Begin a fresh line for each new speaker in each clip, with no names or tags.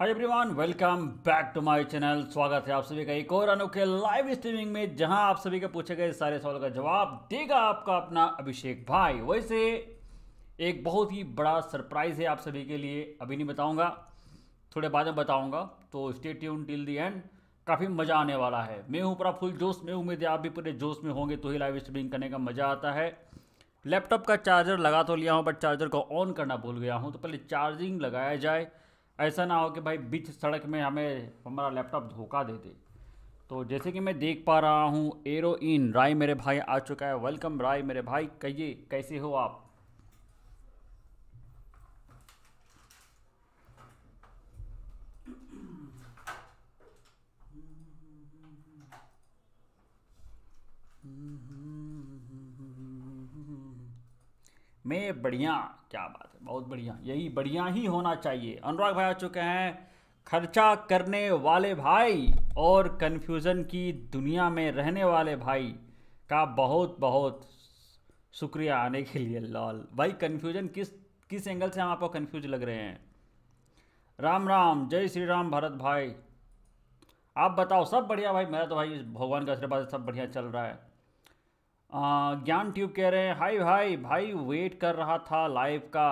Hi everyone welcome back to my channel स्वागत है आप सभी का एक और अनोखे लाइव स्ट्रीमिंग में जहां आप सभी के पूछे गए सारे सवाल का जवाब देगा आपका अपना अभिषेक भाई वैसे एक बहुत ही बड़ा सरप्राइज़ है आप सभी के लिए अभी नहीं बताऊंगा थोड़े बाद में बताऊंगा तो stay tune till the end काफ़ी मज़ा आने वाला है मैं हूँ पूरा फुल जोश में उम्मीद है आप भी पूरे जोश में होंगे तो ही लाइव स्ट्रीमिंग करने का मज़ा आता है लैपटॉप का चार्जर लगा तो लिया हूँ बट चार्जर को ऑन करना भूल गया हूँ तो पहले चार्जिंग लगाया जाए ऐसा ना हो कि भाई बीच सड़क में हमें हमारा लैपटॉप धोखा दे दे तो जैसे कि मैं देख पा रहा हूँ एरो इन राय मेरे भाई आ चुका है वेलकम राय मेरे भाई कहिए कैसे हो आप मैं बढ़िया क्या बात बहुत बढ़िया यही बढ़िया ही होना चाहिए अनुराग भाई आ चुके हैं खर्चा करने वाले भाई और कन्फ्यूज़न की दुनिया में रहने वाले भाई का बहुत बहुत शुक्रिया आने के लिए लॉल भाई कन्फ्यूज़न किस किस एंगल से हम आपको कन्फ्यूज लग रहे हैं राम राम जय श्री राम भरत भाई आप बताओ सब बढ़िया भाई मेरा तो भाई भगवान का आशीर्वाद सब बढ़िया चल रहा है ज्ञान ट्यूब कह रहे हैं हाय भाई भाई वेट कर रहा था लाइव का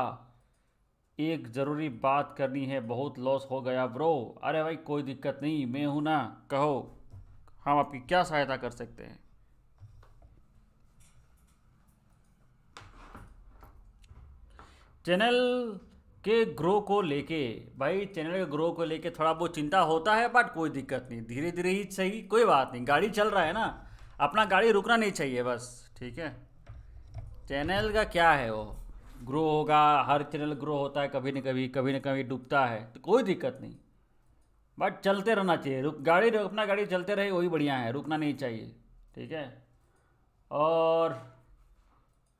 एक ज़रूरी बात करनी है बहुत लॉस हो गया ब्रो अरे भाई कोई दिक्कत नहीं मैं हूं ना कहो हम आपकी क्या सहायता कर सकते हैं चैनल के ग्रो को लेके भाई चैनल के ग्रो को लेके थोड़ा बहुत चिंता होता है बट कोई दिक्कत नहीं धीरे धीरे ही सही कोई बात नहीं गाड़ी चल रहा है ना अपना गाड़ी रुकना नहीं चाहिए बस ठीक है चैनल का क्या है वो ग्रो होगा हर चैनल ग्रो होता है कभी न कभी कभी न कभी डूबता है तो कोई दिक्कत नहीं बट चलते रहना चाहिए रुक गाड़ी अपना गाड़ी चलते रहे वही बढ़िया है रुकना नहीं चाहिए ठीक है और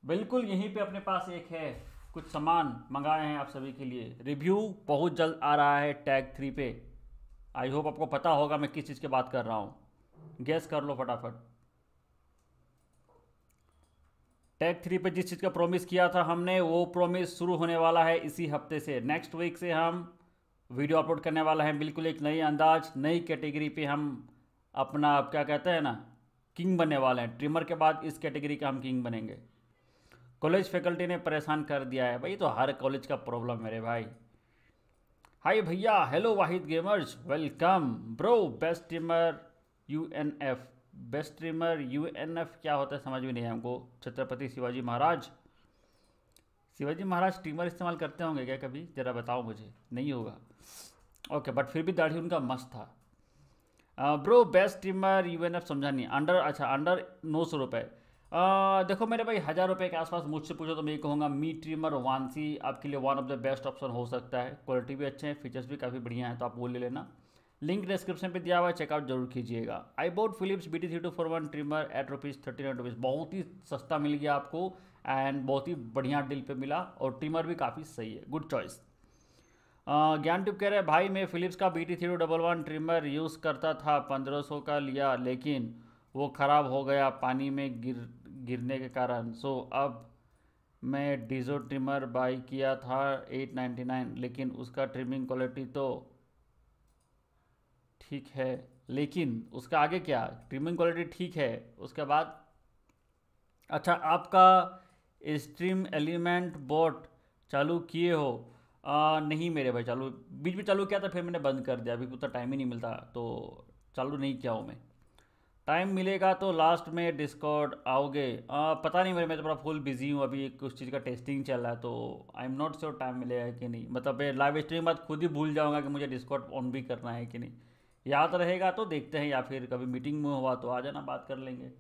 बिल्कुल यहीं पे अपने पास एक है कुछ सामान मंगाए हैं आप सभी के लिए रिव्यू बहुत जल्द आ रहा है टैग थ्री पे आई होप आपको पता होगा मैं किस चीज़ की बात कर रहा हूँ गैस कर लो फटाफट टैग थ्री पे जिस चीज़ का प्रॉमिस किया था हमने वो प्रॉमिस शुरू होने वाला है इसी हफ्ते से नेक्स्ट वीक से हम वीडियो अपलोड करने वाला है बिल्कुल एक नई अंदाज नई कैटेगरी पे हम अपना आप क्या कहते हैं ना किंग बनने वाले हैं ट्रिमर के बाद इस कैटेगरी का हम किंग बनेंगे कॉलेज फैकल्टी ने परेशान कर दिया है भाई तो हर कॉलेज का प्रॉब्लम मेरे भाई हाय भैया hello Wahid gamers welcome bro best trimmer U N F best trimmer U क्या होता है समझ में नहीं है हमको छत्रपति शिवाजी महाराज शिवाजी महाराज ट्रिमर इस्तेमाल करते होंगे क्या कभी ज़रा बताओ मुझे नहीं होगा ओके बट फिर भी दाढ़ी उनका मस्त था bro best trimmer U N F समझा नहीं अंडर अच्छा अंडर नौ सौ रुपये देखो मेरे भाई हज़ार रुपये के आसपास मुझसे पूछो तो मैं ये कहूँगा मी ट्रिमर वानसी आपके लिए one of the best option हो सकता है क्वालिटी भी अच्छे हैं फीचर्स भी काफ़ी बढ़िया हैं तो आप वो ले लेना लिंक डिस्क्रिप्शन पे दिया हुआ है चेकआउट जरूर कीजिएगा आई boAt Philips B T three two four one trimmer eight rupees thirty nine rupees बहुत ही सस्ता मिल गया आपको एंड बहुत ही बढ़िया डील पे मिला और ट्रिमर भी काफ़ी सही है गुड चॉइस ज्ञान ट्यूब कह रहे हैं भाई मैं फिलिप्स का B T three two double one trimmer use करता था पंद्रह सौ का लिया लेकिन वो ख़राब हो गया पानी में गिर गिरने के कारण सो अब मैं डीजो ट्रिमर बाई किया था एट नाइन्टी नाइन लेकिन उसका ट्रिमिंग क्वालिटी तो ठीक है लेकिन उसका आगे क्या स्ट्रीमिंग क्वालिटी ठीक है उसके बाद अच्छा आपका स्ट्रीम एलिमेंट बोट चालू किए हो आ, नहीं मेरे भाई चालू बीच में चालू किया था फिर मैंने बंद कर दिया अभी उतना टाइम ही नहीं मिलता तो चालू नहीं किया हूँ मैं टाइम मिलेगा तो लास्ट में डिस्कॉर्ड आओगे आ, पता नहीं मेरे मैं तो थोड़ा फुल बिजी हूँ अभी कुछ चीज़ का टेस्टिंग चल रहा है तो I am not sure time मिलेगा कि नहीं मतलब लाइव स्ट्रीम बाद खुद ही भूल जाऊँगा कि मुझे डिस्कॉर्ड ऑन भी करना है कि नहीं याद रहेगा तो देखते हैं या फिर कभी मीटिंग में हुआ तो आ जाना बात कर लेंगे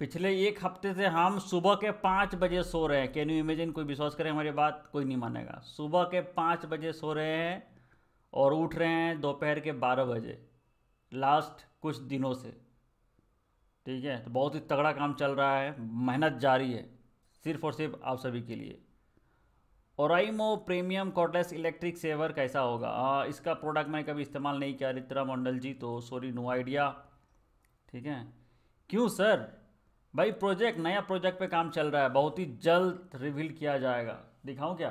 पिछले एक हफ्ते से हम सुबह के पाँच बजे सो रहे हैं कैन यू इमेजिन कोई विश्वास करें हमारी बात कोई नहीं मानेगा सुबह के पाँच बजे सो रहे हैं और उठ रहे हैं दोपहर के बारह बजे लास्ट कुछ दिनों से ठीक है तो बहुत ही तगड़ा काम चल रहा है मेहनत जारी है सिर्फ और सिर्फ आप सभी के लिए Oraimo premium cordless electric shaver कैसा होगा आ, इसका प्रोडक्ट मैंने कभी इस्तेमाल नहीं किया रित्रा मंडल जी तो सॉरी नो आइडिया ठीक है क्यों सर भाई प्रोजेक्ट नया प्रोजेक्ट पे काम चल रहा है बहुत ही जल्द रिवील किया जाएगा दिखाऊं क्या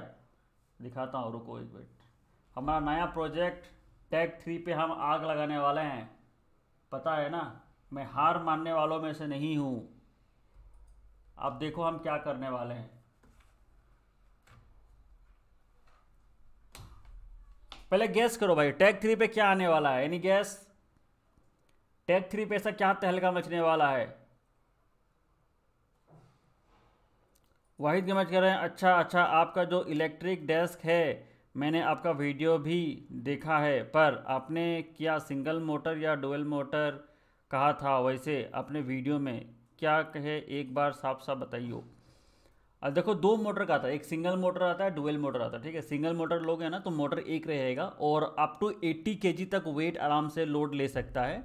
दिखाता हूँ रुको एक मिनट हमारा नया प्रोजेक्ट टैग थ्री पे हम आग लगाने वाले हैं पता है ना मैं हार मानने वालों में से नहीं हूँ अब देखो हम क्या करने वाले हैं पहले गैस करो भाई टैग थ्री पे क्या आने वाला है एनी गैस टैग थ्री पे ऐसा क्या तहलका मचने वाला है वाहिद के कर रहे हैं अच्छा अच्छा आपका जो इलेक्ट्रिक डेस्क है मैंने आपका वीडियो भी देखा है पर आपने क्या सिंगल मोटर या डुअल मोटर कहा था वैसे अपने वीडियो में क्या कहे एक बार साफ साफ बताइयो अब देखो दो मोटर का आता है एक सिंगल मोटर आता है डुअल मोटर आता है ठीक है सिंगल मोटर लोगे ना तो मोटर एक रहेगा और अप टू 80 के तक वेट आराम से लोड ले सकता है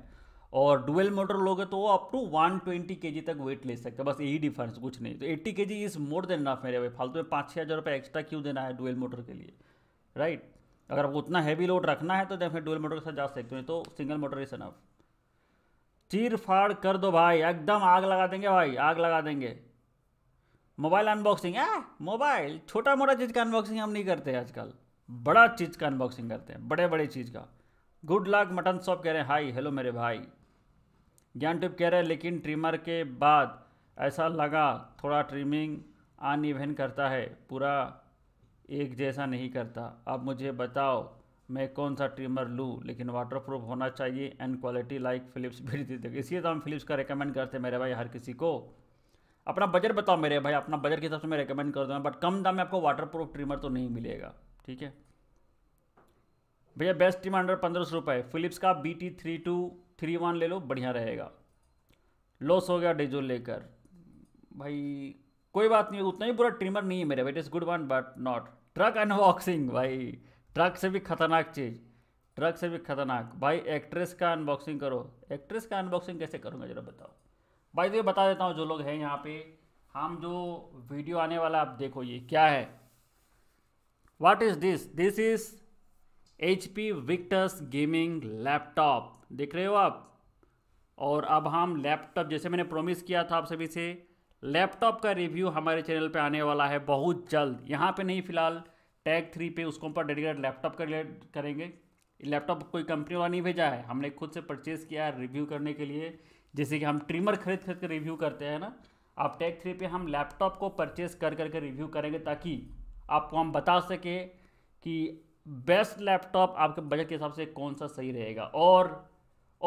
और डुअल मोटर लोगे तो वो अप टू 120 ट्वेंटी तक वेट ले सकता है बस यही डिफरेंस कुछ नहीं तो 80 के इज़ मोर देन नफ मेरे भाई फालतू में पाँच छः हज़ार रुपये एक्स्ट्रा क्यों देना है डुअल मोटर के लिए राइट अगर आपको उतना हैवी लोड रखना है तो फिर डुअल मोटर के साथ जा सकते हैं तो सिंगल मोटर इज अनफ चीर फाड़ कर दो भाई एकदम आग लगा देंगे भाई आग लगा देंगे मोबाइल अनबॉक्सिंग है मोबाइल छोटा मोटा चीज़ का अनबॉक्सिंग हम नहीं करते आजकल बड़ा चीज़ का अनबॉक्सिंग करते हैं बड़े बड़े चीज़ का गुड लक मटन शॉप कह रहे हैं हाई हेलो मेरे भाई ज्ञान ट्यूब कह रहे हैं लेकिन ट्रिमर के बाद ऐसा लगा थोड़ा ट्रिमिंग आन इवेन करता है पूरा एक जैसा नहीं करता अब मुझे बताओ मैं कौन सा ट्रिमर लूँ लेकिन वाटर प्रूफ होना चाहिए एंड क्वालिटी लाइक फिलिप्स भेज देते इसलिए तो हम फिलिप्स का रिकमेंड करते हैं मेरे भाई हर किसी को अपना बजट बताओ मेरे भाई अपना बजट के हिसाब से मैं रिकमेंड कर दूँगा बट कम दाम में आपको वाटर प्रूफ ट्रिमर तो नहीं मिलेगा ठीक है भैया बेस्ट ट्रिमर अंडर पंद्रह सौ रुपये फिलिप्स का B T three two three one ले लो बढ़िया रहेगा लॉस हो गया डीजल लेकर भाई कोई बात नहीं उतना ही बुरा ट्रिमर नहीं है मेरे भाई it is good one but not truck unboxing भाई ट्रक से भी खतरनाक चीज़ ट्रक से भी खतरनाक भाई एक्ट्रेस का अनबॉक्सिंग करो एक्ट्रेस का अनबॉक्सिंग कैसे करूँगा जरा बताओ भाई तो ये बता देता हूँ जो लोग हैं यहाँ पे हम जो वीडियो आने वाला आप देखो ये क्या है what is this this is H P Victus gaming laptop देख रहे हो आप और अब हम लैपटॉप जैसे मैंने प्रोमिस किया था आप सभी से लैपटॉप का रिव्यू हमारे चैनल पे आने वाला है बहुत जल्द यहाँ पे नहीं फिलहाल टैग थ्री पे उसको ऊपर डेडिकेट लैपटॉप का रिलेट करेंगे लैपटॉप कोई कंपनी वाला नहीं भेजा है हमने खुद से परचेज़ किया है रिव्यू करने के लिए जैसे कि हम ट्रिमर खरीद खरीद कर रिव्यू करते हैं ना आप टेक थ्री पे हम लैपटॉप को परचेज कर करके रिव्यू करेंगे ताकि आपको हम बता सके कि बेस्ट लैपटॉप आपके बजट के हिसाब से कौन सा सही रहेगा और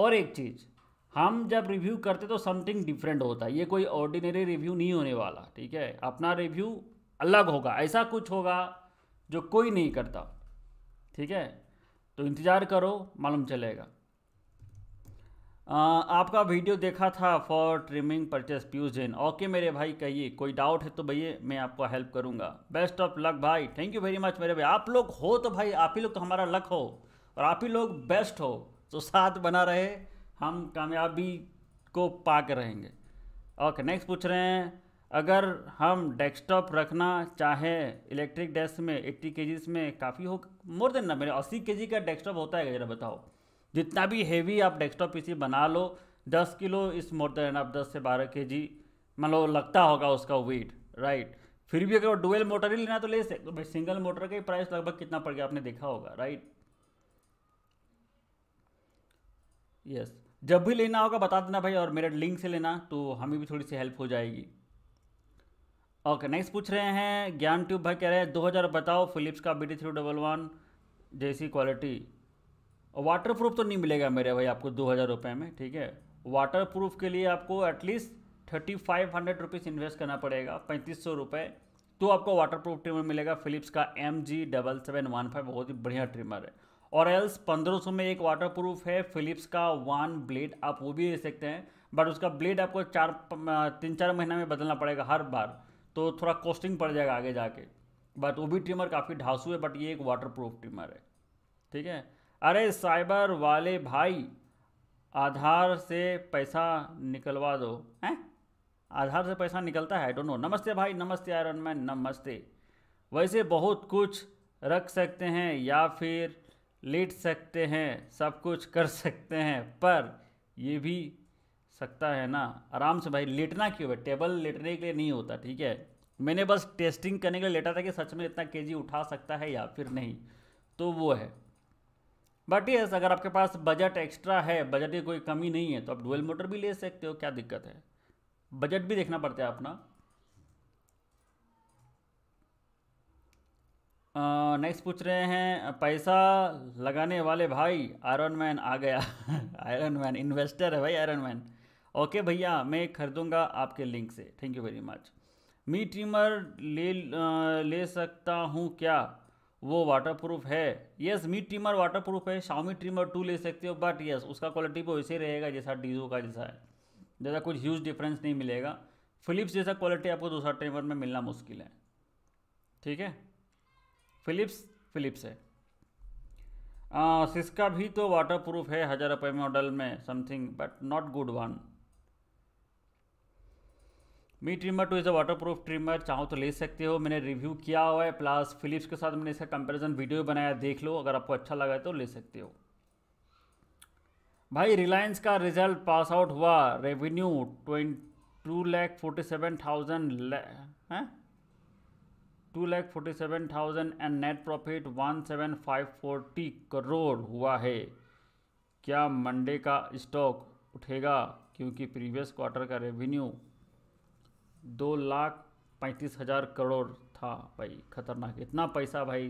और एक चीज़ हम जब रिव्यू करते तो समथिंग डिफरेंट होता है ये कोई ऑर्डिनरी रिव्यू नहीं होने वाला ठीक है अपना रिव्यू अलग होगा ऐसा कुछ होगा जो कोई नहीं करता ठीक है तो इंतज़ार करो मालूम चलेगा आपका वीडियो देखा था for trimming purchase Piyush Jain okay मेरे भाई कहिए कोई डाउट है तो भैया मैं आपको हेल्प करूंगा बेस्ट ऑफ लक भाई थैंक यू वेरी मच मेरे भाई आप लोग हो तो भाई आप ही लोग तो हमारा लक हो और आप ही लोग बेस्ट हो तो साथ बना रहे हम कामयाबी को पा कर रहेंगे ओके नेक्स्ट पूछ रहे हैं अगर हम डेस्कटॉप रखना चाहें इलेक्ट्रिक डेस्क में एट्टी के में काफ़ी हो मोर देन ना मेरे अस्सी के का डेस्कटॉप होता है ज़रा बताओ जितना भी हेवी आप डेस्कटॉप पीसी बना लो 10 किलो इस मोर देन आप 10 से 12 के जी मान लो लगता होगा उसका वेट राइट फिर भी अगर डुअल मोटर ही लेना तो ले सकते भाई सिंगल मोटर का ही प्राइस लगभग कितना पड़ गया आपने देखा होगा राइट यस जब भी लेना होगा बता देना भाई और मेरे लिंक से लेना तो हमें भी थोड़ी सी हेल्प हो जाएगी ओके नेक्स्ट पूछ रहे हैं ज्ञान ट्यूब भाई कह रहे हैं दो हज़ार बताओ फिलिप्स का B T three double one जैसी क्वालिटी वाटर प्रूफ तो नहीं मिलेगा मेरे भाई आपको दो हज़ार रुपये में ठीक है वाटर प्रूफ के लिए आपको at least thirty five hundred rupees invest करना पड़ेगा पैंतीस सौ रुपये तो आपको वाटर प्रूफ ट्रिमर मिलेगा फिलिप्स का M G double seven one five बहुत ही बढ़िया ट्रिमर है और एल्स पंद्रह सौ में एक वाटर प्रूफ है फिलिप्स का वन ब्लेड आप वो भी ले सकते हैं बट उसका ब्लेड आपको चार तीन चार महीना में बदलना पड़ेगा हर बार तो थोड़ा कॉस्टिंग पड़ जाएगा आगे जाके बट वो भी ट्रिमर काफ़ी ढांसू है बट ये एक वाटर प्रूफ ट्रिमर है ठीक है अरे साइबर वाले भाई आधार से पैसा निकलवा दो हैं आधार से पैसा निकलता है आई डोंट नो नमस्ते भाई नमस्ते आयरन मैन नमस्ते वैसे बहुत कुछ रख सकते हैं या फिर लेट सकते हैं सब कुछ कर सकते हैं पर ये भी सकता है ना आराम से भाई लेटना क्यों है टेबल लेटने के लिए नहीं होता ठीक है मैंने बस टेस्टिंग करने के लिए लेटा था कि सच में इतना केजी उठा सकता है या फिर नहीं तो वो है बट यस अगर आपके पास बजट एक्स्ट्रा है बजट की कोई कमी नहीं है तो आप डुअल मोटर भी ले सकते हो क्या दिक्कत है बजट भी देखना पड़ता है अपना नेक्स्ट पूछ रहे हैं पैसा लगाने वाले भाई आयरन मैन आ गया आयरन मैन इन्वेस्टर है भाई आयरन मैन ओके भैया मैं खरीदूंगा आपके लिंक से thank you very much Mi trimmer ले ले सकता हूँ क्या वो वाटरप्रूफ है यस मिड ट्रिमर वाटरप्रूफ है शाउमी ट्रिमर टू ले सकते हो बट यस उसका क्वालिटी भी वैसे ही रहेगा जैसा डीजो का जैसा है ज़्यादा कुछ ह्यूज डिफरेंस नहीं मिलेगा फिलिप्स जैसा क्वालिटी आपको दूसरा ट्रिमर में मिलना मुश्किल है ठीक है फिलिप्स फिलिप्स है आ, सिस्का भी तो वाटर है हज़ार रुपये मॉडल में something but not good one Mi trimmer two is a waterproof trimmer चाहो तो ले सकते हो मैंने रिव्यू किया हुआ है प्लस फिलिप्स के साथ मैंने इसका कंपैरिजन वीडियो बनाया देख लो अगर आपको अच्छा लगा तो ले सकते हो भाई रिलायंस का रिजल्ट पास आउट हुआ revenue twenty two lakh forty seven thousand two lakh forty seven thousand and net profit one seven five forty crore हुआ है क्या मंडे का स्टॉक उठेगा क्योंकि प्रीवियस क्वार्टर का रेवेन्यू दो लाख पैंतीस हज़ार करोड़ था भाई खतरनाक इतना पैसा भाई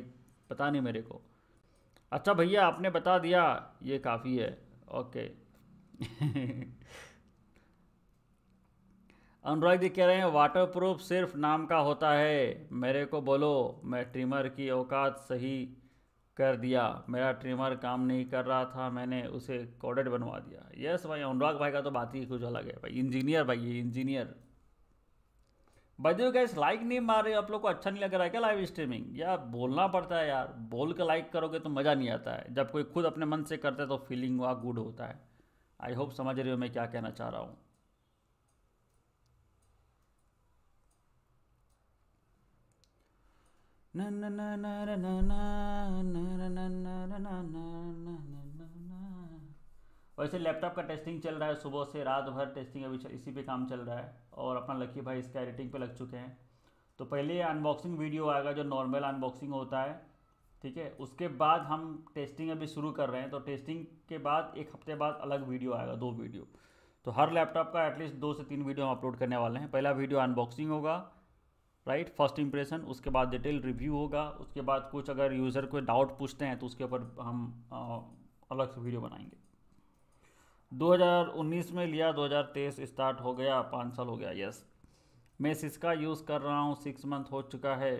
पता नहीं मेरे को अच्छा भैया आपने बता दिया ये काफ़ी है ओके अनुराग जी कह रहे हैं वाटर प्रूफ सिर्फ नाम का होता है मेरे को बोलो मैं ट्रिमर की औकात सही कर दिया मेरा ट्रिमर काम नहीं कर रहा था मैंने उसे कॉडेड बनवा दिया यस भाई अनुराग भाई का तो बात ही कुछ अलग है भाई इंजीनियर भाई ये इंजीनियर बाय गैस लाइक नहीं मार रहे आप लोग को अच्छा नहीं लग रहा है क्या लाइव स्ट्रीमिंग यार बोलना पड़ता है यार बोल के लाइक करोगे तो मज़ा नहीं आता है जब कोई खुद अपने मन से करता है तो फीलिंग वहाँ गुड होता है आई होप समझ रही हो मैं क्या कहना चाह रहा हूँ न न न न न न न न न न न न वैसे लैपटॉप का टेस्टिंग चल रहा है सुबह से रात भर टेस्टिंग अभी इसी पे काम चल रहा है और अपना लकी भाई इसका एडिटिंग पे लग चुके हैं तो पहले अनबॉक्सिंग वीडियो आएगा जो नॉर्मल अनबॉक्सिंग होता है ठीक है उसके बाद हम टेस्टिंग अभी शुरू कर रहे हैं तो टेस्टिंग के बाद एक हफ्ते बाद अलग वीडियो आएगा दो वीडियो तो हर लैपटॉप का एटलीस्ट दो से तीन वीडियो हम अपलोड करने वाले हैं पहला वीडियो अनबॉक्सिंग होगा राइट फर्स्ट इंप्रेशन उसके बाद डिटेल रिव्यू होगा उसके बाद कुछ अगर यूज़र को डाउट पूछते हैं तो उसके ऊपर हम अलग से वीडियो बनाएंगे 2019 में लिया 2023 स्टार्ट हो गया पाँच साल हो गया यस मैं सिसका यूज़ कर रहा हूँ सिक्स मंथ हो चुका है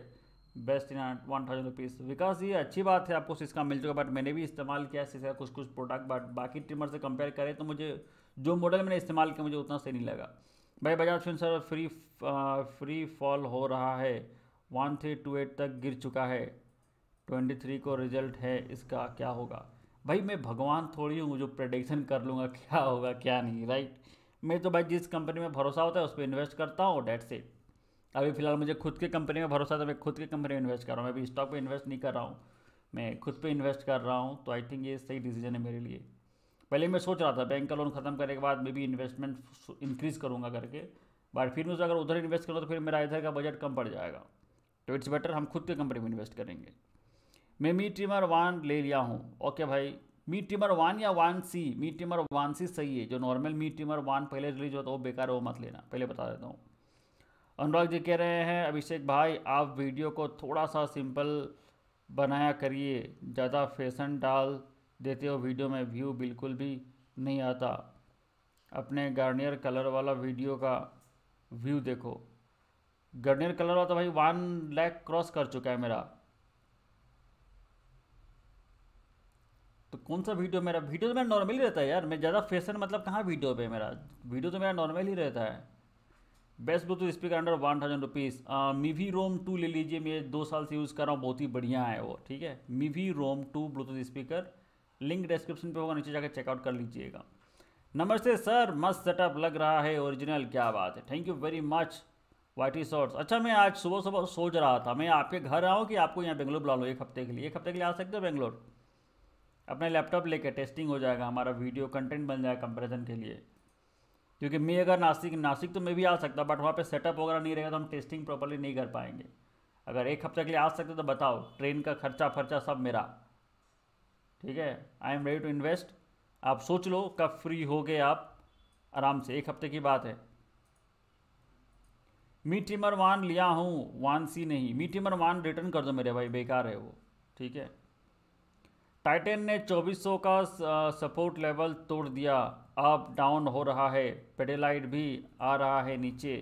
best in one thousand rupees Vikas ये अच्छी बात है आपको सिसका मिल चुका बट मैंने भी इस्तेमाल किया है सिसका कुछ कुछ प्रोडक्ट बट बाकी ट्रिमर से कंपेयर करें तो मुझे जो मॉडल मैंने इस्तेमाल किया मुझे उतना सही नहीं लगा भाई Bajaj Finserv free free fall हो रहा है वन थ्री टू एट तक गिर चुका है ट्वेंटी थ्री को रिजल्ट है इसका क्या होगा भाई मैं भगवान थोड़ी हूँ जो प्रडिक्शन कर लूँगा क्या होगा क्या नहीं राइट मैं तो भाई जिस कंपनी में भरोसा होता है उस पर इन्वेस्ट करता हूँ डेट से अभी फिलहाल मुझे खुद के कंपनी में भरोसा था तो मैं खुद के कंपनी में इन्वेस्ट कर रहा हूँ मैं अभी स्टॉक पर इन्वेस्ट नहीं कर रहा हूँ मैं खुद पर इन्वेस्ट कर रहा हूँ तो आई थिंक ये सही डिसीजन है मेरे लिए पहले मैं सोच रहा था बैंक का लोन खत्म करने के बाद मे भी इन्वेस्टमेंट इंक्रीज़ करूँगा करके बट फिर मुझे अगर उधर इन्वेस्ट करूँ तो फिर मेरा इधर का बजट कम पड़ जाएगा तो इट्स बेटर हम खुद के कंपनी में इन्वेस्ट करेंगे मैं मी ट्रिमर वन ले लिया हूँ ओके भाई मी ट्रिमर वन या one C Mi trimmer one C सही है जो नॉर्मल मी ट्रिमर वन पहले रिलीज होता है वो बेकार है वो मत लेना पहले बता देता हूँ अनुराग जी कह रहे हैं अभिषेक भाई आप वीडियो को थोड़ा सा सिंपल बनाया करिए ज़्यादा फैशन डाल देते हो वीडियो में व्यू बिल्कुल भी नहीं आता अपने गार्नियर कलर वाला वीडियो का व्यू देखो गार्नियर कलर वाला तो भाई वन लैक क्रॉस कर चुका है मेरा तो कौन सा वीडियो मेरा वीडियो तो मेरा नॉर्मल ही रहता है यार मैं ज़्यादा फैशन मतलब कहाँ वीडियो पे मेरा वीडियो तो मेरा नॉर्मल ही रहता है best Bluetooth speaker under one thousand rupees Mivi Roam two ले लीजिए मैं दो साल से यूज़ कर रहा हूँ बहुत ही बढ़िया है वो ठीक है Mivi Roam two Bluetooth speaker link description पे होगा नीचे जाकर चेकआउट कर लीजिएगा नमस्ते सर मस्त सेटअप लग रहा है ओरिजिनल क्या बात है thank you very much Y T shorts अच्छा मैं आज सुबह सुबह सोच रहा था मैं आपके घर आऊँ कि आपको यहाँ बेंगलोर बुला लो एक हफ्ते के लिए एक हफ्ते के लिए आ सकते हो बेंगलोर अपना लैपटॉप लेके टेस्टिंग हो जाएगा हमारा वीडियो कंटेंट बन जाएगा कंपेरिजन के लिए क्योंकि मैं अगर नासिक नासिक तो मैं भी आ सकता बट वहाँ पे सेटअप वगैरह नहीं रहेगा तो हम टेस्टिंग प्रॉपरली नहीं कर पाएंगे अगर एक हफ्ते के लिए आ सकते तो बताओ ट्रेन का खर्चा फर्चा सब मेरा ठीक है I am ready to invest आप सोच लो कब फ्री हो गए आप आराम से एक हफ्ते की बात है मी ट्रिमर वन लिया हूँ वन सी नहीं मी ट्रिमर वन रिटर्न कर दो मेरे भाई बेकार है वो ठीक है टाइटेन ने 2400 का सपोर्ट लेवल तोड़ दिया अब डाउन हो रहा है पेडेलाइट भी आ रहा है नीचे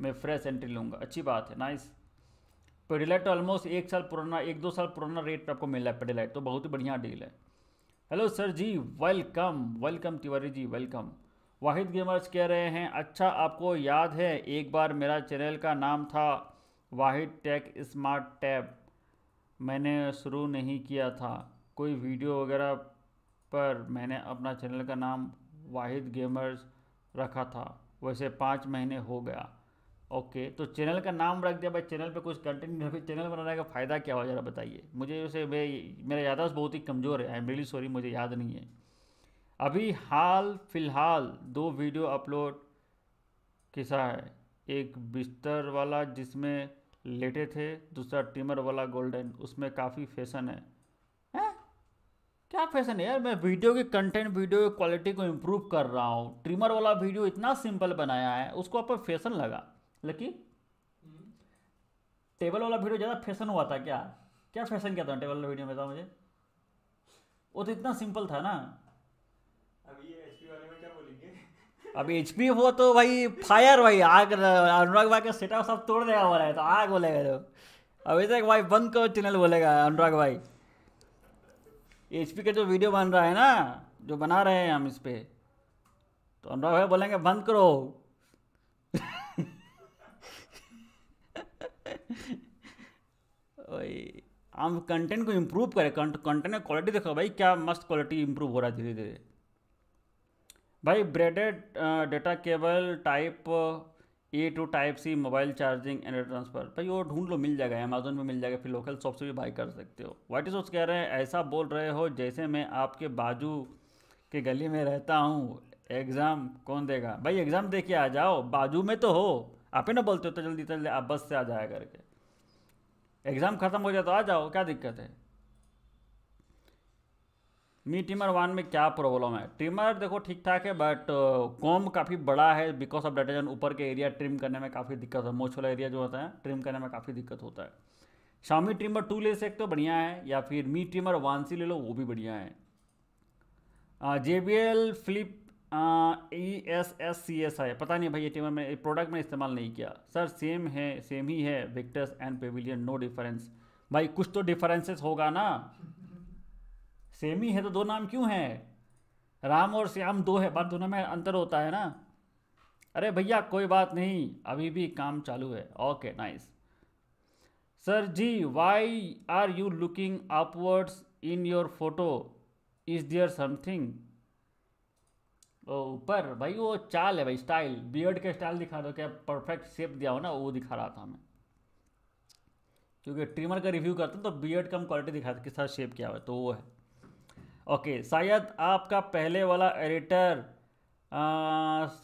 मैं फ्रेश एंट्री लूँगा अच्छी बात है नाइस पेडेलाइट तो ऑलमोस्ट एक साल पुराना एक दो साल पुराना रेट पर आपको मिल रहा है पेडेलाइट तो बहुत ही बढ़िया डील है hello sir ji welcome welcome Tiwari ji welcome Wahid gamers कह रहे हैं अच्छा आपको याद है एक बार मेरा चैनल का नाम था वाहिद टेक स्मार्ट टैब मैंने शुरू नहीं किया था कोई वीडियो वगैरह पर मैंने अपना चैनल का नाम वाहिद गेमर्स रखा था वैसे पाँच महीने हो गया ओके तो चैनल का नाम रख दिया भाई चैनल पे कुछ कंटेंट नहीं रखी चैनल बनाने का फ़ायदा क्या हुआ ज़रा बताइए मुझे उसे मैं मेरा यादाश्त बहुत ही कमज़ोर है आई एम रियली सॉरी मुझे याद नहीं है अभी हाल फिलहाल दो वीडियो अपलोड किसा है एक बिस्तर वाला जिसमें लेटे थे दूसरा टिमर वाला गोल्डन उसमें काफ़ी फैशन है क्या फैशन है यार मैं वीडियो के कंटेंट वीडियो की क्वालिटी को इम्प्रूव कर रहा हूँ ट्रिमर वाला वीडियो इतना सिंपल बनाया है उसको आप फैशन लगा लेकिन टेबल वाला वीडियो ज़्यादा फैशन हुआ था क्या क्या फैशन क्या था टेबल वाला वीडियो में था मुझे वो तो इतना सिंपल था ना अभी एच पी अब एच हो तो भाई फायर भाई आग अनुराग भाई का सेटअप सब तोड़ देगा बोला है तो आग बोलेगा तो अभी तक भाई बंद करो चैनल बोलेगा अनुराग भाई एच पी का जो वीडियो बन रहा है ना जो बना रहे हैं हम इस पर तो अनुराग भाई बोलेंगे बंद करो हम कंटेंट को इम्प्रूव करें कंटेंट की क्वालिटी देखो भाई क्या मस्त क्वालिटी इम्प्रूव हो रहा है धीरे धीरे भाई braided data cable type A to type C mobile charging and transfer भाई वो ढूंढ लो मिल जाएगा अमेजोन में मिल जाएगा फिर लोकल शॉप से भी बाई कर सकते हो वाइट इज कह रहे हैं ऐसा बोल रहे हो जैसे मैं आपके बाजू के गली में रहता हूँ एग्ज़ाम कौन देगा भाई एग्ज़ाम दे के आ जाओ बाजू में तो हो आप ही ना बोलते हो तो जल्दी जल्दी आप बस से आ जाया करके एग्ज़ाम ख़त्म हो जाए तो आ जाओ क्या दिक्कत है मी टीमर वन में क्या प्रॉब्लम है ट्रिमर देखो ठीक ठाक है बट कॉम काफ़ी बड़ा है बिकॉज ऑफ डाटाजन ऊपर के एरिया ट्रिम करने में काफ़ी दिक्कत है मोच वाला एरिया जो होता है ट्रिम करने में काफ़ी दिक्कत होता है शामी ट्रिमर टू ले सकते हो बढ़िया है या फिर मी ट्रिमर वन सी ले लो वो भी बढ़िया है J B L flip E S S C S आई पता नहीं भाई ये ट्रिमर में प्रोडक्ट में इस्तेमाल नहीं किया सर सेम है सेम ही है Victus and Pavilion no difference भाई कुछ तो डिफरेंसेस होगा ना सेम ही है तो दो नाम क्यों हैं राम और श्याम दो है बात दोनों में अंतर होता है ना अरे भैया कोई बात नहीं अभी भी काम चालू है okay nice sir ji why are you looking upwards in your photo is there something ऊपर भाई वो चाल है भाई स्टाइल बियर्ड के स्टाइल दिखा दो क्या परफेक्ट शेप दिया हो ना वो दिखा रहा था मैं क्योंकि ट्रिमर का रिव्यू करते हैं तो बियर्ड कम क्वालिटी दिखाते किस तरह शेप किया हुआ है तो वो है ओके शायद आपका पहले वाला एडिटर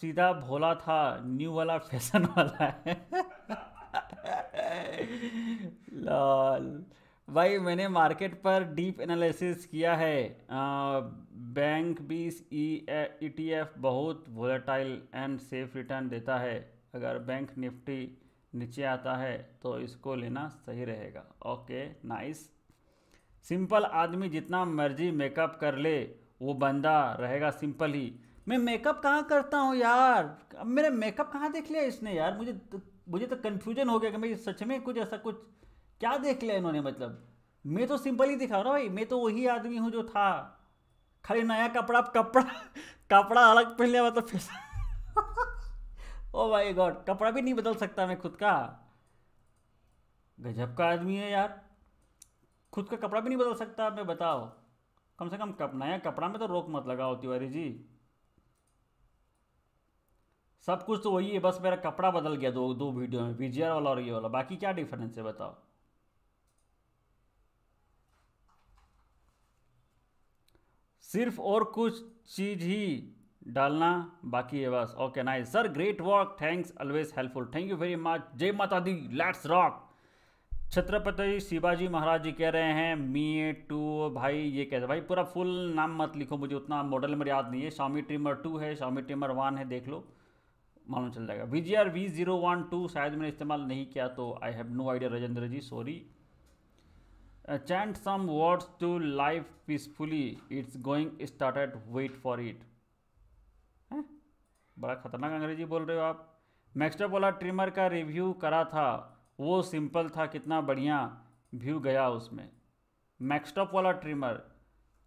सीधा भोला था न्यू वाला फैशन वाला है लाल भाई मैंने मार्केट पर डीप एनालिसिस किया है आ, bank BeES E T F e बहुत वोलेटाइल एंड सेफ रिटर्न देता है अगर बैंक निफ्टी नीचे आता है तो इसको लेना सही रहेगा ओके नाइस सिंपल आदमी जितना मर्जी मेकअप कर ले वो बंदा रहेगा सिंपल ही मैं मेकअप कहाँ करता हूँ यार अब मेरे मेकअप कहाँ देख लिया इसने यार मुझे तो, मुझे तो कन्फ्यूजन हो गया कि भाई सच में कुछ ऐसा कुछ क्या देख लिया इन्होंने मतलब मैं तो सिंपल ही दिखा रहा भाई मैं तो वही आदमी हूँ जो था खाली नया कपड़ा कपड़ा कपड़ा अलग पहन लिया मतलब फिर ओ भाई गॉड कपड़ा भी नहीं बदल सकता मैं खुद का गजब का आदमी है यार खुद का कपड़ा भी नहीं बदल सकता आप मैं बताओ कम से कम कप नया कपड़ा में तो रोक मत लगाओ तिवारी जी सब कुछ तो वही है बस मेरा कपड़ा बदल गया दो दो वीडियो में पीजीआर वाला और ये वाला बाकी क्या डिफरेंस है बताओ सिर्फ और कुछ चीज ही डालना बाकी है बस okay nice sir great work thanks always helpful thank you very much जय माता दी लेट्स रॉक छत्रपति शिवाजी महाराज जी कह रहे हैं मी टू भाई ये कह रहे भाई पूरा फुल नाम मत लिखो मुझे उतना मॉडल नंबर याद नहीं है शामी ट्रिमर टू है शामी ट्रिमर वन है देख लो मालूम चल जाएगा V G R V zero one two शायद मैंने इस्तेमाल नहीं किया तो I have no idea Rajendra ji sorry chant some words to life peacefully it's going started wait for it है बड़ा खतरनाक अंग्रेजी बोल रहे हो आप मैक्स्टर बोला ट्रिमर का रिव्यू करा था वो सिंपल था कितना बढ़िया व्यू गया उसमें मैक्सटॉप वाला ट्रिमर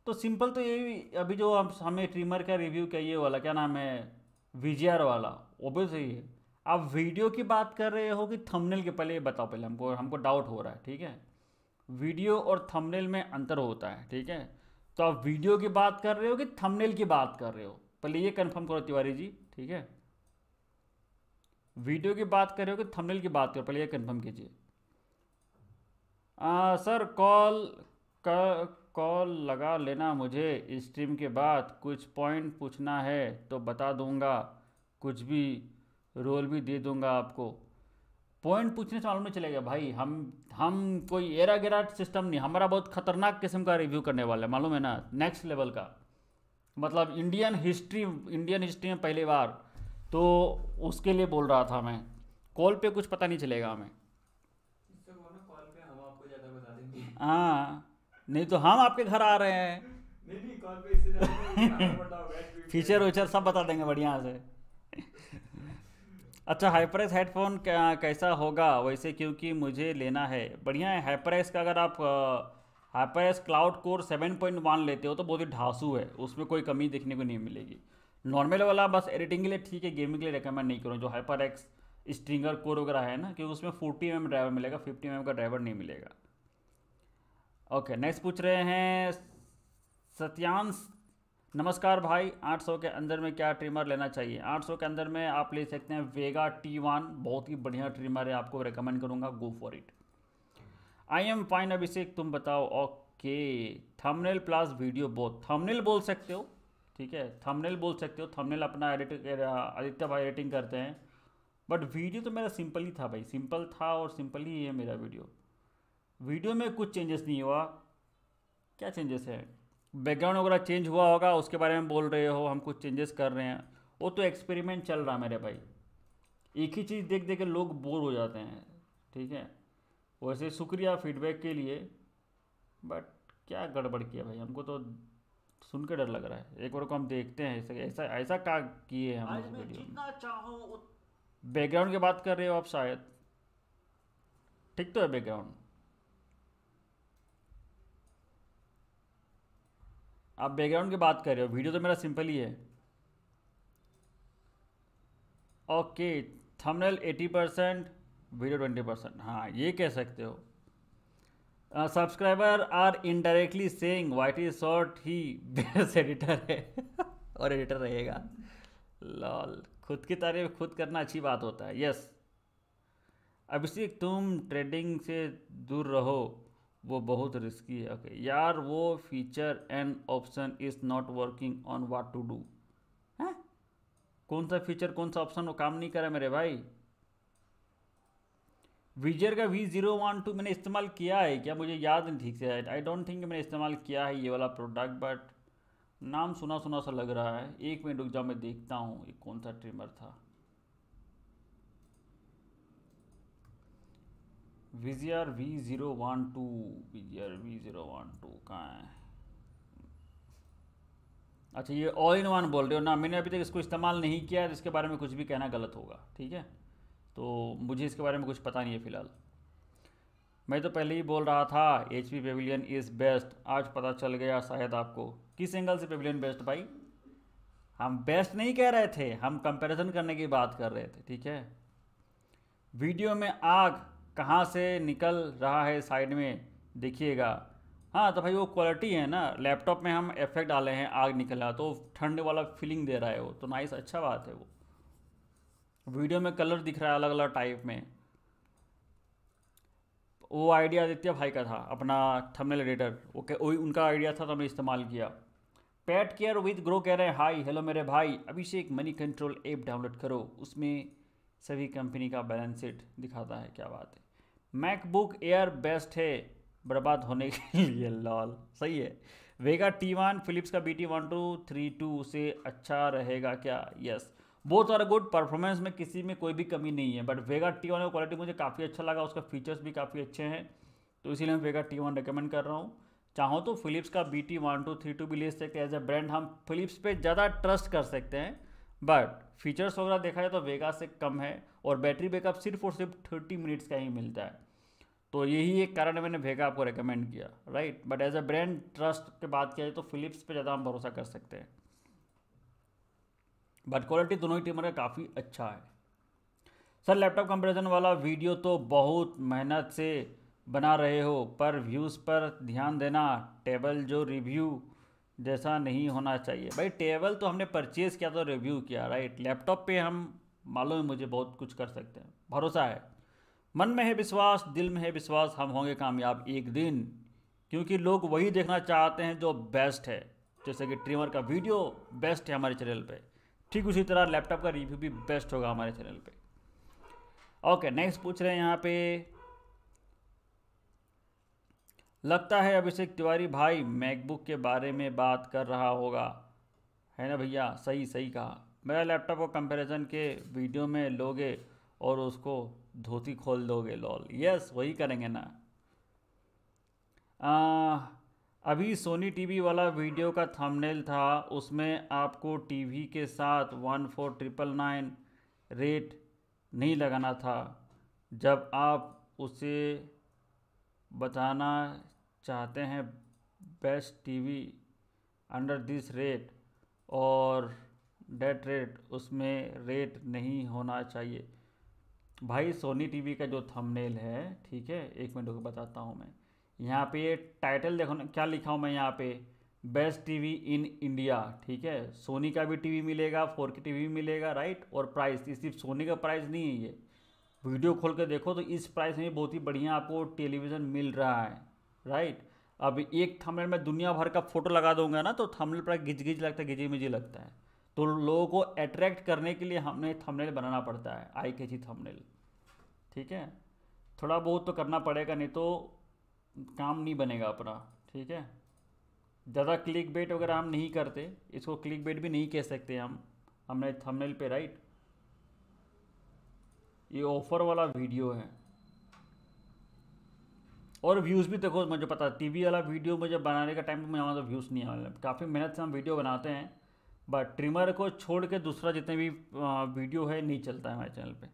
तो सिंपल तो ये अभी जो हम हमें ट्रिमर का रिव्यू कहिए ये वाला क्या नाम है वी वाला वो भी सही है आप वीडियो की बात कर रहे हो कि थंबनेल के पहले ये बताओ पहले हमको हमको डाउट हो रहा है ठीक है वीडियो और थंबनेल में अंतर होता है ठीक है तो आप वीडियो की बात कर रहे हो कि थंबनेल की बात कर रहे हो पहले ये कंफर्म करो तिवारी जी ठीक है वीडियो की बात करें कि थंबनेल की बात करें पहले ये कंफर्म कीजिए सर कॉल कॉल लगा लेना मुझे स्ट्रीम के बाद कुछ पॉइंट पूछना है तो बता दूंगा कुछ भी रोल भी दे दूंगा आपको पॉइंट पूछने से मालूम नहीं चलेगा भाई हम हम कोई एरा गेरा सिस्टम नहीं हमारा बहुत खतरनाक किस्म का रिव्यू करने वाला है मालूम है ना नेक्स्ट लेवल का मतलब इंडियन हिस्ट्री इंडियन हिस्ट्री में पहली बार तो उसके लिए बोल रहा था मैं कॉल पे कुछ पता नहीं चलेगा हमें हाँ नहीं तो हम आपके घर आ रहे हैं फीचर वीचर सब बता देंगे बढ़िया से अच्छा हाइपरेस हेडफोन कैसा होगा वैसे क्योंकि मुझे लेना है बढ़िया है हाइपरेस का अगर आप HyperX Cloud Core seven point one लेते हो तो बहुत ही ढांसू है उसमें कोई कमी देखने को नहीं मिलेगी नॉर्मल वाला बस एडिटिंग के लिए ठीक है गेमिंग के लिए रिकमेंड नहीं करूँ जो हाइपर एक्स स्ट्रिंगर कोर वगैरह है ना क्योंकि उसमें फोर्टी एम ड्राइवर मिलेगा फिफ्टी एम का ड्राइवर नहीं मिलेगा ओके नेक्स्ट पूछ रहे हैं सत्यांश नमस्कार भाई 800 के अंदर में क्या ट्रिमर लेना चाहिए 800 के अंदर में आप ले सकते हैं वेगा टी वन बहुत ही बढ़िया ट्रिमर है आपको रिकमेंड करूँगा go for it I am fine Abhishek तुम बताओ okay thumbnail plus video both thumbnail बोल सकते हो ठीक है थंबनेल बोल सकते हो थंबनेल अपना एडिट आदित्य भाई एडिटिंग करते हैं बट वीडियो तो मेरा सिंपल ही था भाई सिंपल था और सिंपल ही है मेरा वीडियो वीडियो में कुछ चेंजेस नहीं हुआ क्या चेंजेस है बैकग्राउंड वगैरह चेंज हुआ होगा उसके बारे में बोल रहे हो हम कुछ चेंजेस कर रहे हैं वो तो एक्सपेरिमेंट चल रहा है मेरे भाई एक ही चीज़ देख देख के लोग बोर हो जाते हैं ठीक है वैसे शुक्रिया फीडबैक के लिए बट क्या गड़बड़ किया भाई हमको तो सुन के डर लग रहा है एक बार को हम देखते हैं ऐसा ऐसा ऐसा क्या किए हम उस वीडियो में उत... बैकग्राउंड की बात कर रहे हो आप शायद ठीक तो है बैकग्राउंड आप बैकग्राउंड की बात कर रहे हो वीडियो तो मेरा सिंपल ही है okay thumbnail 80 percent video 20 percent हाँ ये कह सकते हो subscriber are indirectly saying Y T is short ही बेस्ट एडिटर है और एडिटर रहेगा लॉल खुद की तारीफ खुद करना अच्छी बात होता है यस अभिषेक तुम ट्रेडिंग से दूर रहो वो बहुत रिस्की है ओके okay. यार वो feature and option is not working on what to do हैं कौन सा फीचर कौन सा ऑप्शन वो काम नहीं करा मेरे भाई विजर का वी जीरो वन टू मैंने इस्तेमाल किया है क्या मुझे याद नहीं ठीक से आई डोंट थिंक मैंने इस्तेमाल किया है ये वाला प्रोडक्ट बट नाम सुना सुना सा लग रहा है एक मिनट रुक जाओ मैं देखता हूँ ये कौन सा ट्रिमर था V G R V zero one two V G R V zero one two कहाँ है अच्छा ये ऑल इन वन बोल रहे हो ना मैंने अभी तक इसको इस्तेमाल नहीं किया है इसके बारे में कुछ भी कहना गलत होगा ठीक है तो मुझे इसके बारे में कुछ पता नहीं है फ़िलहाल मैं तो पहले ही बोल रहा था H P Pavilion is best आज पता चल गया शायद आपको किस एंगल से पेविलियन बेस्ट भाई हम बेस्ट नहीं कह रहे थे हम कंपैरिजन करने की बात कर रहे थे ठीक है वीडियो में आग कहाँ से निकल रहा है साइड में देखिएगा हाँ तो भाई वो क्वालिटी है ना लैपटॉप में हम इफेक्ट डाले हैं आग रहा तो ठंड वाला फीलिंग दे रहा है वो तो नाइस अच्छा बात है वो वीडियो में कलर दिख रहा है अलग अलग टाइप में वो आइडिया आदित्य भाई का था अपना थंबनेल एडिटर ओके वही उनका आइडिया था तो हमने इस्तेमाल किया पैट केयर विद ग्रो कह रहे हैं हाई हेलो मेरे भाई अभी से एक मनी कंट्रोल ऐप डाउनलोड करो उसमें सभी कंपनी का बैलेंस शीट दिखाता है क्या बात है मैकबुक एयर बेस्ट है बर्बाद होने के लिए लॉल सही है वेगा टी वन फिलिप्स का B T one two three two से अच्छा रहेगा क्या yes both are good performance में किसी में कोई भी कमी नहीं है बट वेगा टी वन का क्वालिटी मुझे काफ़ी अच्छा लगा उसका फीचर्स भी काफ़ी अच्छे हैं तो इसीलिए मैं वेगा टी वन रिकमेंड कर रहा हूँ चाहो तो फिलिप्स का B T one two three two भी ले सकते हैं एज ए ब्रांड हम फिलिप्स पे ज़्यादा ट्रस्ट कर सकते हैं बट फीचर्स वगैरह देखा जाए तो वेगा से कम है और बैटरी बैकअप सिर्फ और सिर्फ थर्टी मिनट्स का ही मिलता है तो यही एक कारण मैंने वेगा आपको रिकमेंड किया right but as a brand trust के बात किया जाए तो फिलिप्स पर ज़्यादा हम भरोसा कर सकते हैं बट क्वालिटी दोनों ही टीमर का काफ़ी अच्छा है सर लैपटॉप कंपेरिजन वाला वीडियो तो बहुत मेहनत से बना रहे हो पर व्यूज़ पर ध्यान देना टेबल जो रिव्यू जैसा नहीं होना चाहिए भाई टेबल तो हमने परचेज़ किया तो रिव्यू किया राइट लैपटॉप पे हम मालूम है मुझे बहुत कुछ कर सकते हैं भरोसा है मन में है विश्वास दिल में है विश्वास हम होंगे कामयाब एक दिन क्योंकि लोग वही देखना चाहते हैं जो बेस्ट है जैसे कि ट्रिमर का वीडियो बेस्ट है हमारे चैनल पर ठीक उसी तरह लैपटॉप का रिव्यू भी बेस्ट होगा हमारे चैनल पे ओके नेक्स्ट पूछ रहे हैं यहाँ पे लगता है अभिषेक तिवारी भाई मैकबुक के बारे में बात कर रहा होगा है ना भैया सही सही कहा मेरा लैपटॉप को कंपैरिजन के वीडियो में लोगे और उसको धोती खोल दोगे लॉल यस वही करेंगे ना आ, अभी सोनी टीवी वाला वीडियो का थंबनेल था उसमें आपको टीवी के साथ one four triple nine rate नहीं लगाना था जब आप उसे बताना चाहते हैं best TV under this rate और डेट रेट उसमें रेट नहीं होना चाहिए भाई सोनी टीवी का जो थंबनेल है ठीक है एक मिनट को बताता हूँ मैं यहाँ पे टाइटल देखो ना क्या लिखा हूँ मैं यहाँ पे बेस्ट टीवी इन इंडिया ठीक है सोनी का भी टीवी मिलेगा फोर के टी मिलेगा राइट और प्राइस सिर्फ सोनी का प्राइस नहीं है ये वीडियो खोल कर देखो तो इस प्राइस में बहुत ही बढ़िया आपको टेलीविज़न मिल रहा है राइट अब एक थमलेट में दुनिया भर का फोटो लगा दूंगा ना तो थमलेट पर गिज गिज लगता है गिजी मिजी लगता है तो लोगों को अट्रैक्ट करने के लिए हमें थमलेट बनाना पड़ता है आई के थंबनेल ठीक है थोड़ा बहुत तो करना पड़ेगा नहीं तो काम नहीं बनेगा अपना ठीक है ज़्यादा क्लिक बेट वगैरह हम नहीं करते इसको क्लिक बेट भी नहीं कह सकते हम हमने थंबनेल पे राइट ये ऑफर वाला वीडियो है और व्यूज़ भी देखो मुझे पता है टीवी वाला वीडियो मुझे बनाने का टाइम मुझे तो व्यूज़ नहीं आने काफ़ी मेहनत से हम वीडियो बनाते हैं बट ट्रिमर को छोड़ के दूसरा जितने भी वीडियो है नहीं चलता है हमारे चैनल पे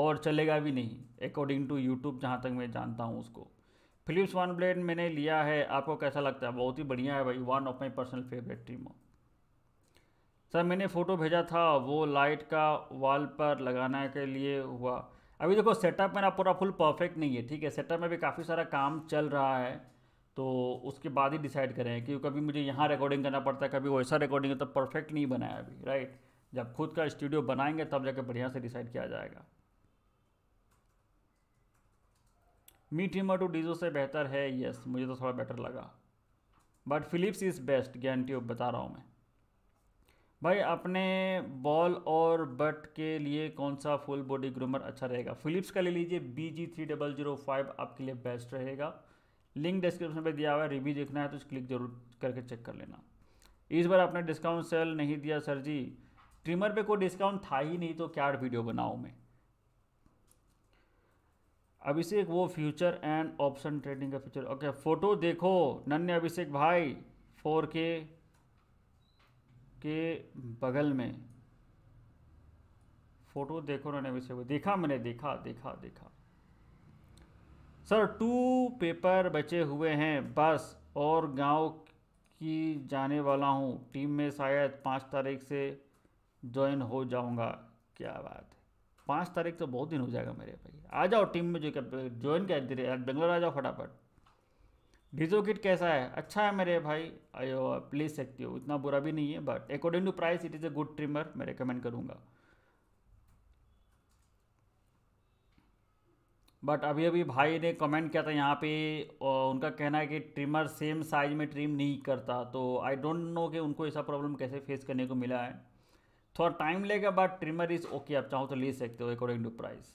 और चलेगा भी नहीं अकॉर्डिंग टू यूट्यूब जहाँ तक मैं जानता हूँ उसको फिलिप्स वन ब्लेड मैंने लिया है आपको कैसा लगता है बहुत ही बढ़िया है भाई one of my personal favourite trimmer sir मैंने फ़ोटो भेजा था वो लाइट का वॉल पर लगाने के लिए हुआ अभी देखो सेटअप मेरा पूरा फुल परफेक्ट नहीं है ठीक है सेटअप में भी काफ़ी सारा काम चल रहा है तो उसके बाद ही डिसाइड करें कि कभी मुझे यहाँ रिकॉर्डिंग करना पड़ता है कभी वैसा रिकॉर्डिंग तो परफेक्ट नहीं बनाया अभी राइट जब खुद का स्टूडियो बनाएंगे तब जाके बढ़िया से डिसाइड किया जाएगा मीठीमा टू डीजो से बेहतर है यस मुझे तो थोड़ा बेटर लगा but Philips is best guarantee of बता रहा हूँ मैं भाई अपने बॉल और बट के लिए कौन सा फुल बॉडी ग्रूमर अच्छा रहेगा फिलिप्स का ले लीजिए B G three double zero five आपके लिए बेस्ट रहेगा लिंक डिस्क्रिप्शन पे दिया हुआ है रिव्यू देखना है तो क्लिक जरूर करके चेक कर लेना इस बार आपने डिस्काउंट सेल नहीं दिया सर जी ट्रिमर पे कोई डिस्काउंट था ही नहीं तो क्या वीडियो बनाऊँ मैं अभिषेक वो फ्यूचर एंड ऑप्शन ट्रेडिंग का फ्यूचर ओके फोटो देखो नन्हे अभिषेक भाई फोर के के बगल में फोटो देखो नन्हे अभिषेक भाई देखा मैंने देखा देखा देखा सर टू पेपर बचे हुए हैं बस और गांव की जाने वाला हूँ टीम में शायद पाँच तारीख से ज्वाइन हो जाऊँगा क्या बात है पाँच तारीख तो बहुत दिन हो जाएगा मेरे भाई आ जाओ टीम में जो ज्वाइन कर धीरे बेंगलोर आ जाओ फटाफट डिजो किट कैसा है अच्छा है मेरे भाई अयो प्लीज सकती हो इतना बुरा भी नहीं है but according to price it is a good trimmer मैं रिकमेंड करूँगा बट अभी अभी भाई ने कमेंट किया था यहाँ पे उनका कहना है कि ट्रिमर सेम साइज में ट्रिम नहीं करता तो आई डोंट नो कि उनको ऐसा प्रॉब्लम कैसे फेस करने को मिला है थोड़ा टाइम लेगा बट ट्रिमर इज ओके आप चाहो तो ले सकते हो अकॉर्डिंग टू प्राइस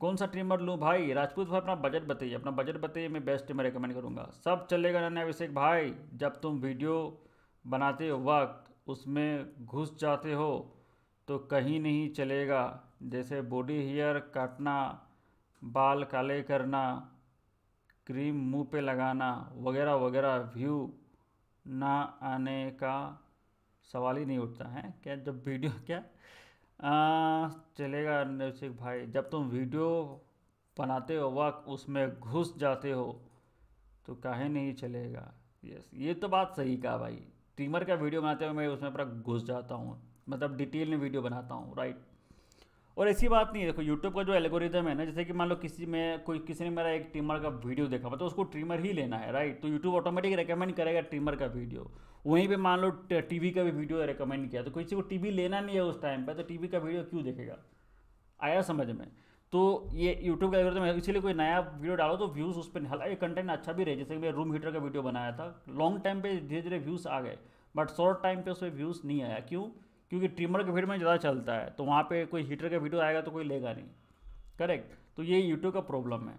कौन सा ट्रिमर लूँ भाई राजपूत भाई अपना बजट बताइए अपना बजट बताइए मैं बेस्ट ट्रिमर रिकमेंड करूँगा सब चलेगा नन्हे अभिषेक भाई जब तुम वीडियो बनाते हो वक्त उसमें घुस जाते हो तो कहीं नहीं चलेगा जैसे बॉडी हेयर काटना बाल काले करना क्रीम मुंह पे लगाना वगैरह वगैरह व्यू ना आने का सवाल ही नहीं उठता है क्या जब वीडियो क्या आ, चलेगा नौसिक भाई जब तुम वीडियो बनाते हो वक्त उसमें घुस जाते हो तो कहे नहीं चलेगा यस ये तो बात सही कहा भाई ट्रीमर का वीडियो बनाते हुए मैं उसमें पूरा घुस जाता हूँ मतलब डिटेल में वीडियो बनाता हूँ राइट और ऐसी बात नहीं है देखो यूट्यूब का जो एल्गोरिदम है ना जैसे कि मान लो किसी में कोई किसी ने मेरा एक ट्रिमर का वीडियो देखा मतलब उसको ट्रिमर ही लेना है राइट तो यूट्यूब ऑटोमेटिक रिकमेंड करेगा ट्रिमर का वीडियो वहीं पे मान लो टीवी का भी वीडियो रिकमेंड किया तो किसी को टीवी लेना नहीं है उस टाइम पर तो टीवी का वीडियो क्यों देखेगा आया समझ में तो ये यूट्यूब का एल्गोरिदम है इसीलिए कोई नया वीडियो डालो तो व्यूज़ उस पर हालांकि कंटेंट अच्छा भी रहे जैसे कि मैं रूम हीटर का वीडियो बनाया था लॉन्ग टाइम पर धीरे धीरे व्यूज़ आ गए बट शॉर्ट टाइम पर उस पर व्यूज़ नहीं आया क्यों क्योंकि ट्रिमर के फील्ड में ज़्यादा चलता है तो वहाँ पे कोई हीटर का वीडियो आएगा तो कोई लेगा नहीं करेक्ट तो ये यूट्यूब का प्रॉब्लम है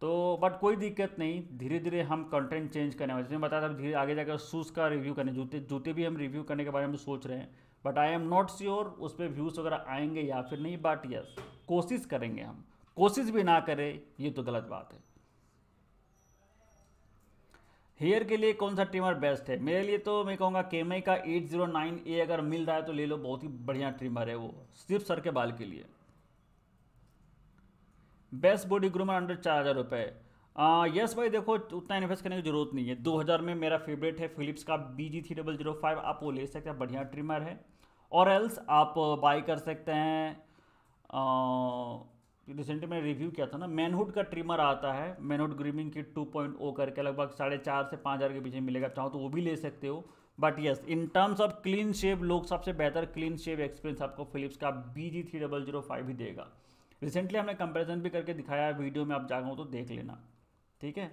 तो बट कोई दिक्कत नहीं धीरे धीरे हम कंटेंट चेंज करने वाले जैसे बताया था धीरे आगे जाकर शूज़ का रिव्यू करने जूते जूते भी हम रिव्यू करने के बारे में सोच रहे हैं but I am not sure उस पर व्यूज़ वगैरह आएंगे या फिर नहीं बट यस कोशिश करेंगे हम कोशिश भी ना करें ये तो गलत बात है हेयर के लिए कौन सा ट्रिमर बेस्ट है मेरे लिए तो मैं कहूँगा केमई का ए अगर मिल रहा है तो ले लो बहुत ही बढ़िया ट्रिमर है वो सिर्फ सर के बाल के लिए बेस्ट बॉडी ग्रूमर अंडर चार हज़ार रुपये यस भाई देखो उतना इन्वेस्ट करने की जरूरत नहीं है 2000 में मेरा फेवरेट है फिलिप्स का B G three double zero five आप वो ले सकते हैं बढ़िया ट्रिमर है और एल्स आप बाई कर सकते हैं आ, रिसेंटली मैंने रिव्यू किया था ना मैनहुड का ट्रिमर आता है मैनहुड ग्रीमिंग किट ओ करके लगभग साढ़े चार से पाँच हज़ार के बीच में मिलेगा चाहो तो वो भी ले सकते हो but yes in terms of clean shave लोग सबसे बेहतर क्लीन शेव एक्सपीरियंस आपको फिलिप्स का B G three double zero five ही देगा रिसेंटली हमने कंपेरिजन भी करके दिखाया है वीडियो में आप जागो तो देख लेना ठीक है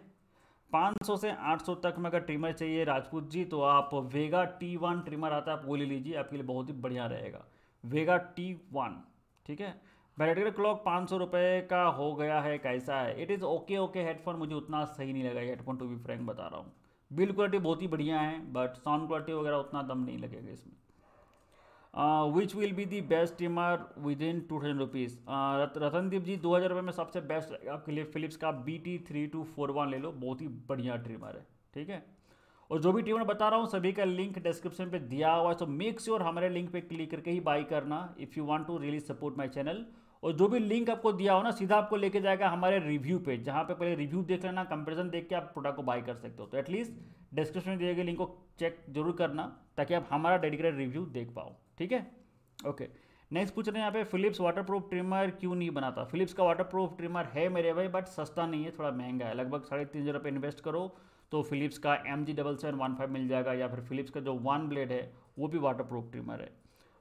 500 से 800 तक में अगर ट्रिमर चाहिए राजपूत जी तो आप वेगा टी वन ट्रिमर आता है आप वो ले लीजिए आपके लिए बहुत ही बढ़िया रहेगा वेगा टी वन ठीक है बैटरी क्लॉक पाँच सौ रुपये का हो गया है कैसा है it is okay okay headphone मुझे उतना सही नहीं लगा हेडफोन टू बी फ्रैंक बता रहा हूँ बिल्ड क्वालिटी बहुत ही बढ़िया है बट साउंड क्वालिटी वगैरह उतना दम नहीं लगेगा इसमें which will be the best trimmer within two thousand rupees Ratandeep ji दो हज़ार रुपये में सबसे बेस्ट आपके लिए फिलिप्स का B T three two four one ले लो बहुत ही बढ़िया ट्रिमर है ठीक है और जो भी ट्रिमर बता रहा हूँ सभी का लिंक डिस्क्रिप्शन पे दिया हुआ है तो मेक श्योर हमारे लिंक पे क्लिक करके ही बाई करना if you want to really support my channel और जो भी लिंक आपको दिया हो ना सीधा आपको लेके जाएगा हमारे रिव्यू पेज जहाँ पे पहले रिव्यू देख लेना कंपेरिजन देख के आप प्रोडक्ट को बाय कर सकते हो तो एटलीस्ट डिस्क्रिप्शन में दिए गए लिंक को चेक जरूर करना ताकि आप हमारा डेडिकेटेड रिव्यू देख पाओ ठीक है ओके नेक्स्ट पूछ रहे हैं यहाँ पे फिलिप्स वाटर प्रूफ ट्रिमर क्यों नहीं बनाता फिलिप्स का वाटर प्रूफ ट्रिमर है मेरे भाई बट सस्ता नहीं है थोड़ा महंगा है लगभग साढ़े तीन सौ रुपये इन्वेस्ट करो तो फिलिप्स का M G double seven one five मिल जाएगा या फिर फिलिप्स का जो वन ब्लेड है वो भी वाटर प्रूफ ट्रिमर है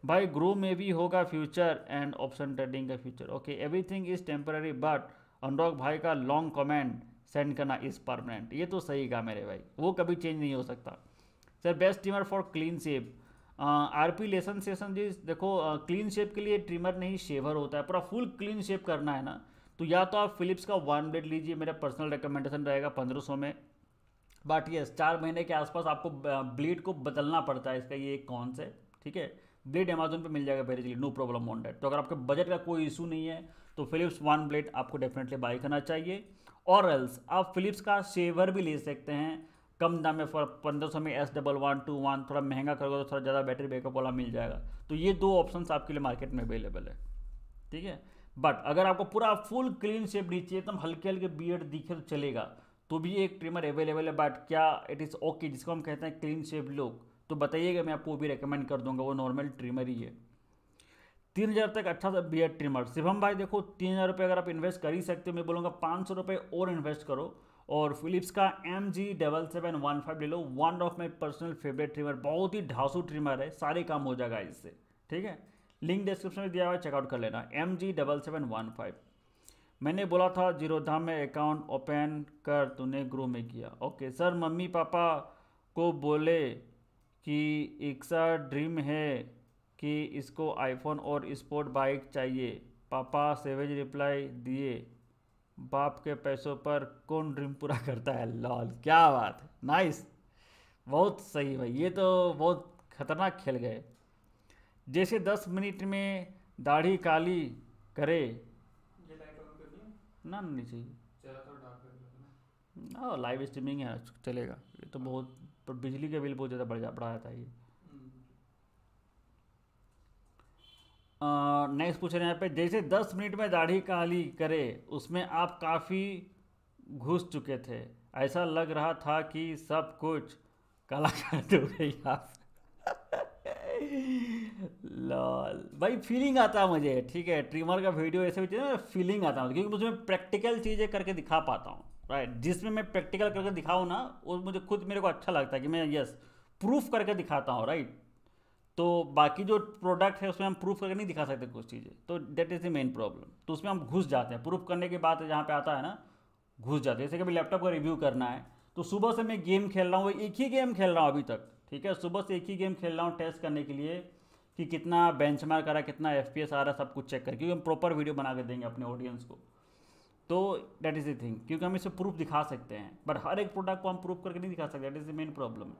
भाई ग्रो में भी होगा फ्यूचर एंड ऑप्शन ट्रेडिंग का future okay everything is temporary but Anurag भाई का लॉन्ग कमेंट सेंड करना इज परमानेंट ये तो सही कहा मेरे भाई वो कभी चेंज नहीं हो सकता sir best trimmer for clean shape R P lesson session ji देखो क्लीन uh, शेप के लिए ट्रिमर नहीं शेवर होता है पूरा फुल क्लीन शेप करना है ना तो या तो आप फिलिप्स का वन ब्लेड लीजिए मेरा पर्सनल रिकमेंडेशन रहेगा पंद्रह सौ में बट यस चार महीने के आसपास आपको ब्लेड uh, को बदलना पड़ता है इसका ये एक कौन से ठीक है ब्लेड अमेजोन पे मिल जाएगा पहले चलिए नो प्रॉब्लम ऑन डेट तो अगर आपके बजट का कोई इशू नहीं है तो फिलिप्स वन ब्लेड आपको डेफिनेटली बाई करना चाहिए और एल्स आप फिलिप्स का शेवर भी ले सकते हैं कम दाम में फॉर पंद्रह सौ में S double one two one थोड़ा महंगा करोगे तो थोड़ा ज़्यादा बैटरी बैकअप वाला मिल जाएगा तो ये दो ऑप्शन आपके लिए मार्केट में अवेलेबल है ठीक है बट अगर आपको पूरा फुल क्लीन शेप नीचे एकदम हल्के हल्के बियड दिखे तो चलेगा तो भी एक ट्रिमर अवेलेबल है बट क्या इट इज़ ओके जिसको हम कहते हैं क्लीन शेप लुक तो बताइएगा मैं आपको वो भी रिकमेंड कर दूंगा वो नॉर्मल ट्रिमर ही है तीन हज़ार तक अच्छा सा बियर ट्रिमर शिवम भाई देखो तीन हज़ार रुपये अगर आप इन्वेस्ट कर ही सकते हो मैं बोलूँगा पाँच सौ रुपये और इन्वेस्ट करो और फिलिप्स का M G double seven one five ले लो one of my personal favourite trimmer बहुत ही ढासू ट्रिमर है सारे काम हो जाएगा इससे ठीक है लिंक डिस्क्रिप्शन में दिया हुआ है चेकआउट कर लेना M G double seven one five मैंने बोला था जीरोधाम में अकाउंट ओपन कर तूने ग्रो में किया ओके सर मम्मी पापा को बोले कि इक्सा ड्रीम है कि इसको आईफोन और स्पोर्ट बाइक चाहिए पापा सेवेज रिप्लाई दिए बाप के पैसों पर कौन ड्रीम पूरा करता है लॉल क्या बात है नाइस बहुत सही भाई ये तो बहुत खतरनाक खेल गए जैसे दस मिनट में दाढ़ी काली करे ना नहीं चाहिए ना लाइव स्ट्रीमिंग है चलेगा ये तो बहुत पर बिजली का बिल बहुत ज़्यादा बढ़ जा बढ़ा जाता है ये नेक्स्ट पूछ रहे हैं यहाँ पे जैसे दस मिनट में दाढ़ी काली करे उसमें आप काफ़ी घुस चुके थे ऐसा लग रहा था कि सब कुछ काला कर दोगे आप लॉल भाई फीलिंग आता है मुझे ठीक है ट्रिमर का वीडियो ऐसे भी चीज़ें फीलिंग आता है क्योंकि मुझे प्रैक्टिकल चीज़ें करके दिखा पाता हूँ राइट जिसमें मैं प्रैक्टिकल करके दिखाऊँ ना वो मुझे खुद मेरे को अच्छा लगता है कि मैं यस प्रूफ करके दिखाता हूँ राइट तो बाकी जो प्रोडक्ट है उसमें हम प्रूफ करके नहीं दिखा सकते कुछ चीज़ें तो that is the main problem तो उसमें हम घुस जाते हैं प्रूफ करने के बाद जहाँ पे आता है ना घुस जाते हैं जैसे कभी लैपटॉप का रिव्यू करना है तो सुबह से मैं गेम खेल रहा हूँ वो एक ही गेम खेल रहा हूँ अभी तक ठीक है सुबह से एक ही गेम खेल रहा हूँ टेस्ट करने के लिए कि कितना बेंच मार्क आ रहा है कितना एफ आ रहा है सब कुछ चेक करके क्योंकि हम प्रॉपर वीडियो बना के देंगे अपने ऑडियंस को तो डैट इज़ ए थिंग क्योंकि हम इसे प्रूफ दिखा सकते हैं बट हर एक प्रोडक्ट को हम प्रूफ करके नहीं दिखा सकते that is the main problem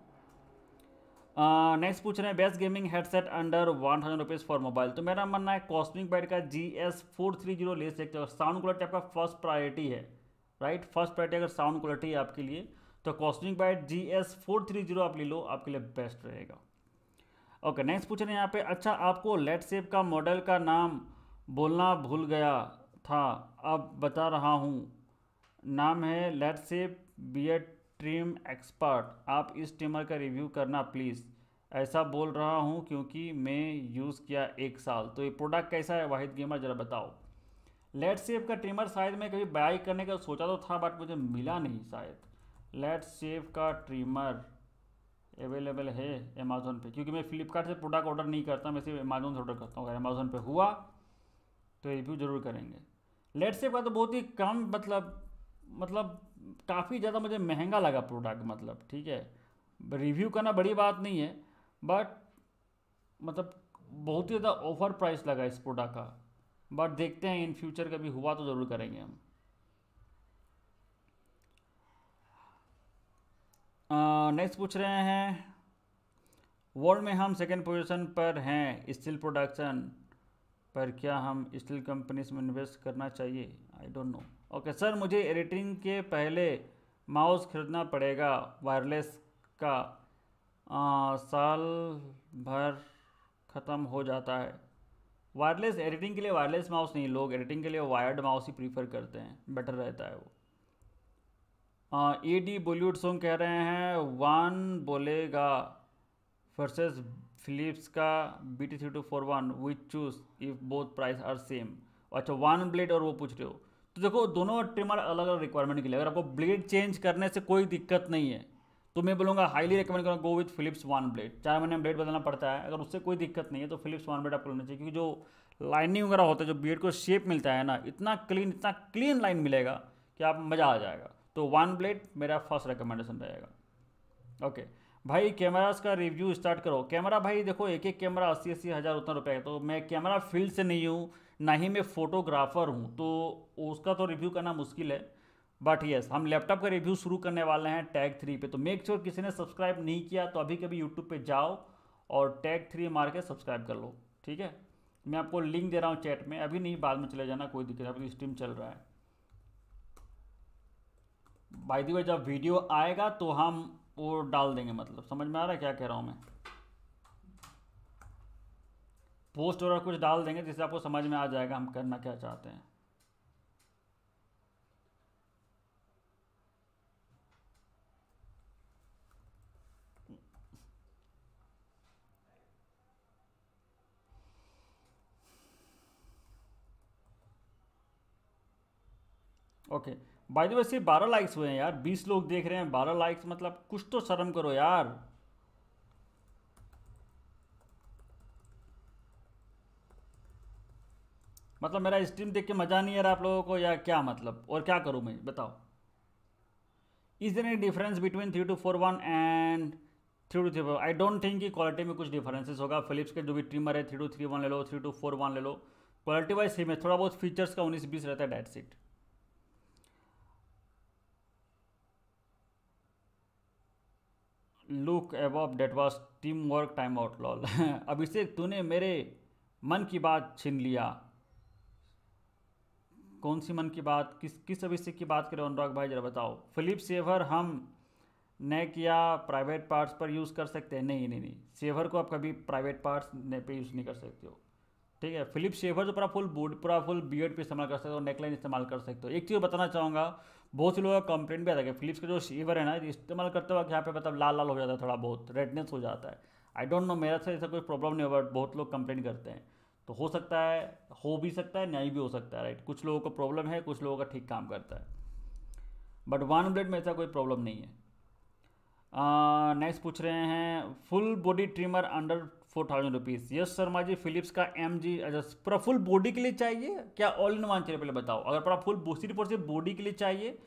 next पूछ रहे हैं best gaming headset under one thousand rupees for mobile तो मेरा मानना है कॉस्मिक बैड का G S four three zero ले सकते हो साउंड क्वालिटी आपका फर्स्ट प्रायोरिटी है राइट फर्स्ट प्रायोरिटी अगर साउंड क्वालिटी है आपके लिए तो Cosmic Byte G S four three zero आप ले लो आपके लिए बेस्ट रहेगा ओके नेक्स्ट पूछ रहे हैं यहाँ पे अच्छा आपको लेट सेप का मॉडल का नाम बोलना भूल गया था अब बता रहा हूँ नाम है लेट से बी ट्रिम एक्सपर्ट आप इस ट्रिमर का रिव्यू करना प्लीज़ ऐसा बोल रहा हूँ क्योंकि मैं यूज़ किया एक साल तो ये प्रोडक्ट कैसा है वाहिद गेमर ज़रा बताओ लेट सेफ का ट्रिमर शायद मैं कभी बाई करने का सोचा तो था बट मुझे मिला नहीं शायद लेट सेफ का ट्रिमर अवेलेबल है अमेज़ोन पे क्योंकि मैं फ्लिपकार्ट से प्रोडक्ट ऑर्डर नहीं करता मैं सिर्फ अमेज़ोन से ऑर्डर करता हूँ अगर अमेज़ोन पे हुआ तो रिव्यू ज़रूर करेंगे लेट से बात तो बहुत ही कम मतलब मतलब काफ़ी ज़्यादा मुझे महंगा लगा प्रोडक्ट मतलब ठीक है रिव्यू करना बड़ी बात नहीं है बट मतलब बहुत ही ज़्यादा ओवर प्राइस लगा इस प्रोडक्ट का बट देखते हैं इन फ्यूचर कभी हुआ तो ज़रूर करेंगे हम नेक्स्ट पूछ रहे हैं वर्ल्ड में हम सेकेंड पोजीशन पर हैं स्टील प्रोडक्शन पर क्या हम स्टील कंपनीज में इन्वेस्ट करना चाहिए I don't know okay sir मुझे एडिटिंग के पहले माउस खरीदना पड़ेगा वायरलेस का आ, साल भर ख़त्म हो जाता है वायरलेस एडिटिंग के लिए वायरलेस माउस नहीं लोग एडिटिंग के लिए वायर्ड माउस ही प्रीफर करते हैं बेटर रहता है वो ई डी बॉलीवुड सॉन्ग कह रहे हैं वन बोलेगा वर्सेस फिलिप्स का B T three two four one which choose if both price are same अच्छा वन ब्लेड और वो पूछ रहे हो तो देखो दोनों ट्रिमर अलग अलग रिक्वायरमेंट के लिए अगर आपको ब्लेड चेंज करने से कोई दिक्कत नहीं है तो मैं बोलूँगा हाईली रिकमेंड करूँगा go with Philips one blade चार महीने में ब्लेड बदलना पड़ता है अगर उससे कोई दिक्कत नहीं है तो फिलिप्स वन ब्लेड आपको लेना चाहिए क्योंकि जो लाइनिंग वगैरह होता है जो ब्लेड को शेप मिलता है ना इतना क्लीन इतना क्लीन लाइन मिलेगा कि आप मज़ा आ जाएगा तो वन ब्लेड मेरा फर्स्ट रिकमेंडेशन रहेगा ओके भाई कैमराज का रिव्यू स्टार्ट करो कैमरा भाई देखो एक एक कैमरा अस्सी अस्सी हज़ार उतना रुपये है तो मैं कैमरा फील्ड से नहीं हूँ ना ही मैं फ़ोटोग्राफ़र हूँ तो उसका तो रिव्यू करना मुश्किल है बट यस हम लैपटॉप का रिव्यू शुरू करने वाले हैं टैग थ्री पे तो मेक श्योर sure किसी ने सब्सक्राइब नहीं किया तो अभी कभी यूट्यूब पे जाओ और टैग थ्री मार के सब्सक्राइब कर लो ठीक है मैं आपको लिंक दे रहा हूँ चैट में अभी नहीं बाद में चले जाना कोई दिक्कत अभी स्ट्रीम तो चल रहा है भाई दी जब वीडियो आएगा तो हम वो डाल देंगे मतलब समझ में आ रहा है क्या कह रहा हूँ मैं पोस्ट और कुछ डाल देंगे जिससे आपको समझ में आ जाएगा हम करना क्या चाहते हैं ओके okay. भाई द सिर्फ बारह लाइक्स हुए हैं यार बीस लोग देख रहे हैं बारह लाइक्स मतलब कुछ तो शर्म करो यार मतलब मेरा स्ट्रीम देख के मज़ा नहीं आ रहा आप लोगों को या क्या मतलब और क्या करूँ मैं बताओ is there any difference between three two four one and three two three four I don't think कि क्वालिटी में कुछ डिफरेंसेस होगा फिलिप्स के जो भी ट्रिमर है थ्री टू थ्री वन ले लो थ्री टू फोर वन ले लो क्वालिटी वाइज सेम है थोड़ा बहुत फीचर्स का उन्नीस बीस रहता है that seat look above that was team work time out lol Abhishek तूने मेरे मन की बात छीन लिया कौन सी मन की बात किस किस अभिषेक की बात करें अनुराग भाई जरा बताओ फिलिप सेवर हम नेक या प्राइवेट पार्ट्स पर यूज़ कर सकते हैं नहीं नहीं नहीं सेवर को आप कभी प्राइवेट पार्ट्स पे यूज़ नहीं कर सकते हो ठीक है फिलिप सेवर तो पूरा फुल बोर्ड पूरा फुल बियर्ड पे इस्तेमाल कर सकते हो नेकलाइन इस्तेमाल कर सकते हो एक चीज़ बताना चाहूँगा बहुत से लोगों का कंप्लेंट भी आता है कि फिलिप्स का जो शेवर है ना इस्तेमाल करते वक्त यहाँ पे मतलब लाल लाल हो जाता है थोड़ा बहुत रेडनेस हो जाता है आई डोंट नो मेरा से ऐसा कोई प्रॉब्लम नहीं होगा बट बहुत लोग कंप्लेंट करते हैं तो हो सकता है हो भी सकता है नहीं भी हो सकता है राइट कुछ लोगों को प्रॉब्लम है कुछ लोगों का ठीक काम करता है बट वन ब्लेड में ऐसा कोई प्रॉब्लम नहीं है नेक्स्ट पूछ रहे हैं full body trimmer under four thousand rupees yes Sharma ji Philips का एम जी अच्छा पूरा फुल बॉडी के लिए चाहिए क्या ऑल इन वन चाहिए पहले बताओ अगर पूरा फुल सिर्फ और सिर्फ बॉडी के लिए चाहिए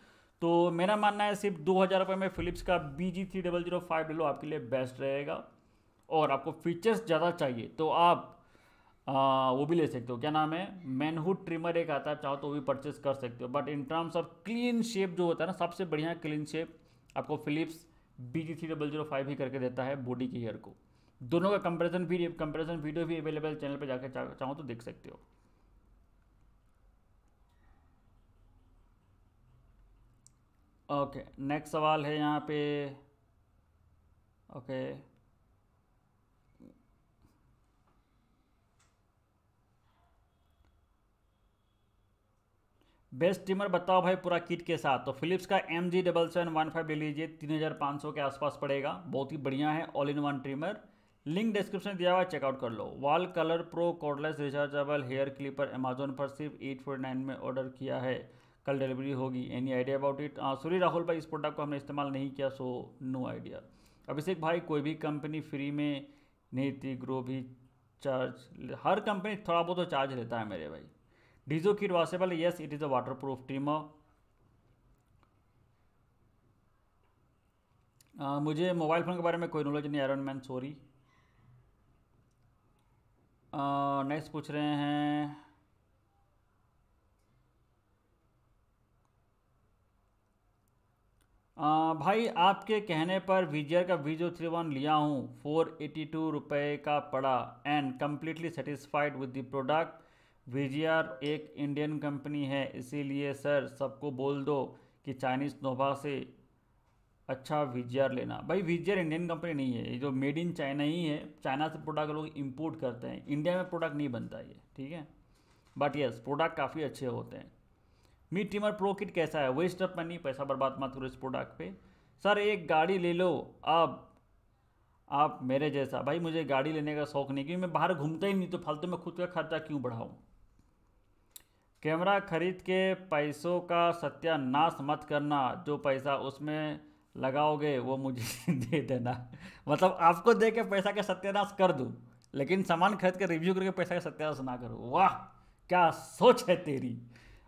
तो मेरा मानना है सिर्फ दो हज़ार रुपये में फिलिप्स का B G three double zero five ले लो आपके लिए बेस्ट रहेगा और आपको फीचर्स ज़्यादा चाहिए तो आप आ, वो भी ले सकते हो क्या नाम है मैनहुड ट्रिमर एक आता है चाहो तो वो भी परचेस कर सकते हो but in terms of clean shape जो होता है ना सबसे बढ़िया क्लीन शेप आपको Philips B G three double zero five ही करके देता है बॉडी के हेयर को दोनों का कंपेरिजन भी कंपेरिजन वीडियो भी अवेलेबल चैनल पर जाकर चाहो तो देख सकते हो ओके नेक्स्ट सवाल है यहाँ पे ओके बेस्ट ट्रिमर बताओ भाई पूरा किट के साथ तो फिलिप्स का M G double seven one five ले लीजिए तीन हज़ार पाँच सौ के आसपास पड़ेगा बहुत ही बढ़िया है all in one trimmer link description दिया हुआ चेकआउट कर लो Wahl colour pro cordless rechargeable hair clipper Amazon पर सिर्फ एट फोर नाइन में ऑर्डर किया है कल डिलीवरी होगी any idea about it sorry Rahul भाई इस प्रोडक्ट को हमने इस्तेमाल नहीं किया सो नो आइडिया अभिषेक भाई कोई भी कंपनी फ्री में नहीं थी ग्रो भी चार्ज हर कंपनी थोड़ा बहुत तो चार्ज लेता है मेरे भाई डीजो किट washable yes it is a waterproof trim मुझे मोबाइल फ़ोन के बारे में कोई नॉलेज नहीं आयरन मैन सॉरी नेक्स्ट पूछ रहे हैं आ, भाई आपके कहने पर विजियर का वीजो थ्री वन लिया हूँ फोर एटी टू रुपये का पड़ा and completely satisfied with the product VGR एक इंडियन कंपनी है इसीलिए सर सबको बोल दो कि चाइनीज़ नोवा से अच्छा वीजीआर लेना भाई वीजीआर इंडियन कंपनी नहीं है ये जो मेड इन चाइना ही है चाइना से प्रोडक्ट लोग इम्पोर्ट करते हैं इंडिया में प्रोडक्ट नहीं बनता ये ठीक है बट यस प्रोडक्ट काफ़ी अच्छे होते हैं मी टीमर प्रो किट कैसा है वेस्ट ऑफ मनी पैसा बर्बाद मत करो इस प्रोडक्ट पे सर एक गाड़ी ले लो अब आप मेरे जैसा भाई मुझे गाड़ी लेने का शौक नहीं क्योंकि मैं बाहर घूमता ही नहीं तो फालतू में खुद का खर्चा क्यों बढ़ाऊँ कैमरा खरीद के पैसों का सत्यानाश मत करना जो पैसा उसमें लगाओगे वो मुझे दे देना मतलब आपको दे के पैसा का सत्यानाश कर दूँ लेकिन सामान खरीद के रिव्यू करके पैसा का सत्यानाश ना करो वाह क्या सोच है तेरी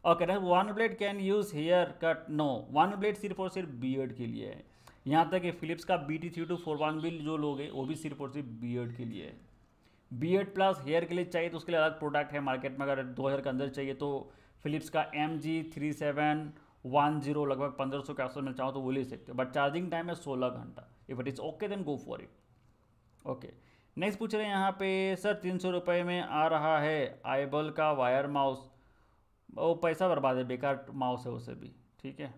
और कह रहे one blade can use haircut no one blade सिर्फ और सिर्फ बियर्ड के लिए है यहाँ तक कि फिलिप्स का B T three two four one बिल जो लोग हैं वो भी सिर्फ और सिर्फ बी के लिए है बी प्लस हेयर के लिए चाहिए तो उसके लिए अलग प्रोडक्ट है मार्केट में अगर दो हज़ार के अंदर चाहिए तो फिलिप्स का M G three seven one zero लगभग पंद्रह सौ के आसपास मिल चाहो तो वो ले सकते हो बट चार्जिंग टाइम है सोलह घंटा if it is okay then go for it okay next पूछ रहे हैं यहाँ पे सर तीन सौ रुपये में आ रहा है आईबल का वायर माउस वो पैसा बर्बाद है बेकार माउस है उसे भी ठीक है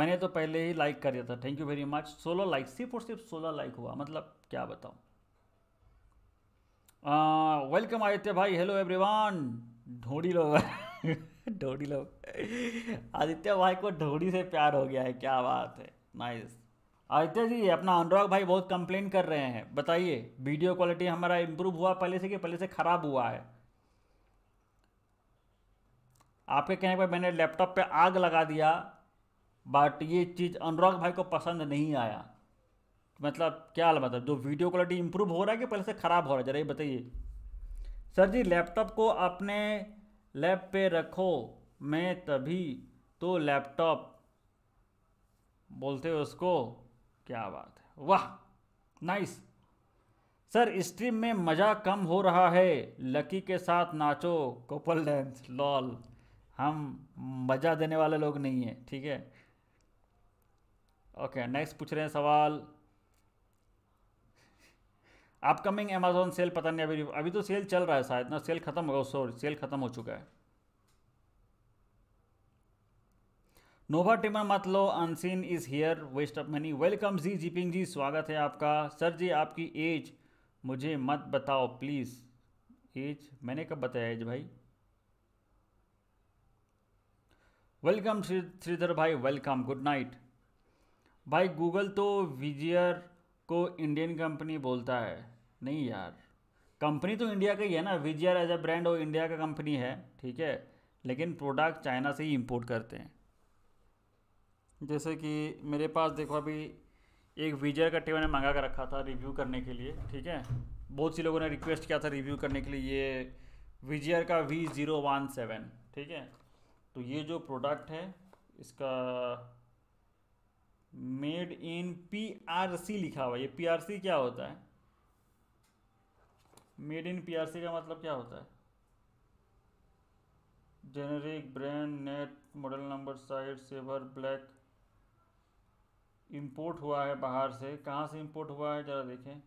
मैंने तो पहले ही लाइक कर दिया था थैंक यू वेरी मच सोलह लाइक सिर्फ और सिर्फ सोलह लाइक हुआ मतलब क्या बताऊँ वेलकम आदित्य भाई हेलो एवरीवन ढोड़ी लोग ढोड़ी लोग आदित्य भाई को डोडी से प्यार हो गया है क्या बात है नाइस आदित्य जी अपना अनुराग भाई बहुत कंप्लेन कर रहे हैं बताइए वीडियो क्वालिटी हमारा इम्प्रूव हुआ पहले से कि पहले से ख़राब हुआ है आपके कहने पर मैंने लैपटॉप पे आग लगा दिया बट ये चीज़ अनुराग भाई को पसंद नहीं आया मतलब क्या मतलब जो वीडियो क्वालिटी इम्प्रूव हो रहा है कि पहले से ख़राब हो रहा है जरा ये बताइए सर जी लैपटॉप को आपने लैब पे रखो मैं तभी तो लैपटॉप बोलते हो उसको क्या बात है वाह नाइस सर स्ट्रीम में मज़ा कम हो रहा है लकी के साथ नाचो कपल डांस लॉल हम मज़ा देने वाले लोग नहीं हैं ठीक है ओके नेक्स्ट पूछ रहे हैं सवाल अपकमिंग अमेजोन सेल पता नहीं अभी अभी तो सेल चल रहा है शायद ना सेल खत्म होगा सॉरी सेल खत्म हो चुका है नोवा टिमर मत लो unseen is here waste of money welcome जी जीपिंग जी स्वागत है आपका सर जी आपकी एज मुझे मत बताओ प्लीज़ एज मैंने कब बताया एज भाई वेलकम श्री श्रीधर भाई वेलकम गुड नाइट भाई गूगल तो विजियर को इंडियन कंपनी बोलता है नहीं यार कंपनी तो इंडिया का ही है ना विजयर एज अ ब्रांड वो इंडिया का कंपनी है ठीक है लेकिन प्रोडक्ट चाइना से ही इम्पोर्ट करते हैं जैसे कि मेरे पास देखो अभी एक विजयर का टेबल ने मंगा कर रखा था रिव्यू करने के लिए ठीक है बहुत सी लोगों ने रिक्वेस्ट किया था रिव्यू करने के लिए ये विजयर का वी ज़ीरो वन सेवन ठीक है तो ये जो प्रोडक्ट है इसका made in P R C लिखा हुआ ये पी आर सी क्या होता है made in P R C का मतलब क्या होता है generic brand net model number side shaver black import हुआ है बाहर से कहाँ से इंपोर्ट हुआ है ज़रा देखें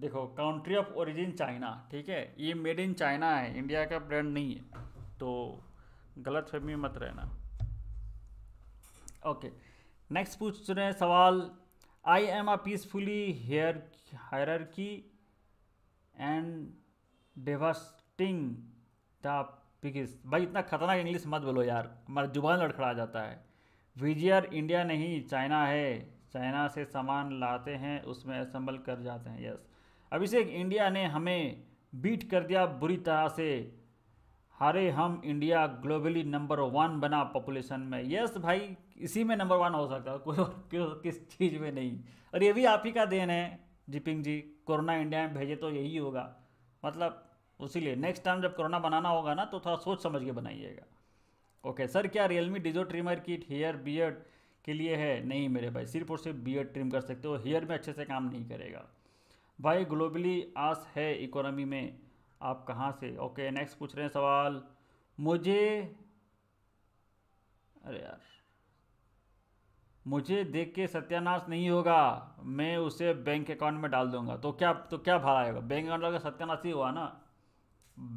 देखो कंट्री ऑफ ओरिजिन चाइना ठीक है ये मेड इन चाइना है इंडिया का ब्रांड नहीं है तो गलत फहमी मत रहना ओके okay. नेक्स्ट पूछ रहे हैं सवाल I am a peacefully hair की एंड डिवस्टिंग द बिगेस्ट भाई इतना खतरनाक इंग्लिश मत बोलो यार हमारा जुबान लड़खड़ा जाता है विजियर इंडिया नहीं चाइना है चाइना से सामान लाते हैं उसमें असम्बल कर जाते हैं यस अभिषेक इंडिया ने हमें बीट कर दिया बुरी तरह से हरे हम इंडिया ग्लोबली नंबर वन बना पॉपुलेशन में यस भाई इसी में नंबर वन हो सकता है कोई और किस चीज़ में नहीं और ये भी आप ही का देन है जिपिंग जी कोरोना इंडिया में भेजे तो यही होगा मतलब उसीलिए नेक्स्ट टाइम जब कोरोना बनाना होगा ना तो थोड़ा सोच समझ के बनाइएगा ओके सर क्या Realme Dizo trimmer kit hair beard के लिए है नहीं मेरे भाई सिर्फ और सिर्फ बियर्ड ट्रिम कर सकते हो हेयर में अच्छे से काम नहीं करेगा भाई ग्लोबली आस है इकोनॉमी में आप कहाँ से ओके नेक्स्ट पूछ रहे हैं सवाल मुझे अरे यार मुझे देख के सत्यानाश नहीं होगा मैं उसे बैंक अकाउंट में डाल दूंगा तो क्या तो क्या भाड़ा आएगा बैंक अकाउंट का सत्यानाश ही हुआ ना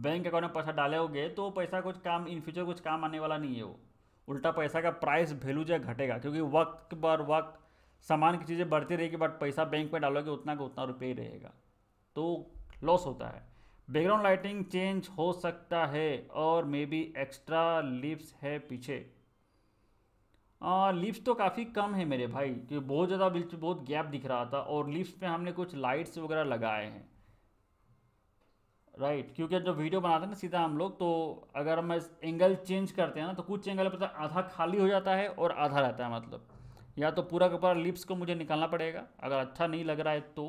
बैंक अकाउंट में पैसा डाले होगे तो पैसा कुछ काम इन फ्यूचर कुछ काम आने वाला नहीं है वो उल्टा पैसा का प्राइस वैल्यू जो घटेगा क्योंकि वक्त पर वक्त सामान की चीज़ें बढ़ती रहेगी बट पैसा बैंक में डालोगे उतना का उतना रुपये ही रहेगा तो लॉस होता है बैकग्राउंड लाइटिंग चेंज हो सकता है और मे बी एक्स्ट्रा लिप्स है पीछे लिप्स हाँ, तो काफ़ी कम है मेरे भाई क्योंकि बहुत ज़्यादा बिल्कुल बहुत गैप दिख रहा था और लिप्स पे हमने कुछ लाइट्स वगैरह लगाए हैं राइट right, क्योंकि जब वीडियो बनाते हैं ना सीधा हम लोग तो अगर हम एंगल चेंज करते हैं ना तो कुछ एंगल पर तो आधा खाली हो जाता है और आधा रहता है मतलब या तो पूरा का पूरा लिप्स को मुझे निकालना पड़ेगा अगर अच्छा नहीं लग रहा है तो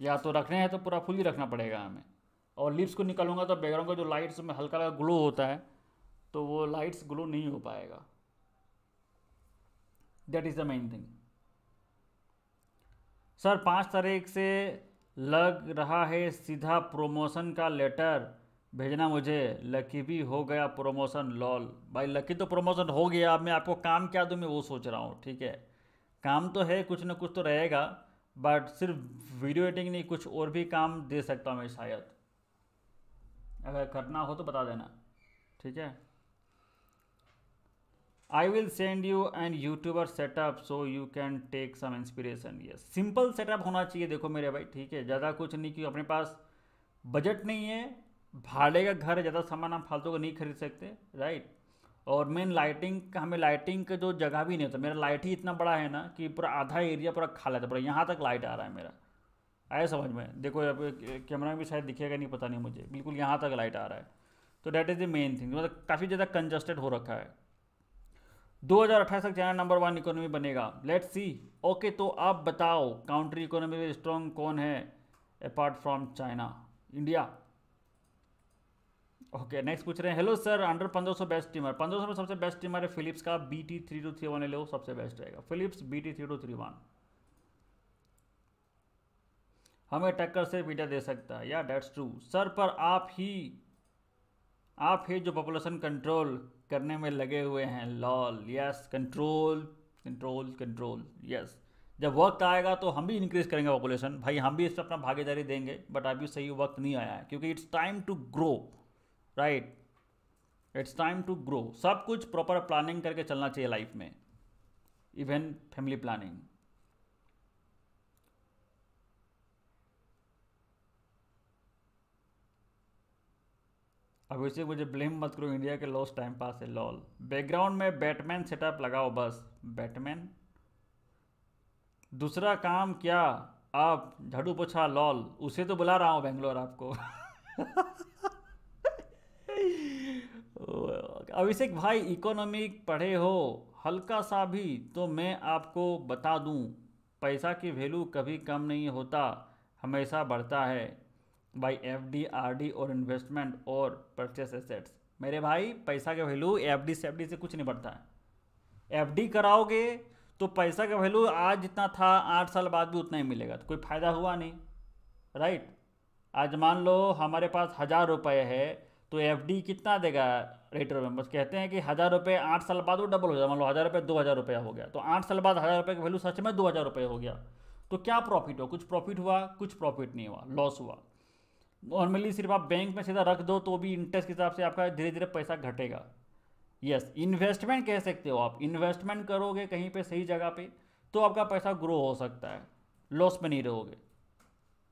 या तो रखने हैं तो पूरा फुल रखना पड़ेगा हमें और लिप्स को निकालूंगा तो बैकग्राउंड का जो लाइट्स में हल्का हल्का ग्लो होता है तो वो लाइट्स ग्लो नहीं हो पाएगा that is the main thing sir पाँच तारीख से लग रहा है सीधा प्रोमोशन का लेटर भेजना मुझे लकी भी हो गया प्रोमोशन लॉल भाई लकी तो प्रोमोशन हो गया अब मैं आपको काम क्या दूँ मैं वो सोच रहा हूँ ठीक है काम तो है कुछ ना कुछ तो रहेगा बट सिर्फ वीडियो एडिटिंग नहीं कुछ और भी काम दे सकता हूँ मैं शायद अगर करना हो तो बता देना ठीक है I will send you an YouTuber setup so you can take some inspiration. Yes, simple setup होना चाहिए देखो मेरे भाई ठीक है ज़्यादा कुछ नहीं क्योंकि अपने पास बजट नहीं है भाड़े का घर है ज़्यादा सामान हम फालतू का नहीं खरीद सकते राइट और मेन लाइटिंग का हमें लाइटिंग का जो जगह भी नहीं होता मेरा लाइट ही इतना बड़ा है ना कि पूरा आधा एरिया पूरा खा लेता पूरा यहाँ तक लाइट आ रहा है मेरा आया समझ में देखो अब कैमरा में भी शायद दिखेगा नहीं पता नहीं मुझे बिल्कुल यहाँ तक लाइट आ रहा है तो that is the main thing मतलब काफ़ी ज़्यादा कंजस्टेड हो रखा है 2028 तक चाइना नंबर वन इकोनॉमी बनेगा लेट सी ओके तो आप बताओ काउंट्री इकोनॉमी में स्ट्रॉन्ग कौन है apart from China India okay next पूछ रहे हैं hello sir under 1500 best trimmer 1500 में सबसे बेस्ट टीमर है फिलिप्स का B T three two three one ले लो सबसे बेस्ट रहेगा Philips B T three two three one हमें टक्कर से बीटा दे सकता है या डेट्स ट्रू सर पर आप ही आप ही जो पॉपुलेशन कंट्रोल करने में लगे हुए हैं lol yes control control control yes जब वक्त आएगा तो हम भी इंक्रीज करेंगे पॉपुलेशन भाई हम भी इस पर अपना भागीदारी देंगे बट अभी सही वक्त नहीं आया है क्योंकि it's time to grow right it's time to grow सब कुछ प्रॉपर प्लानिंग करके चलना चाहिए लाइफ में इवन फैमिली प्लानिंग अब इसे मुझे ब्लेम मत करो इंडिया के लॉस टाइम पास है लॉल बैकग्राउंड में बैटमैन सेटअप लगाओ बस बैटमैन दूसरा काम क्या आप झाड़ू पोछा लॉल उसे तो बुला रहा हूँ बेंगलोर आपको अभिषेक भाई इकोनॉमिक पढ़े हो हल्का सा भी तो मैं आपको बता दूं पैसा की वैल्यू कभी कम नहीं होता हमेशा बढ़ता है by F D R D और इन्वेस्टमेंट और परचेस एसेट्स मेरे भाई पैसा का वैल्यू एफ डी से एफ डी से कुछ नहीं बढ़ता है एफ डी कराओगे तो पैसा का वैल्यू आज जितना था आठ साल बाद भी उतना ही मिलेगा तो कोई फ़ायदा हुआ नहीं राइट आज मान लो हमारे पास हज़ार रुपये है तो एफ डी कितना देगा ऑफ मेम्बर्स कहते हैं कि हज़ार रुपये आठ साल बाद वो डबल हो जाए मान लो हज़ार रुपये दो हज़ार रुपया हो गया तो आठ साल बाद हज़ार रुपये का वैल्यू सच में दो हज़ार रुपये हो गया तो क्या प्रॉफिट हुआ कुछ प्रॉफिट हुआ कुछ प्रॉफिट नहीं हुआ लॉस हुआ नॉर्मली सिर्फ आप बैंक में सीधा रख दो तो भी इंटरेस्ट के हिसाब से आपका धीरे धीरे पैसा घटेगा यस yes, इन्वेस्टमेंट कह सकते हो आप इन्वेस्टमेंट करोगे कहीं पे सही जगह पे तो आपका पैसा ग्रो हो सकता है लॉस में नहीं रहोगे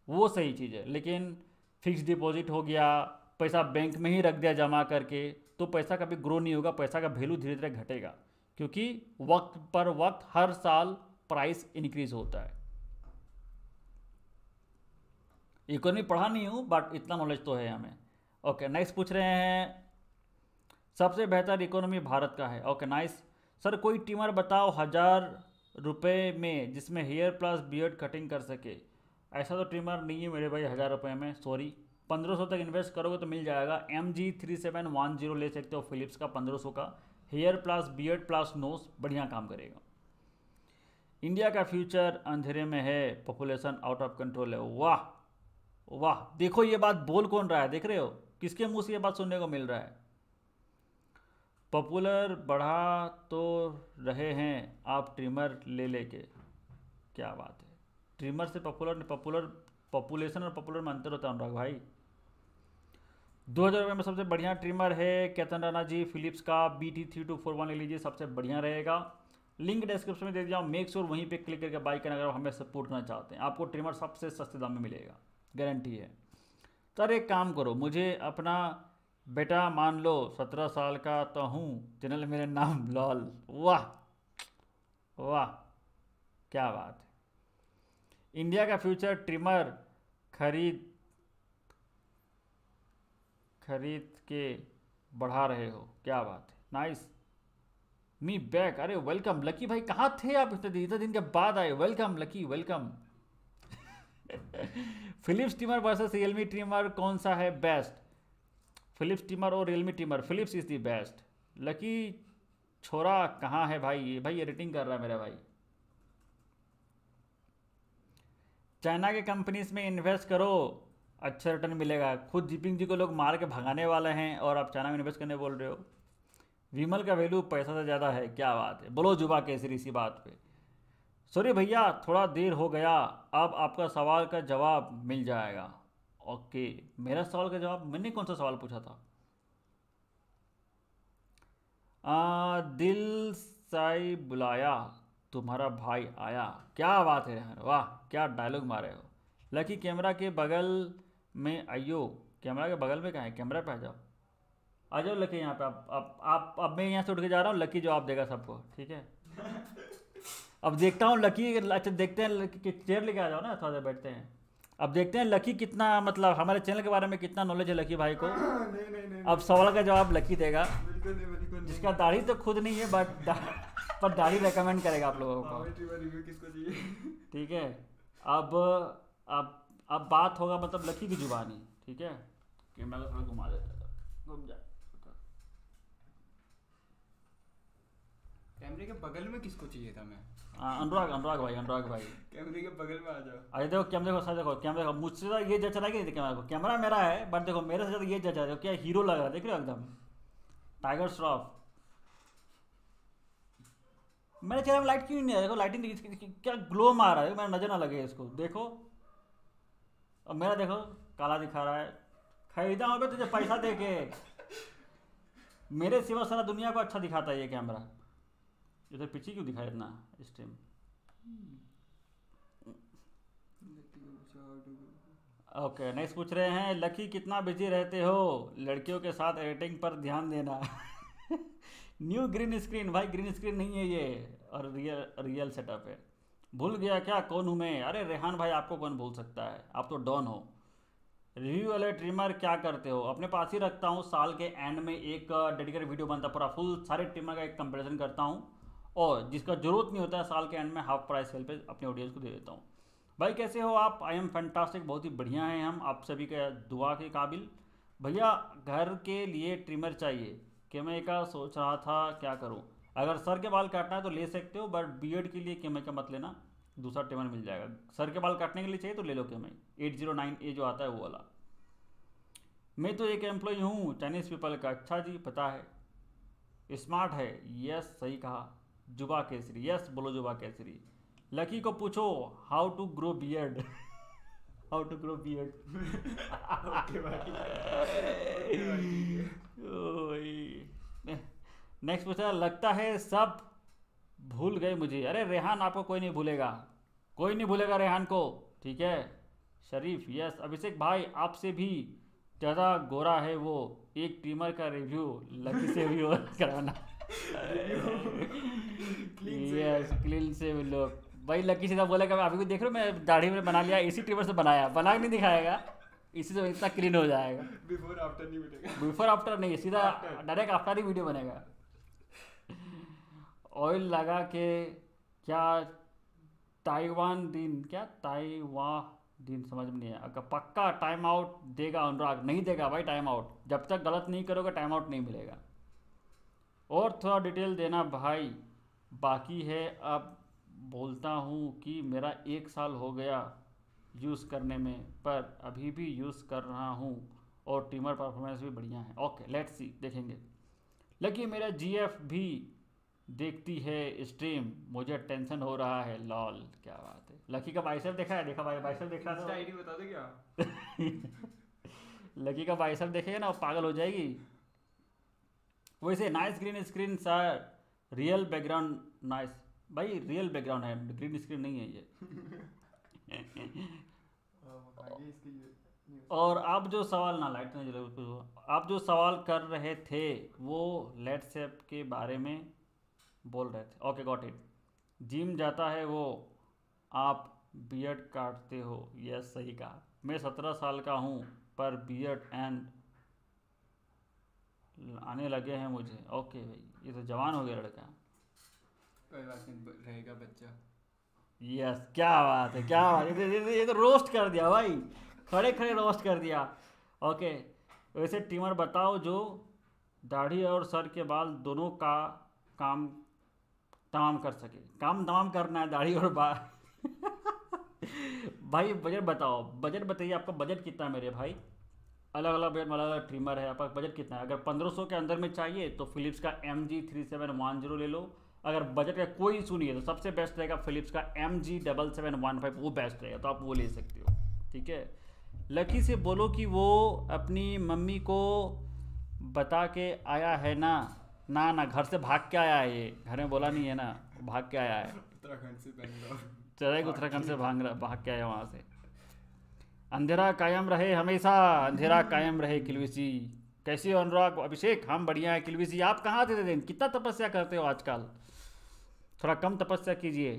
वो सही चीज़ है लेकिन फिक्स डिपॉजिट हो गया पैसा बैंक में ही रख दिया जमा करके तो पैसा कभी ग्रो नहीं होगा पैसा का वैल्यू धीरे धीरे घटेगा क्योंकि वक्त पर वक्त हर साल प्राइस इंक्रीज होता है इकोनॉमी पढ़ा नहीं हूँ बट इतना नॉलेज तो है हमें ओके नेक्स्ट पूछ रहे हैं सबसे बेहतर इकोनॉमी भारत का है ओके नाइस सर कोई टीमर बताओ हज़ार रुपये में जिसमें हेयर प्लस बियर्ड कटिंग कर सके ऐसा तो ट्रिमर नहीं है मेरे भाई हज़ार रुपये में सॉरी पंद्रह सौ तक इन्वेस्ट करोगे तो मिल जाएगा M G three seven one zero ले सकते हो फिलिप्स का पंद्रह सौ का hair plus beard plus nose बढ़िया काम करेगा इंडिया का फ्यूचर अंधेरे में है पॉपुलेशन आउट ऑफ कंट्रोल है वाह वाह देखो ये बात बोल कौन रहा है देख रहे हो किसके मुंह से ये बात सुनने को मिल रहा है पॉपुलर बढ़ा तो रहे हैं आप ट्रिमर ले लेके क्या बात है ट्रिमर से पॉपुलर पॉपुलर पॉपुलेशन और पॉपुलर में अंतर होता है अनुराग भाई दो हज़ार रुपये में सबसे बढ़िया ट्रिमर है केतन राणा जी फिलिप्स का B T three two four one ले लीजिए सबसे बढ़िया रहेगा लिंक डिस्क्रिप्शन में दे दिया मेक श्योर वहीं पे क्लिक करके बाई करना अगर हमें सपोर्ट करना चाहते हैं आपको ट्रिमर सबसे सस्ते दाम में मिलेगा गारंटी है सर एक काम करो मुझे अपना बेटा मान लो सत्रह साल का तो हूँ चैनल मेरे नाम लॉल वाह वाह क्या बात है इंडिया का फ्यूचर ट्रिमर खरीद खरीद के बढ़ा रहे हो क्या बात है नाइस मी बैक अरे वेलकम लकी भाई कहाँ थे आप इतने दिन इतने दिन के बाद आए welcome Lucky welcome Philips trimmer versus Realme trimmer कौन सा है बेस्ट फिलिप्स टीमर और Realme trimmer Philips is the best Lucky छोरा कहाँ है भाई ये भाई एडिटिंग कर रहा है मेरा भाई चाइना के कंपनीज में इन्वेस्ट करो अच्छा रिटर्न मिलेगा खुद जीपिंग जी को लोग मार के भगाने वाले हैं और आप चाइना में इन्वेस्ट करने बोल रहे हो विमल का वैल्यू पैसा से ज़्यादा है क्या बात है बोलो जुबा कैसे इसी बात पे सॉरी भैया थोड़ा देर हो गया अब आपका सवाल का जवाब मिल जाएगा ओके मेरा सवाल का जवाब मैंने कौन सा सवाल पूछा था आ, दिल साई बुलाया तुम्हारा भाई आया क्या बात है यार वाह क्या डायलॉग मारे हो लकी कैमरा के बगल में आइयो कैमरा के बगल में कहा है कैमरा पे आ जाओ आ जाओ लकी यहाँ पे आप आप आप अब मैं यहाँ से उठ के जा रहा हूँ लकी जवाब देगा सबको ठीक है अब देखता हूँ लकी अच्छा देखते हैं चेयर लेके आ जाओ ना थोड़ा देर बैठते हैं अब देखते हैं लकी कितना मतलब हमारे चैनल के बारे में कितना नॉलेज है लकी भाई को हाँ, नहीं, नहीं, नहीं, नहीं अब सवाल का जवाब लकी देगा जिसका दाढ़ी तो खुद नहीं है बट पर दाढ़ी रेकमेंड करेगा आप लोगों को हाँ, ठीक है अब अब अब बात होगा मतलब लकी की जुबानी ठीक है कि मैं थोड़ा घुमा देता घूम जा कैमरे के बगल में किसको चाहिए था मैं हाँ, अनुराग अनुराग भाई अनुराग भाई कैमरे के बगल में आ जाओ अरे देखो कैमरे को सर देखो कैमरे मुझसे ये जज चला कैमरा को कैमरा मेरा है बट देखो मेरे से ये जज चला क्या हीरो लग रहा है देख रहे हो एकदम टाइगर श्रॉफ मेरे चेहरे में लाइट क्यों नहीं आया देखो लाइटिंग क्या ग्लो मार रहा है मेरा नज़र ना लगे इसको देखो और मेरा देखो काला दिखा रहा है खरीदा हो तुझे पैसा दे के मेरे सिवा सारा दुनिया को अच्छा दिखाता है ये कैमरा इधर पीछे क्यों दिखाया इतना इस टाइम ओके नेक्स्ट पूछ रहे हैं लकी कितना बिजी रहते हो लड़कियों के साथ एडिटिंग पर ध्यान देना न्यू ग्रीन स्क्रीन भाई ग्रीन स्क्रीन नहीं है ये और रियल रियल सेटअप है भूल गया क्या कौन हूँ मैं अरे रेहान भाई आपको कौन भूल सकता है आप तो डॉन हो रिव्यू वाले ट्रिमर क्या करते हो अपने पास ही रखता हूँ साल के एंड में एक डेडिकेट वीडियो बनता पूरा फुल सारे ट्रिमर का एक कंपेरिजन करता हूँ और जिसका ज़रूरत नहीं होता है साल के एंड में हाफ प्राइस सेल पे अपने ऑडियंस को दे देता हूँ भाई कैसे हो आप आई एम फैंटास्टिक बहुत ही बढ़िया हैं हम आप सभी का दुआ के काबिल भैया घर के लिए ट्रिमर चाहिए कैमे का सोच रहा था क्या करूँ अगर सर के बाल काटना है तो ले सकते हो बट बी के लिए कैमे का मत लेना दूसरा ट्रिमर मिल जाएगा सर के बाल काटने के लिए चाहिए तो ले लो Kemei eight zero nine A जो आता है वो वाला मैं तो एक एम्प्लॉय हूँ चाइनीज़ पीपल का अच्छा जी पता है स्मार्ट है यस सही कहा जुबा केसरी यस बोलो जुबा केसरी लकी को पूछो how to grow beard how to grow beard next पूछा लगता है सब भूल गए मुझे अरे रेहान आपको कोई नहीं भूलेगा कोई नहीं भूलेगा रेहान को ठीक है शरीफ यस अभिषेक भाई आपसे भी ज़्यादा गोरा है वो एक टीमर का रिव्यू लकी से भी कराना यस क्लीन से भाई लकी सीधा बोला कि अभी को देख रहा हूँ मैं दाढ़ी में बना लिया इसी ट्रिमर से बनाया बना नहीं दिखाएगा इसी से इतना क्लीन हो जाएगा बिफोर आफ्टर नहीं मिलेगा बिफोर आफ्टर नहीं सीधा डायरेक्ट आफ्टर ही वीडियो बनेगा ऑयल लगा के क्या ताइवान दिन क्या ताइवा दिन समझ में नहीं है अगर पक्का टाइम आउट देगा अनुराग नहीं देगा भाई टाइम आउट जब तक गलत नहीं करोगे टाइम आउट नहीं मिलेगा और थोड़ा डिटेल देना भाई बाकी है अब बोलता हूँ कि मेरा एक साल हो गया यूज़ करने में पर अभी भी यूज़ कर रहा हूँ और टीमर परफॉर्मेंस भी बढ़िया है ओके लेट्स सी देखेंगे लेकिन मेरा जीएफ भी देखती है स्ट्रीम मुझे टेंशन हो रहा है लॉल क्या बात है लकी का बाइसअप देखा है देखा भाई बाइसअप देखा था आईडी बता दे क्या लकी का बाइसअप देखेगा ना पागल हो जाएगी वैसे nice green screen sir real background nice भाई रियल बैकग्राउंड है ग्रीन स्क्रीन नहीं है ये और आप जो सवाल ना लाइट नहीं जला आप जो सवाल कर रहे थे वो लेट्सएप के बारे में बोल रहे थे ओके गॉट इट जिम जाता है वो आप बियर्ड काटते हो यस सही कहा मैं सत्रह साल का हूँ पर बियर्ड एंड आने लगे हैं मुझे ओके भाई ये तो जवान हो गया लड़का कोई बात नहीं रहेगा बच्चा यस क्या बात है क्या बात है ये तो रोस्ट कर दिया भाई खड़े खड़े रोस्ट कर दिया ओके वैसे टीमर बताओ जो दाढ़ी और सर के बाल दोनों का काम तमाम कर सके काम तमाम करना है दाढ़ी और बाल भाई बजट बताओ बजट बताइए आपका बजट कितना है मेरे भाई अलग अलग बजट में अलग अलग ट्रिमर है आपका बजट कितना है अगर 1500 के अंदर में चाहिए तो फिलिप्स का M G three seven one zero ले लो अगर बजट का कोई इशू नहीं है तो सबसे बेस्ट रहेगा फिलिप्स का M G double seven one five वो बेस्ट रहेगा तो आप वो ले सकते हो ठीक है लकी से बोलो कि वो अपनी मम्मी को बता के आया है ना ना ना घर से भाग के आया है ये घर में बोला नहीं है ना भाग के आया है उत्तराखंड से चले उत्तराखंड से भाग भाग के आया वहाँ से अंधेरा कायम रहे हमेशा अंधेरा कायम रहे किलवी जी कैसे हो अनुराग अभिषेक हम बढ़िया हैं किलवी जी आप कहाँ थे दिन कितना तपस्या करते हो आजकल थोड़ा कम तपस्या कीजिए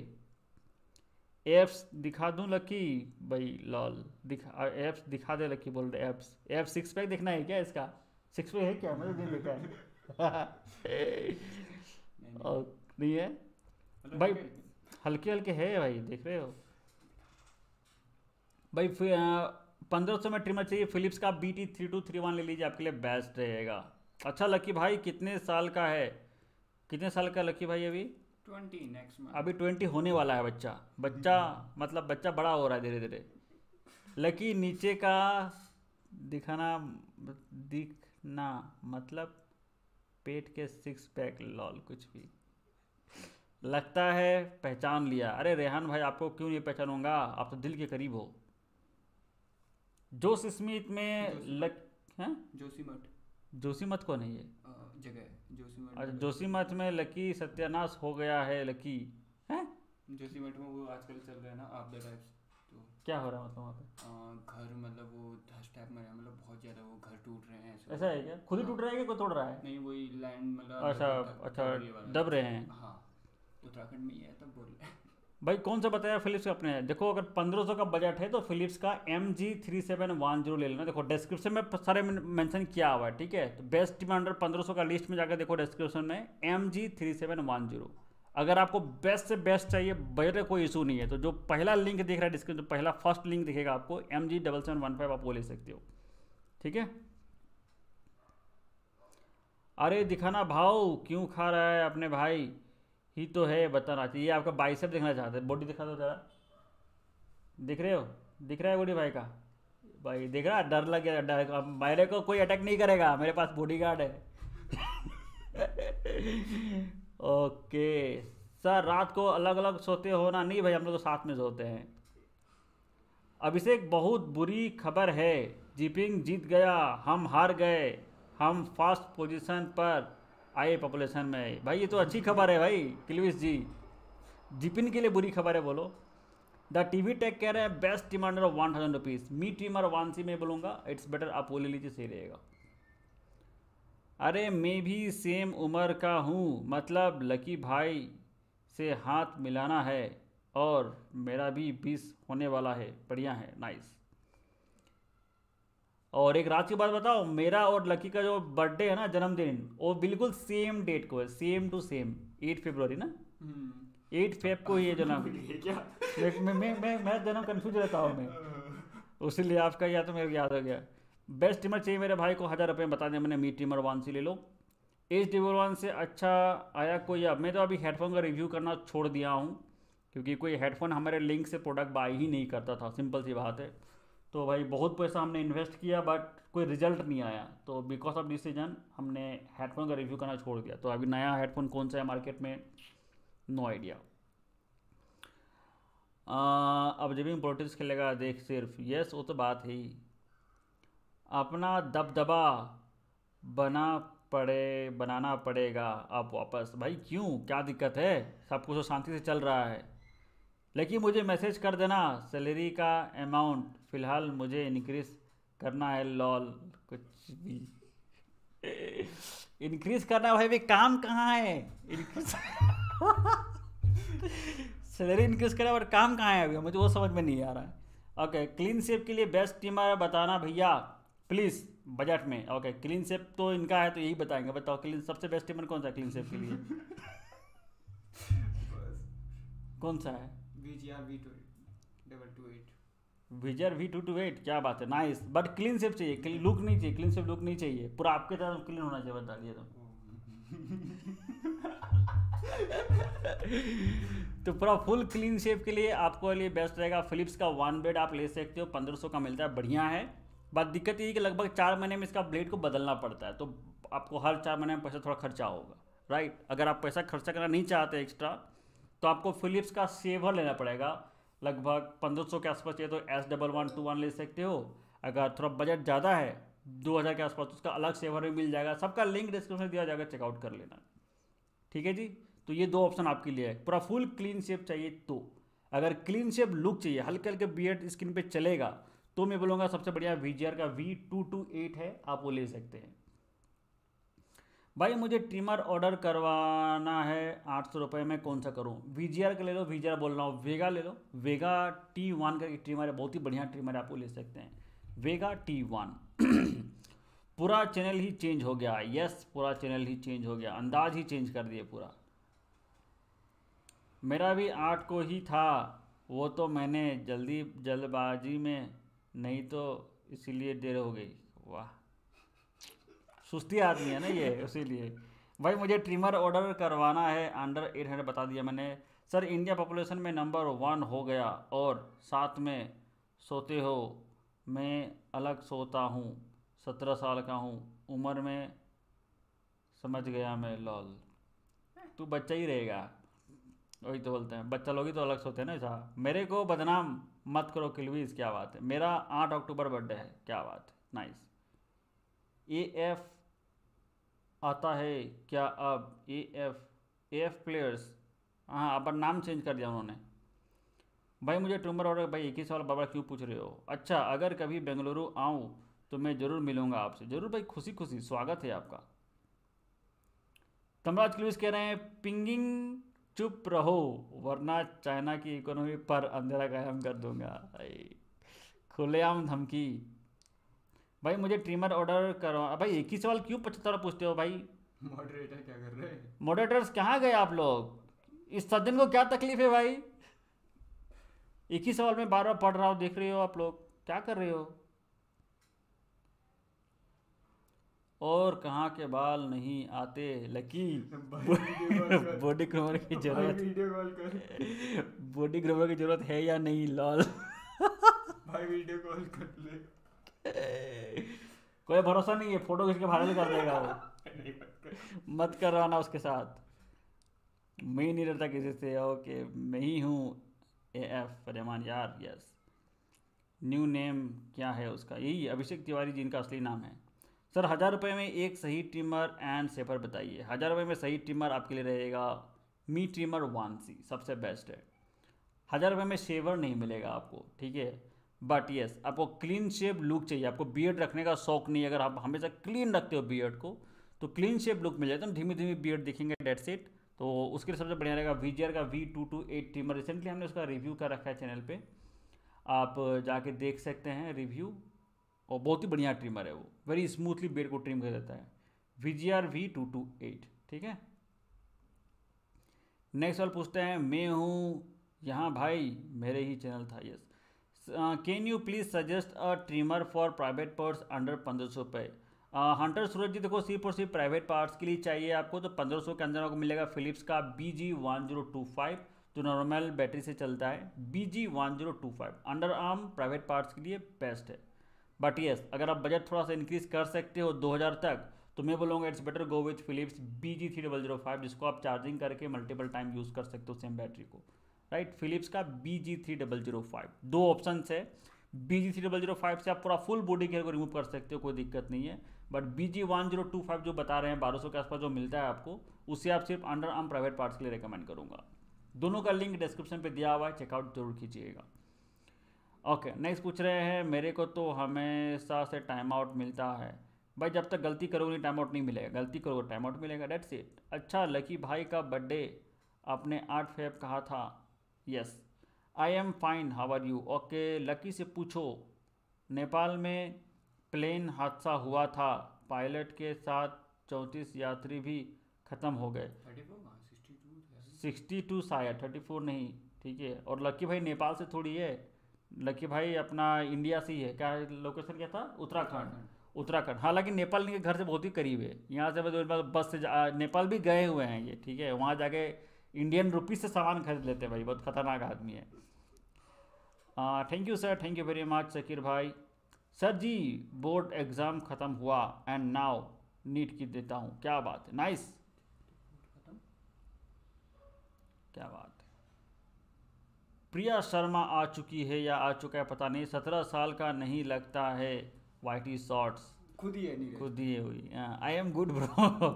एप्स दिखा दूं लकी भाई लॉल दिखा एप्स दिखा दे लकी बोल दे एप्स एप सिक्स पैक दिखना है क्या इसका सिक्स पैक है क्या मुझे दिन देखा है और नहीं है भाई हल्के हल्के है भाई देख रहे हो भाई पंद्रह सौ में ट्रिमर चाहिए फिलिप्स का B T three two three one ले लीजिए आपके लिए बेस्ट रहेगा अच्छा लकी भाई कितने साल का है कितने साल का लकी भाई अभी ट्वेंटी नेक्स्ट मंथ अभी ट्वेंटी होने वाला है बच्चा बच्चा मतलब बच्चा बड़ा हो रहा है धीरे धीरे लकी नीचे का दिखाना दिखना मतलब पेट के सिक्स पैक लॉल कुछ भी लगता है पहचान लिया अरे रेहान भाई आपको क्यों नहीं पहचानूंगा आप तो दिल के करीब हो जोश स्मिथ में लग हैं जोशी मठ जोशी मठ कौन है ये जगह जोशी मठ अच्छा जोशी मठ में लकी सत्यानाश हो गया है लकी हैं जोशी मठ में वो आजकल चल रहा है ना आप द तो क्या हो रहा है मतलब वहाँ पे घर मतलब वो धस टाइप में मतलब बहुत ज़्यादा वो घर टूट रहे हैं ऐसा है क्या खुद ही टूट रहा है कि कोई तोड़ रहा है नहीं वही लैंड मतलब अच्छा अच्छा दब रहे हैं हाँ उत्तराखंड में ही है तब बोल रहे हैं भाई कौन सा बताया फिलिप्स का अपने देखो अगर 1500 का बजट है तो फिलिप्स का M G three seven one zero ले लेना देखो डिस्क्रिप्शन में सारे मेंशन किया हुआ है ठीक है तो बेस्ट डिमांडर 1500 का लिस्ट में जाकर देखो डिस्क्रिप्शन में M G three seven one zero अगर आपको बेस्ट से बेस्ट चाहिए बजट का कोई इशू नहीं है तो जो पहला लिंक दिख रहा है डिस्क्रिप्शन तो पहला फर्स्ट लिंक दिखेगा आपको M G double seven one five आप वो ले सकते हो ठीक है अरे दिखाना भाव क्यों खा रहा है अपने भाई ही तो है बताना चाहिए ये आपका बाइसेप देखना चाहते हैं बॉडी दिखा दो ज़रा दिख रहे हो दिख रहा है बॉडी भाई का भाई देख रहा डर लग गया डर मेरे को कोई अटैक नहीं करेगा मेरे पास बॉडी गार्ड है ओके सर रात को अलग अलग सोते हो ना नहीं भाई हम लोग तो साथ में सोते हैं अभी से एक बहुत बुरी खबर है जीपिंग जीत गया हम हार गए हम फर्स्ट पोजीशन पर आए पॉपुलेशन में आए भाई ये तो अच्छी खबर है भाई किलविस जी जिपिन के लिए बुरी खबर है बोलो द टी वी टेक कह रहे हैं best demander of one thousand rupees Mi trimmer one C में बोलूँगा इट्स बेटर आप वो ले लीजिए सही रहेगा अरे मैं भी सेम उम्र का हूँ मतलब लकी भाई से हाथ मिलाना है और मेरा भी बीस होने वाला है बढ़िया है नाइस और एक रात की बात बताओ मेरा और लकी का जो बर्थडे है ना जन्मदिन वो बिल्कुल सेम डेट को है same to same eight February ना एट हम्म। फेब को ये जन्म मैं मैं मैं मैं जन्म कन्फ्यूज रहता हूँ मैं उसी आपका या तो मेरे याद हो गया बेस्ट ट्रिमर चाहिए मेरे भाई को हज़ार रुपये बता दें मैंने मी ट्रिमर वन से ले लो एच डी वन से अच्छा आया कोई अब मैं तो अभी हेडफोन का रिव्यू करना छोड़ दिया हूँ क्योंकि कोई हेडफोन हमारे लिंक से प्रोडक्ट बाई ही नहीं करता था सिंपल सी बात है तो भाई बहुत पैसा हमने इन्वेस्ट किया बट कोई रिजल्ट नहीं आया तो बिकॉज ऑफ दिस रीजन हमने हेडफोन का रिव्यू करना छोड़ दिया तो अभी नया हेडफोन कौन सा है मार्केट में नो आइडिया अब जब भी पॉलिटिक्स खेलेगा देख सिर्फ यस वो तो बात ही अपना दबदबा बना पड़े बनाना पड़ेगा आप वापस भाई क्यों क्या दिक्कत है सब कुछ तो शांति से चल रहा है लेकिन मुझे मैसेज कर देना सैलरी का अमाउंट फ़िलहाल मुझे इनक्रीज़ करना है लॉल कुछ भी इंक्रीज करना भाई भी काम कहाँ है इंक्रीज सैलरी इंक्रीज करें और काम कहाँ है अभी मुझे वो समझ में नहीं आ रहा है ओके क्लीन सेप के लिए बेस्ट टीम है बताना भैया प्लीज़ बजट में ओके क्लीन सेप तो इनका है तो यही बताएंगे बताओ क्लीन सबसे बेस्ट टीमर कौन सा क्लीन सेप के लिए कौन सा है VGR V two two eight क्या बात है नाइस बट क्लीन सेप चाहिए लुक नहीं चाहिए क्लीन सेप लुक नहीं चाहिए पूरा आपके तरफ क्लीन होना चाहिए बता दिया तो तो पूरा फुल क्लीन शेप के लिए आपको लिए बेस्ट रहेगा फिलिप्स का वन बेड आप ले सकते हो पंद्रह सौ का मिलता है बढ़िया है बात दिक्कत यही कि लगभग चार महीने में इसका ब्लेड को बदलना पड़ता है तो आपको हर चार महीने में पैसा थोड़ा खर्चा होगा राइट अगर आप पैसा खर्चा करना नहीं चाहते एक्स्ट्रा तो आपको फिलिप्स का सेवर लेना पड़ेगा लगभग पंद्रह के आसपास चाहिए तो S double one two one ले सकते हो अगर थोड़ा बजट ज़्यादा है 2000 के आसपास तो उसका अलग सेवर भी मिल जाएगा सबका लिंक डिस्क्रिप्शन में दिया जाएगा चेकआउट कर लेना ठीक है जी तो ये दो ऑप्शन आपके लिए है पूरा फुल क्लीन शेप चाहिए तो अगर क्लीन शेप लुक चाहिए हल्के हल्के बियड स्किन पर चलेगा तो मैं बोलूँगा सबसे बढ़िया वी का वी टू टू एट है आप वो ले सकते हैं भाई मुझे ट्रिमर ऑर्डर करवाना है आठ सौ रुपये में कौन सा करूँ वी जी आर का ले लो वी जी आर बोल रहा हूँ वेगा ले लो वेगा टी वन करके ट्रिमर है बहुत ही बढ़िया ट्रिमर आप ले सकते हैं वेगा टी वन पूरा चैनल ही चेंज हो गया यस पूरा चैनल ही चेंज हो गया अंदाज ही चेंज कर दिए पूरा मेरा भी आठ को ही था वो तो मैंने जल्दी जल्दबाजी में नहीं तो इसीलिए देर हो गई वाह सुस्ती आदमी है ना ये उसीलिए भाई मुझे ट्रिमर ऑर्डर करवाना है अंडर एट हंड्रेड बता दिया मैंने सर इंडिया पॉपुलेशन में नंबर वन हो गया और साथ में सोते हो मैं अलग सोता हूँ सत्रह साल का हूँ उम्र में समझ गया मैं लॉल तू बच्चा ही रहेगा वही तो बोलते हैं बच्चा लोग ही तो अलग सोते हैं ना साहब मेरे को बदनाम मत करो किलवीज क्या बात है मेरा आठ अक्टूबर बर्थडे है क्या बात है नाइस ए एफ आता है क्या अब A F A F players हाँ अब नाम चेंज कर दिया उन्होंने भाई मुझे ट्यूमर और भाई एक ही सवाल बाबा क्यों पूछ रहे हो अच्छा अगर कभी बेंगलुरु आऊँ तो मैं ज़रूर मिलूँगा आपसे ज़रूर भाई खुशी खुशी स्वागत है आपका तमराज क्लूज कह रहे हैं पिंगिंग चुप रहो वरना चाइना की इकोनॉमी पर अंधेरा कायम कर दूंगा खुलेआम धमकी भाई मुझे ट्रिमर ऑर्डर करो भाई एक ही सवाल क्यों पचहत्तर पूछते हो भाई मॉडरेटर क्या कर रहे हैं मॉडरेटर्स कहाँ गए आप लोग इस सज्जन को क्या तकलीफ है भाई एक ही सवाल में बार बार पढ़ रहा हूँ देख रहे हो आप लोग क्या कर रहे हो और कहाँ के बाल नहीं आते लकी बॉडी ग्रोमर की जरूरत बॉडी ग्रोमर की जरूरत है या नहीं लॉल भाई वीडियो कॉल कर ले कोई भरोसा नहीं है फोटो खींच के वायरल कर देगा वो मत करवाना उसके साथ मैं ही नहीं डरता किसी से ओके मैं ही हूँ ए एफ रहमान यार यस न्यू नेम क्या है उसका यही अभिषेक तिवारी जिनका असली नाम है सर हज़ार रुपये में एक सही ट्रिमर एंड सेपर बताइए हज़ार रुपये में सही ट्रिमर आपके लिए रहेगा मी ट्रिमर वन सी सबसे बेस्ट है हज़ार रुपये में शेवर नहीं मिलेगा आपको ठीक है बट येस आपको क्लीन शेप लुक चाहिए आपको बियड रखने का शौक नहीं अगर आप हमेशा क्लीन रखते हो बियड को तो क्लीन शेप लुक मिल जाए तो धीमी धीमे बी एड दिखेंगे डेट सेट तो उसके लिए सबसे बढ़िया रहेगा वी का V two two eight trimmer recently हमने उसका रिव्यू कर रखा है चैनल पर आप जाके देख सकते हैं रिव्यू और बहुत ही बढ़िया ट्रिमर है वो वेरी स्मूथली बियर्ड को ट्रिम कर देता है V G R V two two eight ठीक है नेक्स्ट सवाल पूछते हैं मैं हूँ यहाँ भाई मेरे ही चैनल था yes can you please suggest a trimmer for private parts under पंद्रह सौ रुपये हंटर सूरज जी देखो सिर्फ और सिर्फ प्राइवेट पार्ट्स के लिए चाहिए आपको तो पंद्रह सौ के अंदर आपको मिलेगा फिलिप्स का B G one zero two five जो नॉर्मल बैटरी से चलता है B G one zero two five under arm private parts के लिए बेस्ट है बट येस अगर आप बजट थोड़ा सा इंक्रीज कर सकते हो दो हज़ार तक तो मैं बोलूँगा it's better go with Philips B G three double zero five जिसको आप चार्जिंग करके मल्टीपल टाइम यूज़ कर सकते हो सेम बैटरी को राइट फिलिप्स का B G three double zero five दो ऑप्शन है B G three double zero five से आप पूरा फुल बॉडी केयर को रिमूव कर सकते हो कोई दिक्कत नहीं है but B G one zero two five जो बता रहे हैं बारह सौ के आसपास जो मिलता है आपको उसे आप सिर्फ अंडर आर्म प्राइवेट पार्ट्स के लिए रिकमेंड करूँगा दोनों का लिंक डिस्क्रिप्शन पे दिया हुआ है चेकआउट जरूर कीजिएगा ओके नेक्स्ट पूछ रहे हैं मेरे को तो हमेशा से टाइम आउट मिलता है भाई जब तक गलती करोगे नहीं टाइम आउट नहीं मिलेगा गलती करोगे टाइम आउट मिलेगा डेट्स इट अच्छा लकी भाई का बर्थडे आपने आठ फेब कहा था yes I am fine how are you okay Lucky से पूछो नेपाल में प्लेन हादसा हुआ था पायलट के साथ चौंतीस यात्री भी ख़त्म हो गए सिक्सटी टू तो शायद थर्टी फोर नहीं ठीक है और लकी भाई नेपाल से थोड़ी है लकी भाई अपना इंडिया से ही है क्या लोकेशन क्या था उत्तराखंड उत्तराखंड हालांकि नेपाल के घर से बहुत ही करीब है यहाँ से बस से नेपाल भी गए हुए हैं ये ठीक है वहाँ जाके इंडियन रुपी से सामान खरीद लेते हैं भाई बहुत खतरनाक आदमी है thank you sir thank you very much Shakir भाई सर जी बोर्ड एग्ज़ाम ख़त्म हुआ एंड नाउ नीट की देता हूँ क्या बात है नाइस क्या बात है प्रिया शर्मा आ चुकी है या आ चुका है पता नहीं सत्रह साल का नहीं लगता है वाइटी शॉर्ट्स खुद ही है खुद ही हुई आई एम गुड ब्रो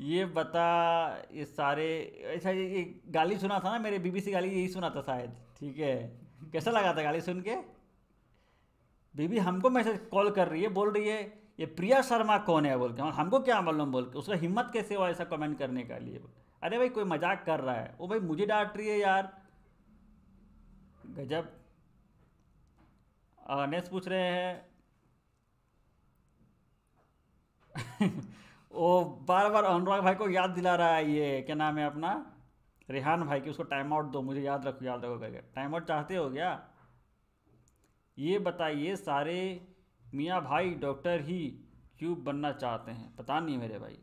ये बता ये सारे ऐसा अच्छा, ये, ये गाली सुना था ना मेरे बीबीसी गाली यही सुना था शायद ठीक है कैसा लगा था गाली सुन के बीबी हमको मैसेज कॉल कर रही है बोल रही है ये प्रिया शर्मा कौन है बोल के और हमको क्या मालूम बोल के उसका हिम्मत कैसे हुआ ऐसा कमेंट करने का लिए अरे भाई कोई मजाक कर रहा है वो भाई मुझे डांट रही है यार गजब नेक्स्ट पूछ रहे हैं वो बार बार अनुराग भाई को याद दिला रहा है ये क्या नाम है अपना रेहान भाई कि उसको टाइम आउट दो मुझे याद रखो याद रखो करके टाइम आउट चाहते हो क्या ये बताइए सारे मियाँ भाई डॉक्टर ही क्यों बनना चाहते हैं पता नहीं मेरे भाई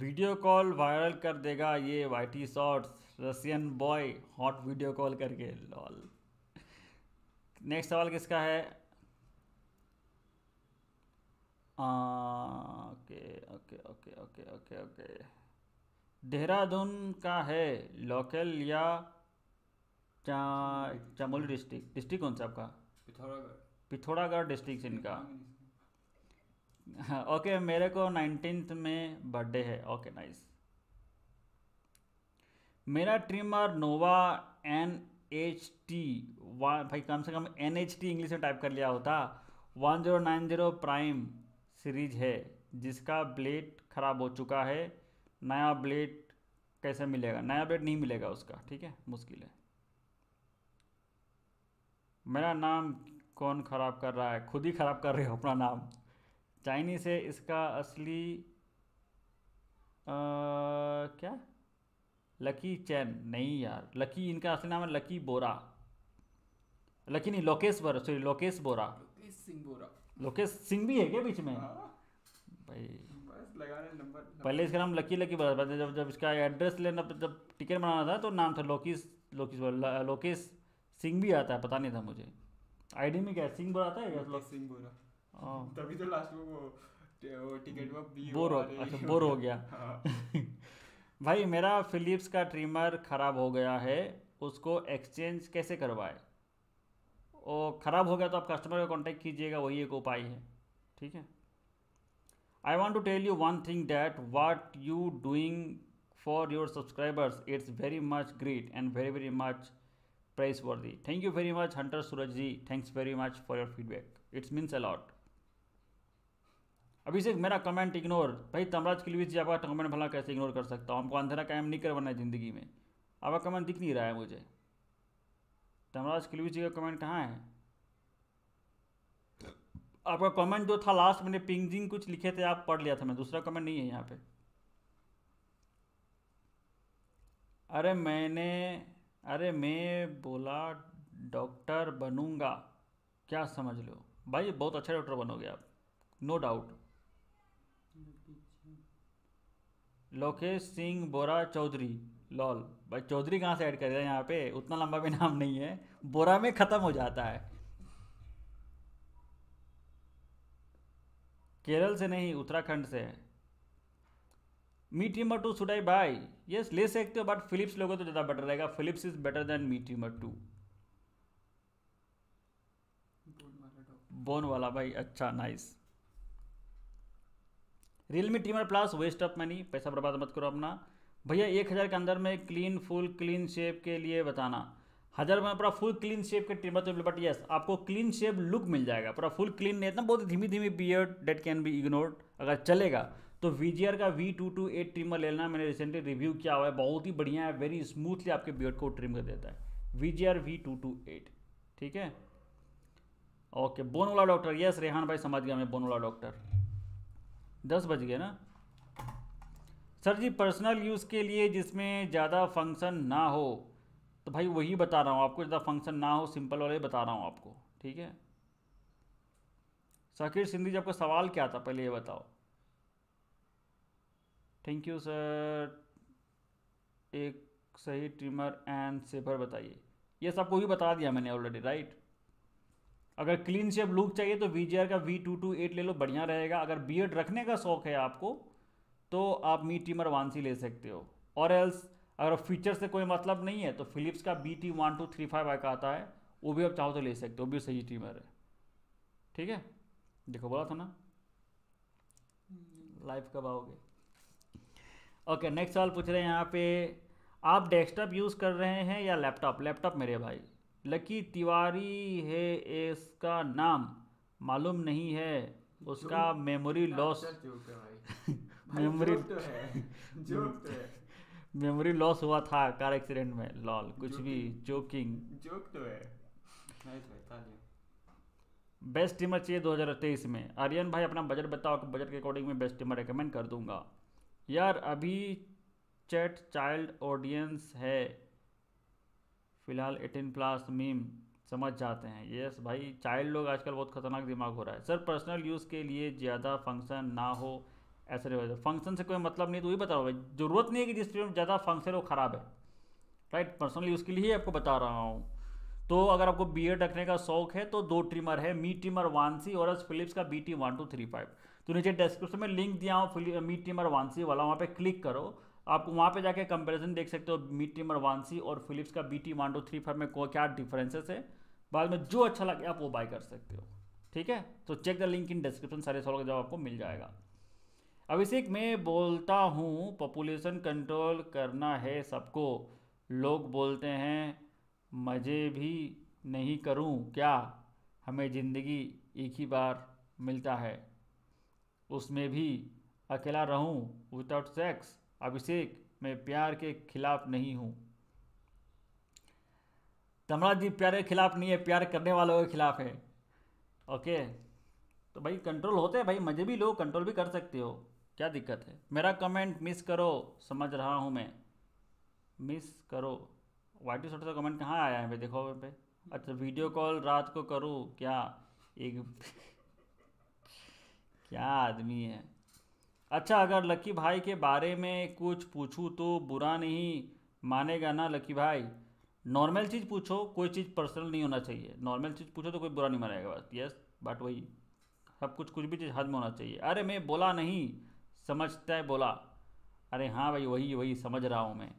वीडियो कॉल वायरल कर देगा ये YT shorts Russian boy hot video call करके लॉल नेक्स्ट सवाल किसका है हाँ, okay okay okay okay okay okay Dehradun का है लोकल या चा चमोली डिस्ट्रिक्ट डिस्ट्रिक्ट कौन सा आपका पिथौरागढ़ पिथौरागढ़ डिस्ट्रिक्ट इनका ओके okay, मेरे को नाइनटीन में बर्थडे है ओके okay, नाइस मेरा trimmer Nova N H T one भाई कम से कम एन एच टी इंग्लिश में टाइप कर लिया होता one zero nine zero prime series है जिसका ब्लेड ख़राब हो चुका है नया ब्लेड कैसे मिलेगा नया ब्लेड नहीं मिलेगा उसका ठीक है मुश्किल है मेरा नाम कौन ख़राब कर रहा है खुद ही ख़राब कर रहे हो अपना नाम चाइनीज है इसका असली आ, क्या लकी चैन नहीं यार लकी इनका असली नाम है लकी बोरा लकी नहीं लोकेश बोरा सॉरी लोकेश बोरा लोकेश सिंह बोरा लोकेश सिंह भी है क्या बीच में हाँ। भाई बस लगा नंबर पहले इसका नाम लकी लकी बता पाते जब जब इसका एड्रेस लेना जब टिकट बनाना था तो नाम था लोकेश लोकेश लोकेश सिंह भी आता है पता नहीं था मुझे आईडी में क्या सिंह बोला आता है क्या सिंह बोला तभी तो लास्ट में वो वो टिकट में बोर हो अच्छा बोर हो गया हाँ। भाई मेरा फिलिप्स का ट्रिमर ख़राब हो गया है उसको एक्सचेंज कैसे करवाए और ख़राब हो गया तो आप कस्टमर को कॉन्टैक्ट कीजिएगा वही एक उपाय है ठीक है I want to tell you one thing that what you doing for your subscribers it's very much great and very very much praiseworthy thank you very much hunter Suraj ji thanks very much for your feedback it's means a lot से मेरा comment ignore भाई तमराज किलवीज जी आपका comment भला कैसे ignore कर सकता हूँ हमको अंधेरा कायम नहीं करवाना है ज़िंदगी में आपका कमेंट दिख नहीं रहा है मुझे धर्मराज तो किलवी जी का कमेंट कहाँ है आपका कमेंट जो था लास्ट मैंने पिंगजिंग कुछ लिखे थे आप पढ़ लिया था मैं दूसरा कमेंट नहीं है यहाँ पे अरे मैंने अरे मैं बोला डॉक्टर बनूंगा क्या समझ लो भाई बहुत अच्छा डॉक्टर बनोगे आप no doubt Lokesh Singh Bora Chaudhary lol भाई चौधरी कहाँ से ऐड कर रहे हैं यहाँ पे उतना लंबा भी नाम नहीं है बोरा में ख़त्म हो जाता है केरल से नहीं उत्तराखंड से मीटी ट्रिमर टू सुडाई बाई यस ले सकते हो बट फिलिप्स लोगों तो ज़्यादा बेटर रहेगा Philips is better than Mi मटू बोन वाला भाई अच्छा nice Realme trimmer plus waste of money पैसा बर्बाद मत करो अपना भैया एक हज़ार के अंदर में क्लीन फुल क्लीन शेप के लिए बताना हजार में पूरा फुल क्लीन शेप के ट्रिमर तो बट यस आपको क्लीन शेप लुक मिल जाएगा पूरा फुल क्लीन नहीं इतना बहुत धीमी धीमी beard that can be ignored अगर चलेगा तो वी का V two two eight trimmer लेना मैंने रिसेंटली रिव्यू किया हुआ है बहुत ही बढ़िया है वेरी स्मूथली आपके बियर्ड को ट्रिम कर देता है V G R V two two eight ठीक है ओके बोन वाला डॉक्टर यस रेहान भाई समझ गया मैं बोन वाला डॉक्टर दस बज गए ना सर जी पर्सनल यूज़ के लिए जिसमें ज़्यादा फंक्शन ना हो तो भाई वही बता रहा हूँ आपको ज़्यादा फंक्शन ना हो सिंपल वाले बता रहा हूँ आपको ठीक है साकिर सिंधी जी आपका सवाल क्या था पहले ये बताओ थैंक यू सर एक सही ट्रिमर एंड सेफर बताइए ये सबको ही बता दिया मैंने ऑलरेडी राइट अगर क्लीन शेप लुक चाहिए तो वी का वी टू टू एट ले लो बढ़िया रहेगा अगर बियड रखने का शौक है आपको तो आप मी ट्रिमर सी ले सकते हो और एल्स अगर फीचर से कोई मतलब नहीं है तो फिलिप्स का B T one two three five आई का आता है वो भी आप चाहो तो ले सकते हो वो भी सही टीम है ठीक है देखो बोला था ना लाइफ हम्म। कब आओगे ओके नेक्स्ट सवाल पूछ रहे हैं यहाँ पे आप डेस्कटॉप यूज़ कर रहे हैं या लैपटॉप लैपटॉप मेरे भाई लकी तिवारी है इसका नाम मालूम नहीं है उसका memory loss memory memory loss हुआ था कार एक्सीडेंट में लॉल कुछ भी जोकिंग जोक तो है तो बेस्ट टीमर चाहिए 2023 में आर्यन भाई अपना बजट बताओ कि बजट के अकॉर्डिंग में बेस्ट टीमर रिकमेंड कर दूंगा यार अभी चैट चाइल्ड ऑडियंस है फिलहाल एटीन प्लस मीम समझ जाते हैं यस भाई चाइल्ड लोग आजकल बहुत खतरनाक दिमाग हो रहा है सर पर्सनल यूज़ के लिए ज़्यादा फंक्शन ना हो ऐसा रिवाइज फंक्शन से कोई मतलब नहीं तो वही बता रहा हूँ जरूरत नहीं है कि जिस चीज़ में ज़्यादा फंक्शन वो ख़राब है राइट पर्सनली उसके लिए ही आपको बता रहा हूँ तो अगर आपको बी एड रखने का शौक है तो दो ट्रिमर है मी ट्रिमर सी और फिलिप्स का B T one two three five तो नीचे डिस्क्रिप्शन में लिंक दिया हूँ मी ट्रिमर सी वाला वहाँ पे क्लिक करो आप वहाँ पे जाके कंपैरिजन देख सकते हो मी ट्रिमर सी और फिलिप्स का B T one two three five में क्या डिफरेंसेस है बाद में जो अच्छा लगे आप वो बाय कर सकते हो ठीक है तो check the link in description सारे सवालों का जवाब आपको मिल जाएगा अभिषेक मैं बोलता हूँ पॉपुलेशन कंट्रोल करना है सबको लोग बोलते हैं मज़े भी नहीं करूँ क्या हमें ज़िंदगी एक ही बार मिलता है उसमें भी अकेला रहूँ विदाउट सेक्स अभिषेक मैं प्यार के खिलाफ नहीं हूँ तमराज जी प्यार के खिलाफ नहीं है प्यार करने वालों के खिलाफ है ओके तो भाई कंट्रोल होते हैं भाई मज़े भी लो कंट्रोल भी कर सकते हो क्या दिक्कत है मेरा कमेंट मिस करो समझ रहा हूँ मैं मिस करो वाइट टी शर्ट का कमेंट कहाँ आया है भाई देखो पे अच्छा वीडियो कॉल रात को करूँ क्या एक क्या आदमी है अच्छा अगर लकी भाई के बारे में कुछ पूछूँ तो बुरा नहीं मानेगा ना लकी भाई नॉर्मल चीज़ पूछो कोई चीज़ पर्सनल नहीं होना चाहिए नॉर्मल चीज़ पूछो तो कोई बुरा नहीं मानेगा बस यस बट वही सब कुछ कुछ भी चीज़ हद में होना चाहिए अरे मैं बोला नहीं समझता है बोला अरे हाँ भाई वही वही समझ रहा हूँ मैं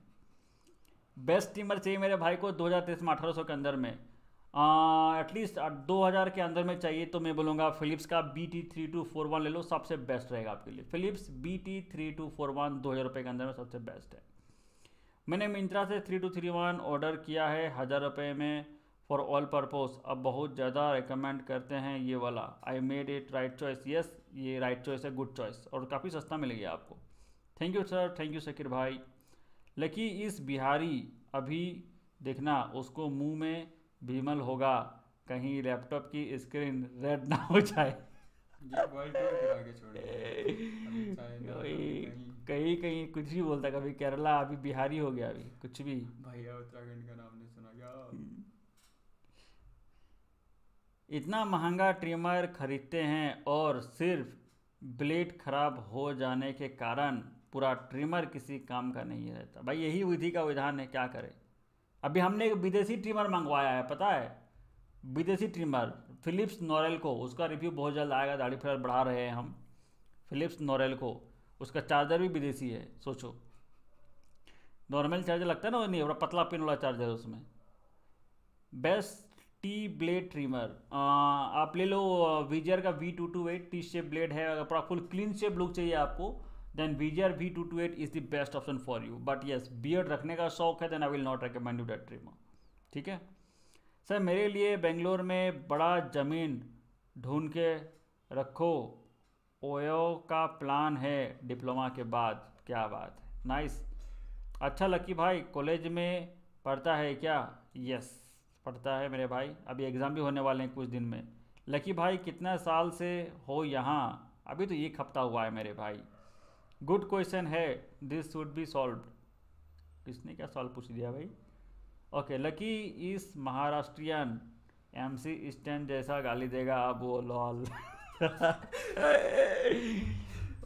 बेस्ट टीमर चाहिए मेरे भाई को 2023 में अठारह के अंदर में एटलीस्ट 2000 के अंदर में चाहिए तो मैं बोलूँगा फिलिप्स का B T three two four one ले लो सबसे बेस्ट रहेगा आपके लिए Philips B T three two four one दो हज़ार रुपये के अंदर में सबसे बेस्ट है मैंने मिंत्रा से three two three one order किया है हज़ार रुपये में फॉर ऑल पर्पज़ अब बहुत ज़्यादा रिकमेंड करते हैं ये वाला I made it right choice yes ये राइट चॉइस है गुड चॉइस और काफ़ी सस्ता मिल गया आपको thank you sir thank you Shakir भाई लकी इस बिहारी अभी देखना उसको मुंह में भीमल होगा कहीं लैपटॉप की स्क्रीन रेड ना हो जाए कहीं कहीं कुछ भी बोलता कभी केरला अभी बिहारी हो गया अभी कुछ भी भैया उत्तराखंड का नाम नहीं सुना क्या इतना महंगा ट्रिमर खरीदते हैं और सिर्फ ब्लेड ख़राब हो जाने के कारण पूरा ट्रिमर किसी काम का नहीं रहता भाई यही विधि का विधान है क्या करें अभी हमने एक विदेशी ट्रिमर मंगवाया है पता है विदेशी ट्रिमर फिलिप्स नॉरेल को उसका रिव्यू बहुत जल्द आएगा दाढ़ी फिर बढ़ा रहे हैं हम फिलिप्स नॉरेल को उसका चार्जर भी विदेशी है सोचो नॉर्मल चार्जर लगता है ना वो नहीं बड़ा पतला पिन वाला चार्जर है उसमें बेस्ट टी ब्लेड ट्रिमर आप ले लो विजर का V two two eight T shape blade है अगर पूरा फुल क्लीन शेप लुक चाहिए आपको देन वीजर V two two eight is the best option for you but yes एड रखने का शौक है then I will not recommend you that trimmer ठीक है सर मेरे लिए बेंगलोर में बड़ा ज़मीन ढूंढ के रखो ओयो का प्लान है डिप्लोमा के बाद क्या बात है नाइस अच्छा लकी भाई कॉलेज में पढ़ता है क्या यस पढ़ता है मेरे भाई अभी एग्ज़ाम भी होने वाले हैं कुछ दिन में लकी भाई कितना साल से हो यहाँ अभी तो एक हफ्ता हुआ है मेरे भाई गुड क्वेश्चन है दिस शुड बी सॉल्व इसने क्या सॉल्व पूछ दिया भाई ओके लकी इस महाराष्ट्रियन एम सी स्टैंड जैसा गाली देगा अब वो लॉल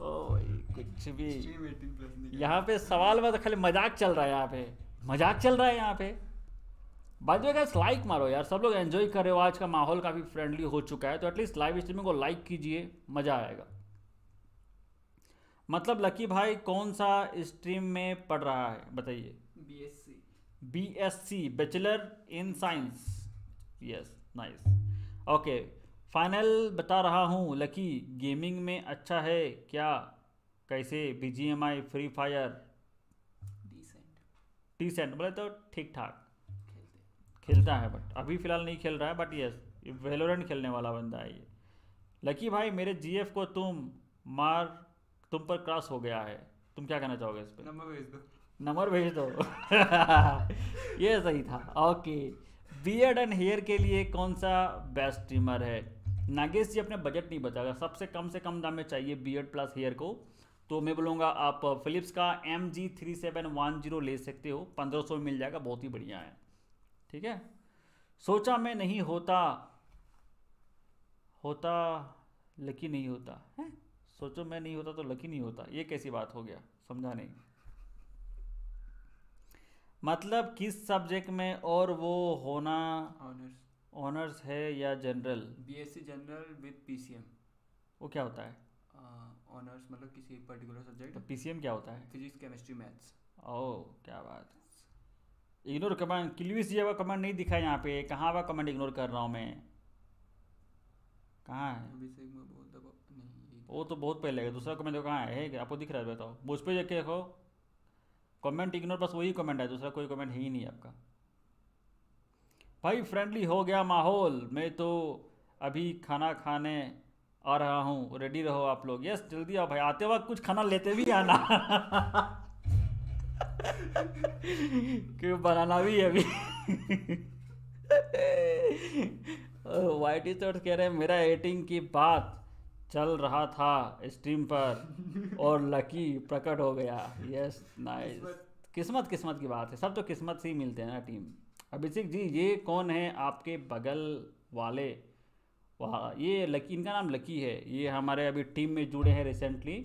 ओ कुछ भी यहाँ पे सवाल मतलब खाली मजाक चल रहा है यहाँ पे मजाक चल रहा है यहाँ पे बाद द गैस लाइक मारो यार सब लोग एंजॉय कर रहे हो आज का माहौल काफ़ी फ्रेंडली हो चुका है तो एटलीस्ट लाइव स्ट्रीमिंग को लाइक कीजिए मज़ा आएगा मतलब लकी भाई कौन सा स्ट्रीम में पढ़ रहा है बताइए B S C B S C bachelor in science yes nice okay final बता रहा हूँ लकी गेमिंग में अच्छा है क्या कैसे B G M I free fire decent decent बोले तो ठीक ठाक खेलता है बट अभी फ़िलहाल नहीं खेल रहा है बट यस वेलोरेंट खेलने वाला बंदा है ये लकी भाई मेरे जी को तुम मार तुम पर क्रॉस हो गया है तुम क्या कहना चाहोगे इस पर नंबर भेज दो नंबर भेज दो ये सही था ओके बियर्ड एंड हेयर के लिए कौन सा बेस्ट ट्रिमर है नागेश जी अपने बजट नहीं बचाएगा सबसे कम से कम दाम में चाहिए बियर्ड प्लस हेयर को तो मैं बोलूँगा आप फिलिप्स का M G three seven one zero ले सकते हो पंद्रह सौ में मिल जाएगा बहुत ही बढ़िया है ठीक है सोचा मैं नहीं होता होता लकी नहीं होता है सोचो मैं नहीं होता तो लकी नहीं होता ये कैसी बात हो गया समझा नहीं मतलब किस सब्जेक्ट में और वो होना ऑनर्स ऑनर्स है या general BSc general with PCM वो क्या होता है ऑनर्स uh, मतलब किसी पर्टिकुलर सब्जेक्ट पीसीएम क्या होता है फिजिक्स केमिस्ट्री मैथ्स ओ क्या बात इग्नोर कमांड क्लिविस जी हुआ कमांड नहीं दिखा यहाँ पे कहाँ वाला कमांड इग्नोर कर रहा हूँ मैं कहाँ है वो तो बहुत पहले है दूसरा कमेंट कहाँ है, है आपको दिख रहा है बताओ मुझ पर जाके देखो कमेंट इग्नोर बस वही कमेंट है दूसरा कोई कमेंट है ही नहीं आपका भाई फ्रेंडली हो गया माहौल मैं तो अभी खाना खाने आ रहा हूँ रेडी रहो आप लोग यस जल्दी आओ भाई आते वक्त कुछ खाना लेते भी आना क्योंकि बनाना भी है अभी वाइटी चोट कह रहे हैं मेरा एटिंग की बात चल रहा था स्ट्रीम पर और लकी प्रकट हो गया यस नाइस किस्मत किस्मत की बात है सब तो किस्मत से ही मिलते हैं ना टीम अभिषेक जी ये कौन है आपके बगल वाले वाह ये लकी इनका नाम लकी है ये हमारे अभी टीम में जुड़े हैं रिसेंटली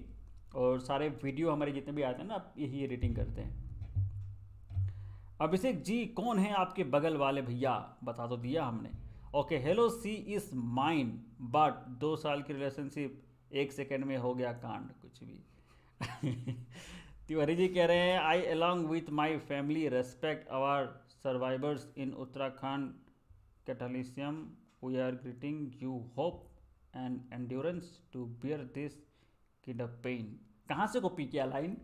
और सारे वीडियो हमारे जितने भी आते हैं ना आप यही एडिटिंग करते हैं अभिषेक जी कौन है आपके बगल वाले भैया बता तो दिया हमने okay hello she is mine but दो साल की रिलेशनशिप एक सेकेंड में हो गया कांड कुछ भी तिवारी जी कह रहे हैं I along with my family respect our survivors in Uttarakhand कैटलिशियम we are greeting you hope and endurance to bear this kid a pain कहाँ से कॉपी किया लाइन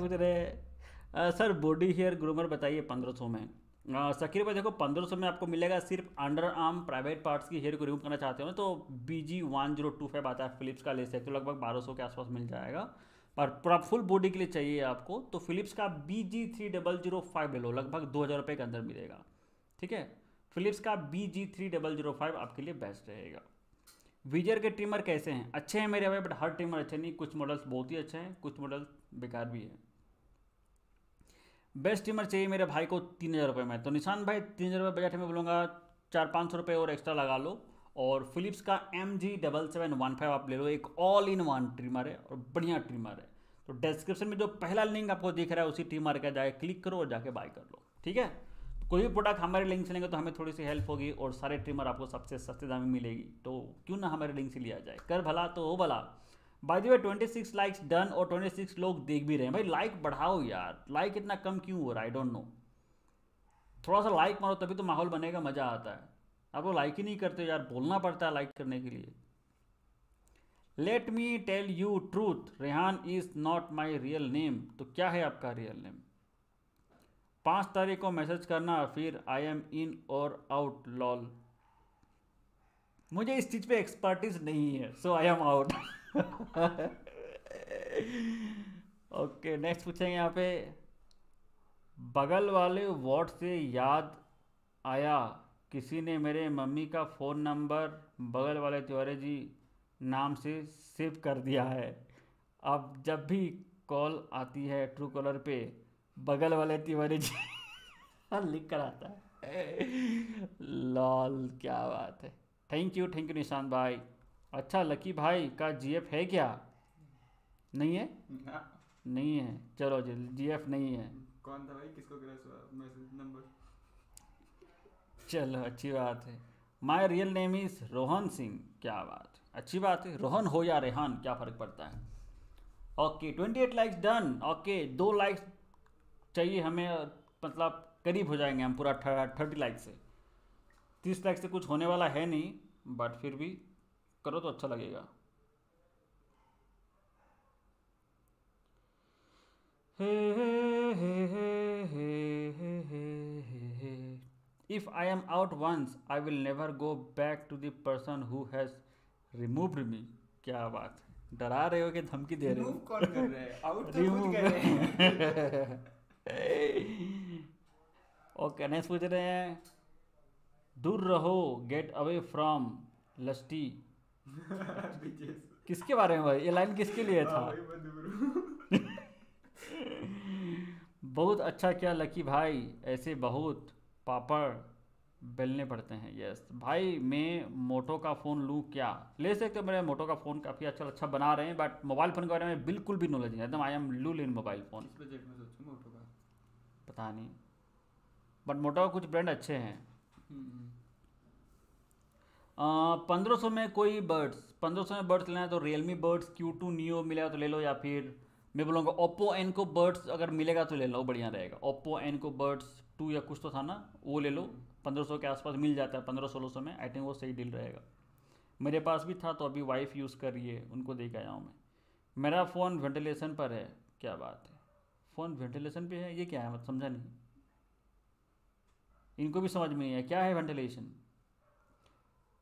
पूछ रहे सर बॉडी हेयर ग्रूमर बताइए पंद्रह सौ में सकीर भाई देखो पंद्रह सौ में आपको मिलेगा सिर्फ अंडर आर्म प्राइवेट पार्ट्स की हेयर को रिमूव करना चाहते हो तो B G one zero two five आता है फिलिप्स का ले सकते हो लगभग बारह सौ के आसपास मिल जाएगा पर पूरा फुल बॉडी के लिए चाहिए आपको तो फिलिप्स का B G three double zero five ले लो लगभग दो हज़ार रुपये के अंदर मिलेगा ठीक है फिलिप्स का B G three double zero five आपके लिए बेस्ट रहेगा विजर के ट्रिमर कैसे हैं अच्छे हैं मेरे भाई बट हर ट्रिमर अच्छे नहीं कुछ मॉडल्स बहुत ही अच्छे हैं कुछ मॉडल्स बेकार भी हैं बेस्ट ट्रिमर चाहिए मेरे भाई को तीन हज़ार रुपये में तो निशान भाई तीन हज़ार रुपये बजट में बोलूँगा चार पाँच सौ रुपये और एक्स्ट्रा लगा लो और फिलिप्स का M G double seven one five आप ले लो एक ऑल इन वन ट्रिमर है और बढ़िया ट्रिमर है तो डिस्क्रिप्शन में जो पहला लिंक आपको दिख रहा है उसी ट्रिमर का जाके क्लिक करो और जाके बाय कर लो ठीक है कोई भी प्रोडक्ट हमारे लिंक से लेंगे तो हमें थोड़ी सी हेल्प होगी और सारे ट्रिमर आपको सबसे सस्ते दाम में मिलेगी तो क्यों ना हमारे लिंक से लिया जाए कर भला तो हो भला by the way 26 likes done और 26 लोग देख भी रहे हैं भाई लाइक बढ़ाओ यार लाइक इतना कम क्यों हो रहा है आई डोंट नो थोड़ा सा लाइक मारो तभी तो माहौल बनेगा मज़ा आता है आप लोग लाइक ही नहीं करते यार बोलना पड़ता है लाइक करने के लिए let me tell you truth Rehan is not my real name तो क्या है आपका रियल नेम पाँच तारीख को मैसेज करना फिर आई एम इन और आउट लॉल मुझे इस चीज़ पे एक्सपर्टीज नहीं है so I am out okay next पूछेंगे यहाँ पे बगल वाले वार्ड से याद आया किसी ने मेरे मम्मी का फ़ोन नंबर बगल वाले तिवारी जी नाम से सेव कर दिया है अब जब भी कॉल आती है ट्रू कॉलर पे बगल वाले तिवारी जी हाँ, लिख कर आता है लॉल क्या बात है थैंक यू थैंक यू निशान भाई अच्छा लकी भाई का जीएफ है क्या नहीं है ना नहीं है चलो जी जीएफ नहीं है कौन था भाई किसको क्रैश हुआ मैसेज नंबर चलो अच्छी बात है my real name is Rohan Singh क्या बात है अच्छी बात है रोहन हो या रेहान क्या फ़र्क पड़ता है okay twenty eight likes done okay दो लाइक्स चाहिए हमें मतलब करीब हो जाएंगे हम पूरा थर्टी लाइक से तीस लाइक से कुछ होने वाला है नहीं बट फिर भी करो तो अच्छा लगेगा if I am out once I will never go back to those who has removed me क्या बात है डरा रहे हो कि धमकी दे रहे हो तो कर रहे हैं आउट रिमूव कर रहे हैं ओके नेक्स्ट पूछ रहे हैं दूर रहो गेट अवे फ्रॉम लस्टी किसके बारे में भाई ये लाइन किसके लिए था हाँ, बहुत अच्छा क्या लकी भाई ऐसे बहुत पापड़ बेलने पड़ते हैं यस भाई मैं मोटो का फ़ोन लूँ क्या ले सकते हो मेरे मोटो का फ़ोन काफ़ी अच्छा अच्छा बना रहे हैं बट मोबाइल फ़ोन के बारे में बिल्कुल भी नॉलेज नहीं एकदम आई एम लू इन मोबाइल फ़ोन पता नहीं बट मोटा कुछ ब्रांड अच्छे हैं हम्म। पंद्रह सौ में कोई बर्ड्स पंद्रह सौ में बर्ड्स लेना है तो Realme buds Q two neo मिलेगा तो ले लो या फिर मैं बोलूँगा ओप्पो एन को बर्ड्स अगर मिलेगा तो ले लो बढ़िया रहेगा Oppo Enco buds two या कुछ तो था ना वो ले लो पंद्रह सौ के आसपास मिल जाता है पंद्रह सोलह सौ में आई थिंक वो सही डील रहेगा मेरे पास भी था तो अभी वाइफ यूज़ कर रही है उनको दे के आया हूँ मैं मेरा फ़ोन वेंटिलेशन पर है क्या बात है फ़ोन वेंटिलेशन पे है ये क्या है मत समझा नहीं इनको भी समझ में नहीं आया क्या है वेंटिलेशन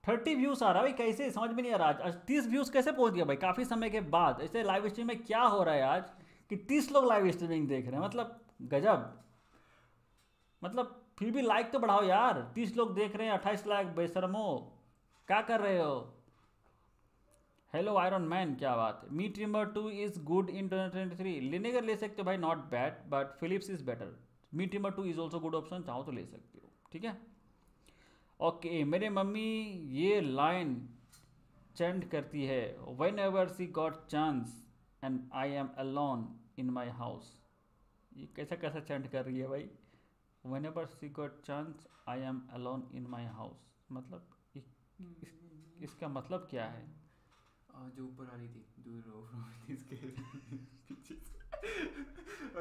थर्टी व्यूज़ आ रहा भाई कैसे समझ में नहीं आ रहा आज तीस व्यूज़ कैसे पहुंच गया भाई काफ़ी समय के बाद ऐसे लाइव स्ट्रीम में क्या हो रहा है आज कि तीस लोग लाइव स्ट्रीमिंग देख रहे हैं मतलब गजब मतलब फिर भी लाइक तो बढ़ाओ यार तीस लोग देख रहे हैं अट्ठाईस लाख बेसरमो क्या कर रहे हो हेलो आयरन मैन क्या बात है Mi T two is good in twenty three लेने का ले सकते हो भाई not bad but Philips is better Mi trimmer two is also good option चाहो तो ले सकते हो ठीक है ओके मेरे मम्मी ये लाइन चेंट करती है whenever she got chance and I am alone in my house ये कैसा कैसा चेंट कर रही है भाई whenever she got chance I am alone in my house मतलब इस, इसका मतलब क्या है हाँ, जो ऊपर वाली थी जो थी इसके पीछे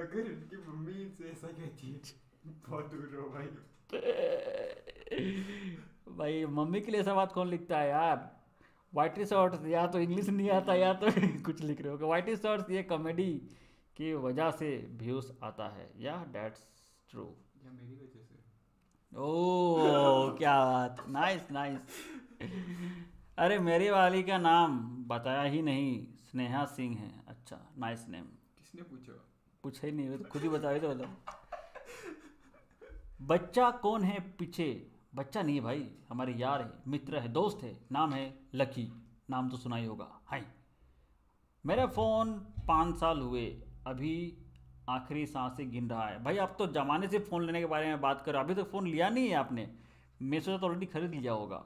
अगर उनकी मम्मी इनसे ऐसा कहती है बहुत दूर रहो भाई भाई मम्मी के लिए ऐसा बात कौन लिखता है यार वाइट शॉर्ट्स या तो इंग्लिश नहीं आता या तो कुछ लिख रहे हो वाइट शॉर्ट्स ये कॉमेडी की वजह से व्यूज आता है या डैट्स ट्रू या मेरी वजह से ओ क्या बात नाइस नाइस अरे मेरी वाली का नाम बताया ही नहीं स्नेहा सिंह है अच्छा नाइस नेम किसने पूछा पूछा ही नहीं तो खुद ही बताया तो बताओ बच्चा कौन है पीछे बच्चा नहीं है भाई हमारे यार है मित्र है दोस्त है नाम है लकी नाम तो सुना ही होगा हाय मेरा फ़ोन पाँच साल हुए अभी आखिरी सांसें गिन रहा है भाई आप तो जमाने से फ़ोन लेने के बारे में बात करो अभी तो फ़ोन लिया नहीं है आपने मैं सोचा तो ऑलरेडी खरीद लिया होगा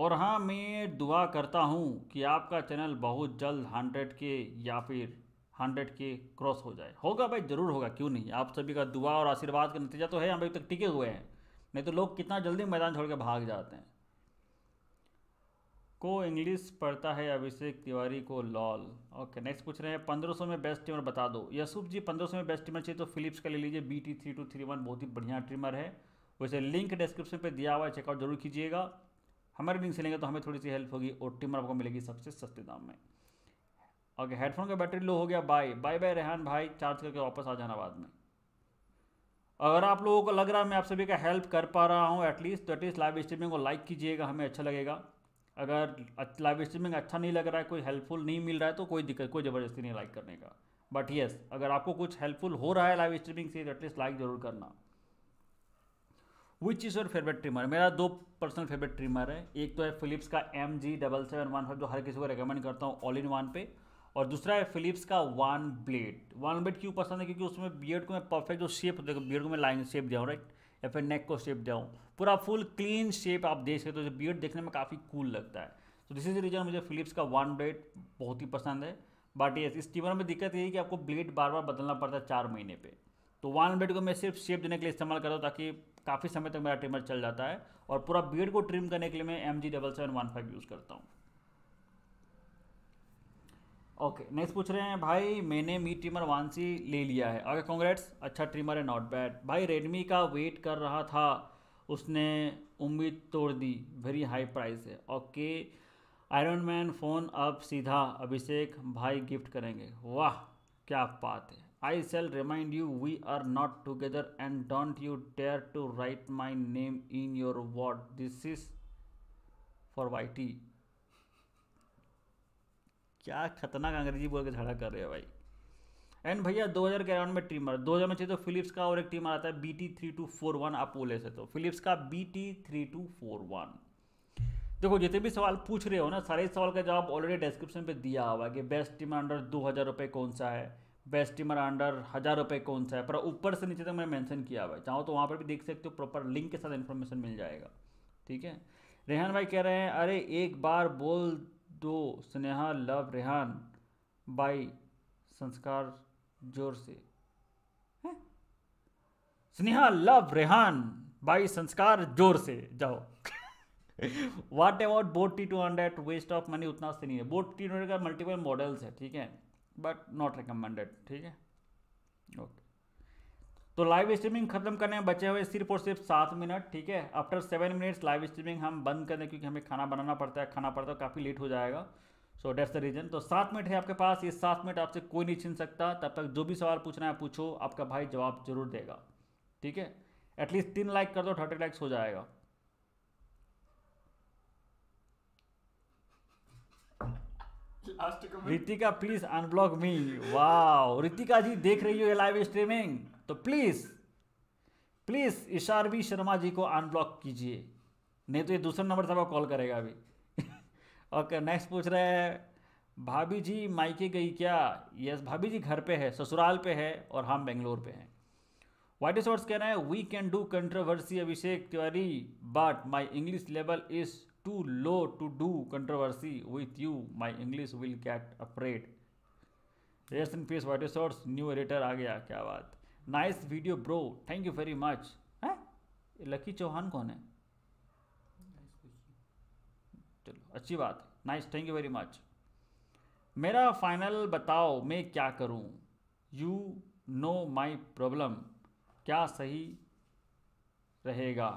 और हाँ मैं दुआ करता हूँ कि आपका चैनल बहुत जल्द हंड्रेड के या फिर हंड्रेड के क्रॉस हो जाए होगा भाई ज़रूर होगा क्यों नहीं आप सभी का दुआ और आशीर्वाद का नतीजा तो है हम अभी तक टिके हुए हैं नहीं तो लोग कितना जल्दी मैदान छोड़ के भाग जाते हैं को इंग्लिश पढ़ता है अभिषेक तिवारी को लॉल ओके नेक्स्ट पूछ रहे हैं पंद्रह सौ में बेस्ट ट्रिमर बता दो यसुफ जी पंद्रह सौ में बेस्ट ट्रिमर चाहिए तो फिलिप्स का ले लीजिए B T three two three one बहुत ही बढ़िया ट्रिमर है वैसे लिंक डिस्क्रिप्शन पे दिया हुआ है चेकआउट जरूर कीजिएगा हमारे लिंक से लेंगे तो हमें थोड़ी सी हेल्प होगी और टिमर आपको मिलेगी सबसे सस्ते दाम में ओके हेडफोन का बैटरी लो हो गया बाय बाय बाय रेहान भाई चार्ज करके वापस आ जाना बाद में अगर आप लोगों को लग रहा है मैं आप सभी का हेल्प कर पा रहा हूँ एटलीस्ट तो एटलीस्ट लाइव स्ट्रीमिंग को लाइक कीजिएगा हमें अच्छा लगेगा अगर लाइव स्ट्रीमिंग अच्छा नहीं लग रहा है कोई हेल्पफुल नहीं मिल रहा है तो कोई दिक्कत कोई ज़बरदस्ती नहीं लाइक करने का बट येस अगर आपको कुछ हेल्पफुल हो रहा है लाइव स्ट्रीमिंग से एटलीस्ट लाइक ज़रूर करना which is your favourite trimmer मेरा दो पर्सनल फेवरेट ट्रिमर है एक तो है फिलिप्स का M G double seven one five जो हर किसी को रिकमेंड करता हूँ ऑल इन वन पे और दूसरा है फिलिप्स का वन ब्लेड वन ब्लेड क्यों पसंद है क्योंकि उसमें बियड को मैं परफेक्ट जो शेप देखो बियड को मैं लाइन शेप दिया हूँ राइट या फिर नेक को शेप दिया हूँ पूरा फुल क्लीन शेप आप देख सकते हो तो जो बियड देखने में काफ़ी कूल लगता है तो दिस इज रीज़न मुझे फिलिप्स का वन ब्लेड बहुत ही पसंद है बट ये इस ट्रिमर में दिक्कत यही है कि आपको ब्लेड बार बार बदलना पड़ता है चार महीने पर तो वन ब्लेड को मैं सिर्फ शेप देने के लिए इस्तेमाल करता हूँ ताकि काफ़ी समय तक मेरा ट्रिमर चल जाता है और पूरा बीड को ट्रिम करने के लिए मैं M G double seven one five use करता हूँ ओके नेक्स्ट पूछ रहे हैं भाई मैंने मी ट्रिमर वन सी ले लिया है अगर कॉन्ग्रेट्स अच्छा ट्रिमर है नॉट बैड भाई रेडमी का वेट कर रहा था उसने उम्मीद तोड़ दी वेरी हाई प्राइस है ओके आयरन मैन फ़ोन अब सीधा अभिषेक भाई गिफ्ट करेंगे वाह क्या बात है I shall remind you we are not together and don't you dare to write my name in your word. This is for YT. क्या खतरनाक अंग्रेजी बोल के झगड़ा कर रहे हो भाई एंड भैया 2000 के अराउंड में ट्रिमर 2000 में चाहिए तो फिलिप्स का और एक ट्रिमर आता है B T three two four one आप बोले से तो फिलिप्स का B T three two four one देखो जितने भी सवाल पूछ रहे हो ना सारे सवाल का जवाब ऑलरेडी डिस्क्रिप्शन पे दिया हुआ है कि बेस्ट ट्रिमर अंडर दो हज़ार रुपये कौन सा है बेस्टिमर अंडर हज़ार रुपये कौन सा है पर ऊपर से नीचे तक मैंने मेंशन किया हुआ है चाहो तो वहाँ पर भी देख सकते हो प्रॉपर लिंक के साथ इन्फॉर्मेशन मिल जाएगा ठीक है रेहान भाई कह रहे हैं अरे एक बार बोल दो स्नेहा लव रेहान बाई संस्कार जोर से स्नेहा लव रेहान बाई संस्कार जोर से जाओ what about boAt T two hundred waste of money उतना से नहीं है बोट टी टू हंड्रेड का मल्टीपल मॉडल्स है ठीक है बट नॉट रिकमेंडेड ठीक है ओके तो लाइव स्ट्रीमिंग खत्म करने में बचे हुए सिर्फ और सिर्फ सात मिनट ठीक है after seven minutes live streaming हम बंद कर दें क्योंकि हमें खाना बनाना पड़ता है खाना पड़ता है काफ़ी लेट हो जाएगा सो डेट्स द रीजन तो सात मिनट है आपके पास ये सात मिनट आपसे कोई नहीं छीन सकता तब तक जो भी सवाल पूछना है पूछो आपका भाई जवाब जरूर देगा ठीक है एटलीस्ट तीन लाइक कर दो थर्टी लाइक्स हो जाएगा Ritika please unblock me wow Ritika ji देख रही हो ये लाइव स्ट्रीमिंग तो प्लीज प्लीज इशार भी शर्मा जी को अनब्लॉक कीजिए नहीं तो ये दूसरे नंबर से कॉल करेगा अभी ओके नेक्स्ट पूछ रहे हैं भाभी जी माइके गई क्या यस भाभी जी घर पे है ससुराल पे है और हम बेंगलोर पे हैं वाइट वर्ड्स कह रहे हैं we can do controversy Abhishek Tiwari but my English level is too low to do controversy with you my English will cat operate in face water source new editor आ गया क्या बात nice video bro thank you very much है लकी चौहान कौन है चलो अच्छी बात है nice thank you very much मेरा फाइनल बताओ मैं क्या करूँ यू नो माई प्रॉब्लम क्या सही रहेगा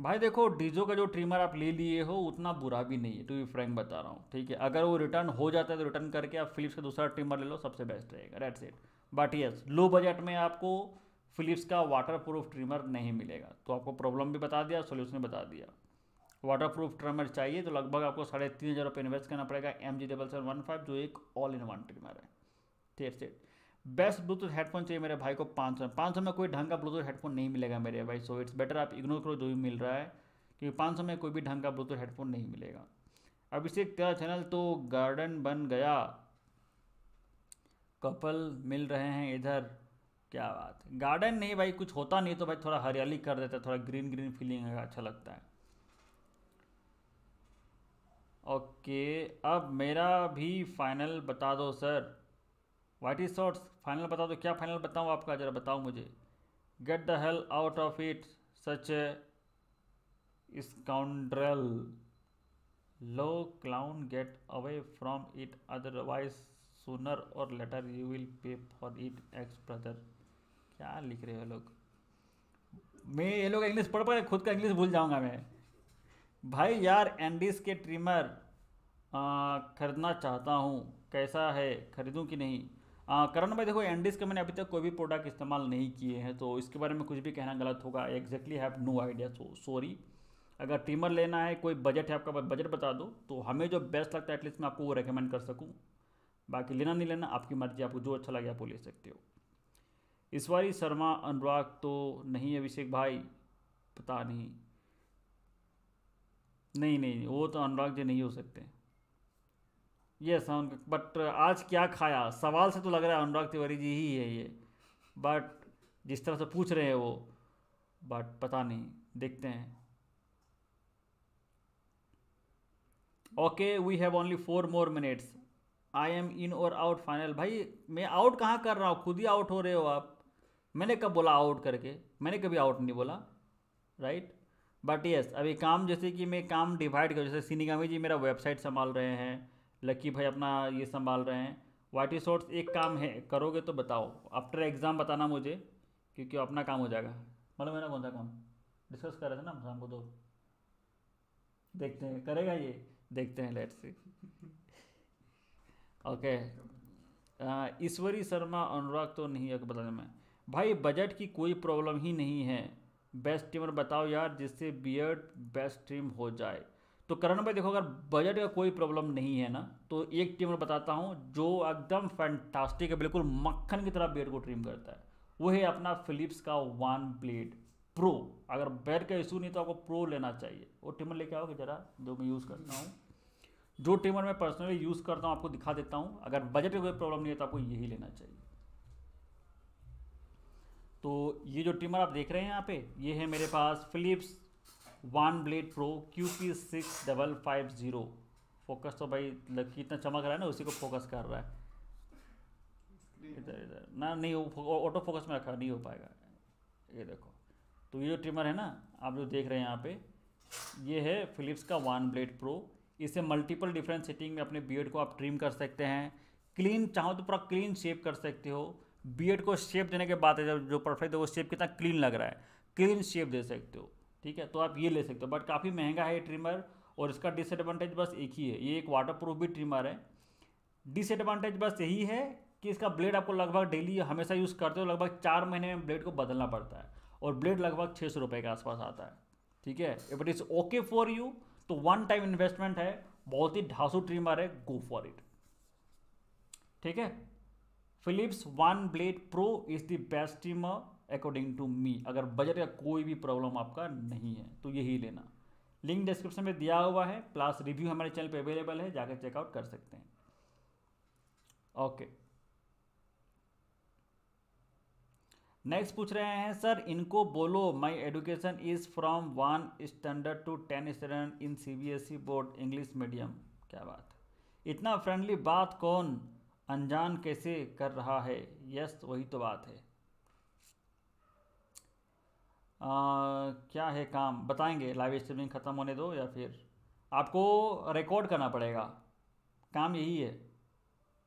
भाई देखो डीजो का जो ट्रिमर आप ले लिए हो उतना बुरा भी नहीं है टू बी फ्रैंक बता रहा हूँ ठीक है अगर वो रिटर्न हो जाता है तो रिटर्न करके आप फिलिप्स का दूसरा ट्रिमर ले लो सबसे बेस्ट रहेगा rate set but yes low budget में आपको फिलिप्स का वाटर प्रूफ ट्रिमर नहीं मिलेगा तो आपको प्रॉब्लम भी बता दिया सोल्यूशन बता दिया वाटर प्रूफ ट्रिमर चाहिए तो लगभग आपको साढ़े तीन हज़ार रुपये इन्वेस्ट करना पड़ेगा M G double seven one five जो एक ऑल इन वन ट्रिमर है ठीक सेट बेस्ट ब्लूटूथ हेडफोन चाहिए मेरे भाई को पाँच सौ में पाँच सौ में कोई ढंग का ब्लूटूथ हेडफोन नहीं मिलेगा मेरे भाई सो इट्स बेटर आप इग्नोर करो जो भी मिल रहा है क्योंकि पाँच सौ में कोई भी ढंग का ब्लूटूथ हेडफोन नहीं मिलेगा अब इसे तेरा चैनल तो गार्डन बन गया कपल मिल रहे हैं इधर क्या बात गार्डन नहीं भाई कुछ होता नहीं तो भाई थोड़ा हरियाली कर देता है थोड़ा ग्रीन ग्रीन फीलिंग अच्छा लगता है ओके अब मेरा भी फाइनल बता दो sir white is shorts final बताओ तो क्या फाइनल बताऊँ आपका ज़रा बताओ मुझे get the hell out of it such a scoundrel low clown get away from it otherwise sooner और later you will pay for it ex brother क्या लिख रहे हो लोग मैं ये लोग इंग्लिश पढ़ रहे खुद का इंग्लिश भूल जाऊंगा मैं भाई यार एंडिस के ट्रिमर खरीदना चाहता हूँ कैसा है खरीदूँ कि नहीं करण भाई देखो एंडिस के मैंने अभी तक कोई भी प्रोडक्ट इस्तेमाल नहीं किए हैं तो इसके बारे में कुछ भी कहना गलत होगा exactly have no idea so sorry अगर ट्रिमर लेना है कोई बजट है आपका बजट बता दो तो हमें जो बेस्ट लगता है एटलीस्ट मैं आपको वो रेकमेंड कर सकूँ बाकी लेना नहीं लेना आपकी मर्जी आपको जो अच्छा लगे आप वो ले सकते हो ईश्वरी शर्मा अनुराग तो नहीं अभिषेक भाई पता नहीं नहीं नहीं वो तो अनुराग जी नहीं हो सकते ये साउंड बट आज क्या खाया सवाल से तो लग रहा है अनुराग तिवारी जी ही है ये बट जिस तरह से पूछ रहे हैं वो बट पता नहीं देखते हैं okay we have only four more minutes I am in और आउट फाइनल भाई मैं आउट कहाँ कर रहा हूँ खुद ही आउट हो रहे हो आप मैंने कब बोला आउट करके मैंने कभी आउट नहीं बोला राइट बट यस अभी काम जैसे कि मैं काम डिवाइड कर जैसे सिनिगामी जी मेरा वेबसाइट संभाल रहे हैं लकी भाई अपना ये संभाल रहे हैं वाइट शॉर्ट्स एक काम है करोगे तो बताओ आफ्टर एग्ज़ाम बताना मुझे क्योंकि अपना काम हो जाएगा मालूम मतलब है ना कौन सा काम डिस्कस कर रहे थे ना शाम को तो देखते हैं करेगा ये देखते हैं let's see okay Ishwari Sharma Anurag तो नहीं है बता दें मैं भाई बजट की कोई प्रॉब्लम ही नहीं है बेस्ट ट्रिमर बताओ यार जिससे बियर्ड बेस्ट ट्रिम हो जाए तो करण भाई देखो अगर बजट का कोई प्रॉब्लम नहीं है ना तो एक टीम बताता हूँ जो एकदम फैंटास्टिक है बिल्कुल मक्खन की तरह बेड को ट्रिम करता है वो है अपना फिलिप्स का वन ब्लेड प्रो अगर बेड का इशू नहीं तो आपको प्रो लेना चाहिए वो ट्रिमर लेके आओगे जरा जो मैं यूज़ करता हूँ जो ट्रिमर मैं पर्सनली यूज़ करता हूँ आपको दिखा देता हूँ अगर बजट का कोई प्रॉब्लम नहीं है तो आपको यही लेना चाहिए तो ये जो ट्रिमर आप देख रहे हैं यहाँ पे ये है मेरे पास Philips one blade pro Q P six double five zero focus तो भाई कितना चमक रहा है ना उसी को फोकस कर रहा है इधर इधर ना नहीं ऑटो फोकस में रखा नहीं हो पाएगा ये देखो तो ये जो ट्रिमर है ना आप जो देख रहे हैं यहाँ पे ये है फिलिप्स का वन ब्लेड प्रो इसे मल्टीपल डिफरेंट सेटिंग में अपने बियड को आप ट्रिम कर सकते हैं क्लीन चाहो तो पूरा क्लीन शेप कर सकते हो बियड को शेप देने के बाद जो परफेक्ट है वो शेप कितना क्लीन लग रहा है क्लीन शेप दे सकते हो ठीक है तो आप ये ले सकते हो बट काफ़ी महंगा है ये ट्रिमर और इसका डिसएडवांटेज बस एक ही है ये एक वाटर प्रूफ भी ट्रिमर है डिसएडवांटेज बस यही है कि इसका ब्लेड आपको लगभग डेली हमेशा यूज़ करते हो लगभग चार महीने में ब्लेड को बदलना पड़ता है और ब्लेड लगभग छः सौ रुपये के आसपास आता है ठीक है if it is okay for you तो वन टाइम इन्वेस्टमेंट है बहुत ही ढासू ट्रिमर है गो फॉर इट ठीक है Philips one blade pro is the best trimmer according to me अगर बजट का कोई भी प्रॉब्लम आपका नहीं है तो यही लेना लिंक डिस्क्रिप्शन में दिया हुआ है प्लस रिव्यू हमारे चैनल पे अवेलेबल है जाकर चेकआउट कर सकते हैं ओके नेक्स्ट पूछ रहे हैं सर इनको बोलो my education is from one standard to ten standard in CBSE board English medium क्या बात इतना फ्रेंडली बात कौन अनजान कैसे कर रहा है यस वही तो बात है क्या है काम बताएंगे लाइव स्ट्रीमिंग ख़त्म होने दो या फिर आपको रिकॉर्ड करना पड़ेगा काम यही है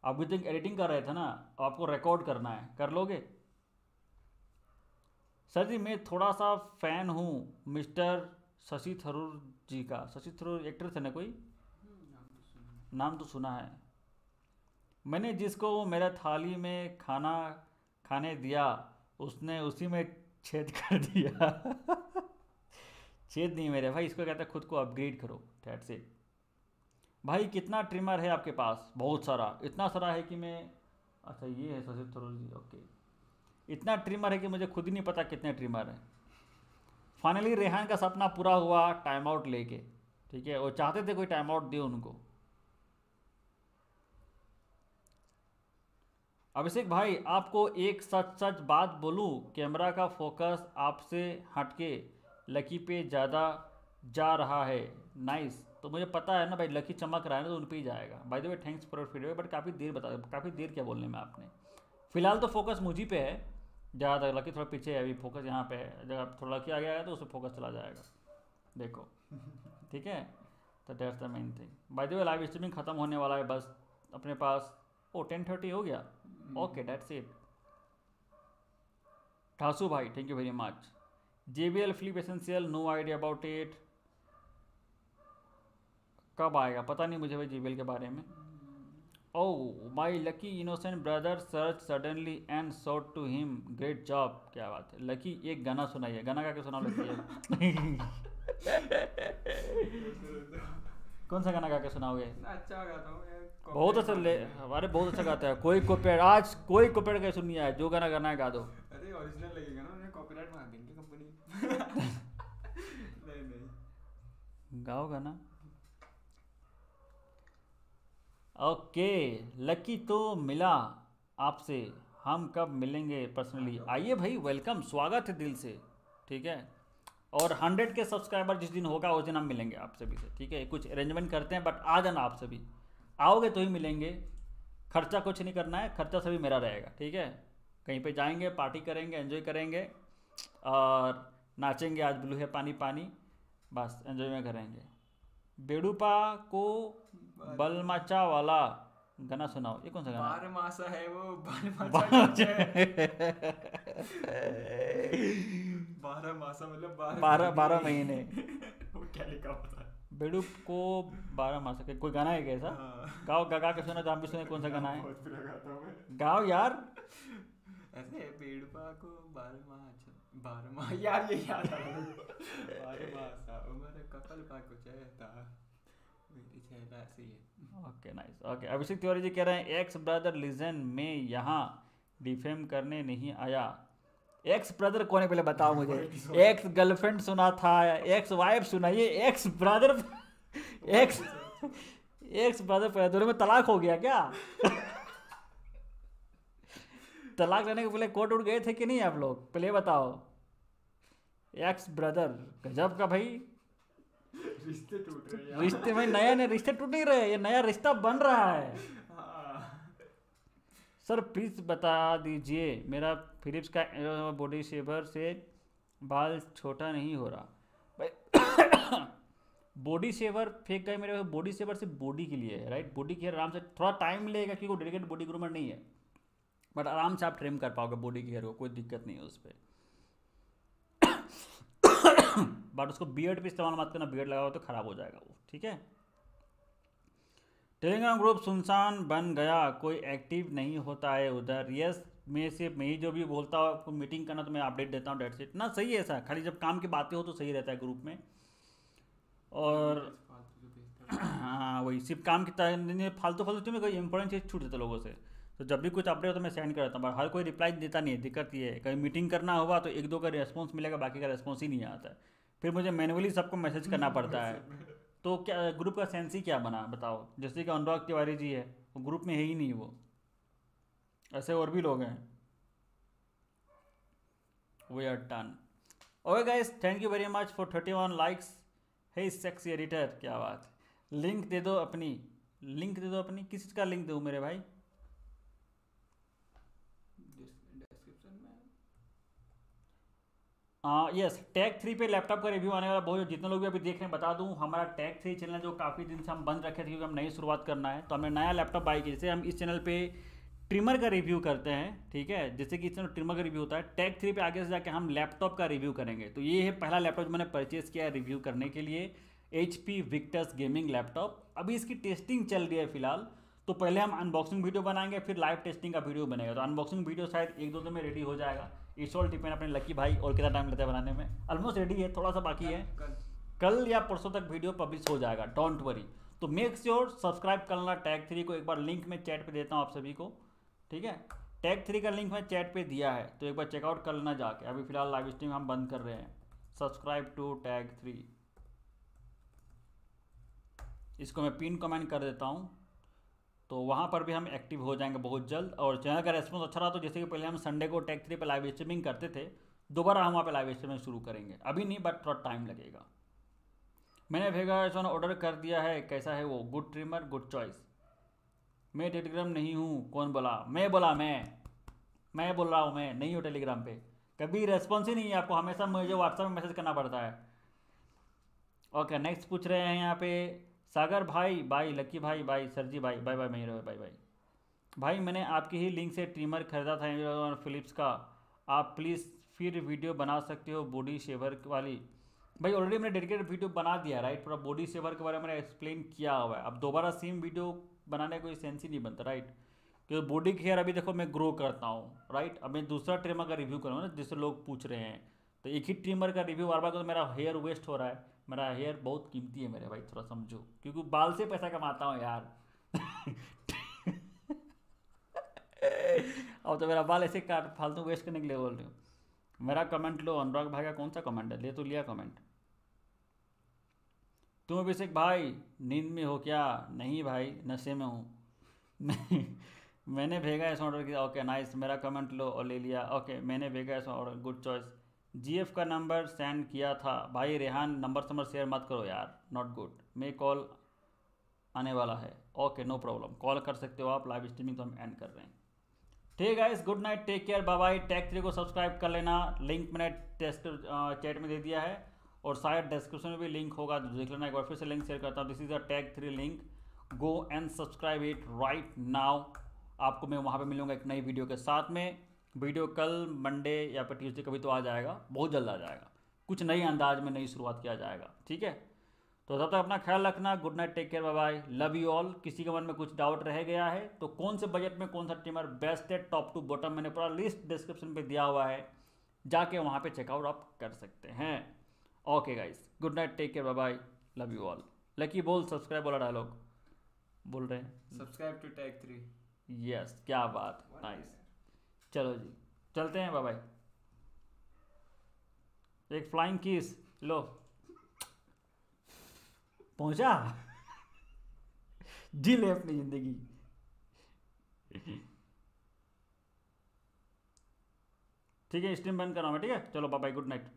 आप तक तो एडिटिंग कर रहे थे ना तो आपको रिकॉर्ड करना है कर लोगे सर जी मैं थोड़ा सा फ़ैन हूँ मिस्टर शशि थरूर जी का शशि थरूर एक्टर थे ना कोई नाम तो सुना है मैंने जिसको मेरा थाली में खाना खाने दिया उसने उसी में छेद कर दिया छेद नहीं मेरे भाई इसको कहते हैं खुद को अपग्रेड करो दैट्स से भाई कितना ट्रिमर है आपके पास बहुत सारा इतना सारा है कि मैं अच्छा ये है सचिव थरूर जी ओके इतना ट्रिमर है कि मुझे खुद ही नहीं पता कितने ट्रिमर हैं फाइनली रेहान का सपना पूरा हुआ टाइम आउट लेके ठीक है वो चाहते थे कोई टाइम आउट दे उनको अभिषेक भाई आपको एक सच सच बात बोलूँ कैमरा का फोकस आपसे हटके लकी पे ज़्यादा जा रहा है नाइस तो मुझे पता है ना भाई लकी चमक रहा है ना तो उन पर ही जाएगा by the way thanks for feedback but काफ़ी देर बता काफ़ी देर क्या बोलने में आपने फिलहाल तो फोकस मुझी पे है ज़्यादातर लकी थोड़ा पीछे है अभी फोकस यहाँ पे है अगर आप थोड़ा लकी आ गया है तो उसमें फोकस चला जाएगा देखो ठीक है तो that's the main thing by the way live streaming खत्म होने वाला है बस अपने पास ओ टेन थर्टी हो गया ओके डेट्स इट ठासू भाई thank you very much J B L flip essential no idea about it कब आएगा पता नहीं मुझे भाई जे के बारे में oh my Lucky innocent brother search suddenly and shot to him great job क्या बात है लकी एक गाना सुनाइए गाना गा के सुना लकी कौन सा गाना गा के सुनाओगे अच्छा गाता हूँ बहुत अच्छा ले हमारे बहुत अच्छा गाता है कोई कोपेड आज कोई कोपेड का सुनिए आया जो गाना गाना है गा दो अरे ओरिजिनल लगेगा ना उन्हें कॉपीराइट मार देंगे कंपनी नहीं नहीं गाओ गाना ओके लकी तो मिला आपसे हम कब मिलेंगे पर्सनली हाँ, आइए भाई वेलकम स्वागत है दिल से ठीक है और हंड्रेड के सब्सक्राइबर जिस दिन होगा उस दिन हम मिलेंगे आप सभी से ठीक है कुछ अरेंजमेंट करते हैं बट आ जाना आप सभी आओगे तो ही मिलेंगे खर्चा कुछ नहीं करना है खर्चा सभी मेरा रहेगा ठीक है कहीं पे जाएंगे पार्टी करेंगे एंजॉय करेंगे और नाचेंगे आज ब्लू है पानी पानी बस एंजॉय में करेंगे बेडूपा को बलमाचा वाला गाना सुनाओ ये कौन सा गाना बारह मासा है वो बारह मासा मतलब बारह बारह महीने वो क्या लिखा पता बेडूप को बारह मार सके कोई गाना है कैसा हाँ। गाओ गगा के सुना तो आप भी सुने कौन सा गाना है गाओ यार ऐसे को बारह अच्छा, बारह यार ये याद आ बारह सा उम्र कपल पा को okay nice okay Abhishek Tiwari ji कह रहे हैं एक्स ब्रदर लिजन में यहाँ डिफेम करने नहीं आया एक्स ब्रदर कौन है पहले बताओ मुझे एक्स गर्लफ्रेंड सुना था एक्स वाइफ सुना ये ex brother ex ex brother पहले दोनों में तलाक हो गया क्या तलाक लेने के पहले कोर्ट उठ गए थे कि नहीं आप लोग पहले बताओ एक्स ब्रदर गजब का भाई रिश्ते टूट रहे रिश्ते भाई नया नया रिश्ते टूट नहीं रहे ये नया रिश्ता बन रहा है सर हाँ। प्लीज़ बता दीजिए मेरा फिलिप्स का बॉडी शेवर से बाल छोटा नहीं हो रहा बॉडी शेवर फेंक गए मेरे बॉडी शेवर सिर्फ बॉडी के लिए है राइट बॉडी केयर आराम से थोड़ा टाइम लेगा क्योंकि वो डेडिकेट बॉडी ग्रूमर नहीं है बट आराम से आप ट्रिम कर पाओगे बॉडी केयर को कोई दिक्कत नहीं है उस पर बट उसको बियड भी इस्तेमाल मत करना बियड लगाओ तो खराब हो जाएगा वो ठीक है टेलीग्राम ग्रुप सुनसान बन गया कोई एक्टिव नहीं होता है उधर यस मैं सिर्फ मैं ही जो भी बोलता हूँ आपको मीटिंग करना तो मैं अपडेट देता हूँ डेट सेट ना सही है ऐसा खाली जब काम की बातें हो तो सही रहता है ग्रुप में और हाँ वही सिर्फ काम की फालतू फालतू में कोई इंपॉर्टेंट चीज़ छूट देता लोगों से तो जब भी कुछ अपडेट हो तो मैं सेंड कर देता हूँ हर कोई रिप्लाई देता नहीं है दिक्कत ये है कहीं मीटिंग करना हुआ तो एक दो का रिस्पॉन्स मिलेगा बाकी का रिस्पॉन्स ही नहीं आता है फिर मुझे मैनुअली सबको मैसेज करना पड़ता है तो क्या ग्रुप का सेंस ही क्या बना बताओ जैसे कि अनुराग तिवारी जी है वो ग्रुप में है ही नहीं वो ऐसे और भी लोग हैं we are ton okay guys thank you very much for thirty one likes hey sexy editor क्या बात लिंक दे दो अपनी लिंक दे दो अपनी किस का लिंक दो मेरे भाई हाँ यस टैग थ्री पे लैपटॉप का रिव्यू आने वाला बहुत जितने लोग भी अभी देख रहे हैं बता दूं हमारा टैग थ्री चैनल जो काफ़ी दिन से हम बंद रखे थे क्योंकि हम नई शुरुआत करना है तो हमें नया लैपटॉप बाई किया जैसे हम इस चैनल पे ट्रिमर का रिव्यू करते हैं ठीक है जैसे कि इसमें ट्रिमर का रिव्यू होता है टैग थ्री पे आगे से जाके हम लैपटॉप का रिव्यू करेंगे तो ये है पहला लैपटॉप जो मैंने परचेज किया है रिव्यू करने के लिए H P Victus gaming laptop अभी इसकी टेस्टिंग चल रही है फिलहाल तो पहले हम अनबॉक्सिंग वीडियो बनाएंगे फिर लाइव टेस्टिंग का वीडियो बनेगा तो अनबॉक्सिंग वीडियो शायद एक दो दिन में रेडी हो जाएगा इट्स ऑल डिपेंड अपने लकी भाई और कितना टाइम लगता है बनाने में ऑलमोस्ट रेडी है थोड़ा सा बाकी है कल या परसों तक वीडियो पब्लिश हो जाएगा डोंट वरी तो मेक श्योर सब्सक्राइब करना टैग थ्री को एक बार लिंक में चैट पे देता हूँ आप सभी को ठीक है टैग थ्री का लिंक मैं चैट पे दिया है तो एक बार चेकआउट कर लेना जाके अभी फिलहाल लाइव स्ट्रीम हम बंद कर रहे हैं सब्सक्राइब टू टैग थ्री इसको मैं पिन कमेंट कर देता हूँ तो वहाँ पर भी हम एक्टिव हो जाएंगे बहुत जल्द और चैनल का रेस्पॉन्स अच्छा रहा तो जैसे कि पहले हम संडे को टैग थ्री पर लाइव स्ट्रीमिंग करते थे दोबारा हम वहाँ पर लाइव स्ट्रीमिंग शुरू करेंगे अभी नहीं बट थोड़ा टाइम लगेगा मैंने भेगा ऑर्डर कर दिया है कैसा है वो गुड ट्रिमर गुड चॉइस मैं टेलीग्राम नहीं हूँ कौन बोला मैं बोला मैं मैं बोल रहा हूँ मैं नहीं हूँ टेलीग्राम पे कभी रेस्पॉन्स ही नहीं है आपको हमेशा मुझे व्हाट्सएप में मैसेज करना पड़ता है ओके नेक्स्ट पूछ रहे हैं यहाँ पे सागर भाई भाई लक्की भाई भाई सर जी भाई बाय बाय मही रहो भाई बाय भाई मैंने आपकी ही लिंक से ट्रिमर खरीदा था और फिलिप्स का आप प्लीज़ फिर वीडियो बना सकते हो बॉडी शेवर वाली भाई ऑलरेडी मैंने डेडिकेटेड वीडियो बना दिया राइट पूरा बॉडी शेवर के बारे में मैंने एक्सप्लेन किया हुआ है अब दोबारा सेम वीडियो बनाने कोई सेंस ही नहीं बनता राइट क्योंकि बॉडी हेयर अभी देखो मैं ग्रो करता हूँ राइट अब मैं दूसरा ट्रिमर का रिव्यू करूँगा ना जिससे लोग पूछ रहे हैं तो एक ही ट्रिमर का रिव्यू बार बार तो मेरा हेयर वेस्ट हो रहा है मेरा हेयर बहुत कीमती है मेरे भाई थोड़ा समझो क्योंकि बाल से पैसा कमाता हूँ यार अब तो मेरा बाल ऐसे काट फालतू वेस्ट करने के लिए बोल रही हूँ मेरा कमेंट लो अनुराग भाई का कौन सा कमेंट है ले तो लिया कमेंट तुम अभिषेक भाई नींद में हो क्या नहीं भाई नशे में हूँ नहीं मैंने भेजा ऐसा ऑर्डर किया ओके नाइस मेरा कमेंट लो और ले लिया ओके मैंने भेजा ऐसा ऑर्डर गुड चॉइस जी का नंबर सेंड किया था भाई रेहान नंबर समर शेयर मत करो यार नॉट गुड मे कॉल आने वाला है ओके नो प्रॉब्लम कॉल कर सकते हो आप लाइव स्ट्रीमिंग तो हम एंड कर रहे हैं ठीक है इस good night take care bye bye tag three को सब्सक्राइब कर लेना लिंक मैंने टेस्ट चैट में दे दिया है और शायद डिस्क्रिप्शन में भी लिंक होगा तो देख लेना एक बार फिर से लिंक शेयर करता हूँ this is a tag three link go and subscribe it right now आपको मैं वहाँ पर मिलूंगा एक नई वीडियो के साथ में वीडियो कल मंडे या फिर ट्यूजडे कभी तो आ जाएगा बहुत जल्द आ जाएगा कुछ नई अंदाज में नई शुरुआत किया जाएगा ठीक है तो तब तक अपना ख्याल रखना good night take care bye bye love you all किसी के मन में कुछ डाउट रह गया है तो कौन से बजट में कौन सा ट्रिमर बेस्ट है टॉप टू बॉटम मैंने पूरा लिस्ट डिस्क्रिप्शन पे दिया हुआ है जाके वहाँ पे चेकआउट आप कर सकते हैं okay guys good night take care bye bye love you all Lucky बोल सब्सक्राइब वाला डायलॉग बोल रहे हैं subscribe to tag three yes क्या बात नाइस चलो जी चलते हैं बाय एक फ्लाइंग किस लो पहुंचा जी ले अपनी जिंदगी ठीक है स्ट्रीम बंद कराना ठीक है चलो बाय गुड नाइट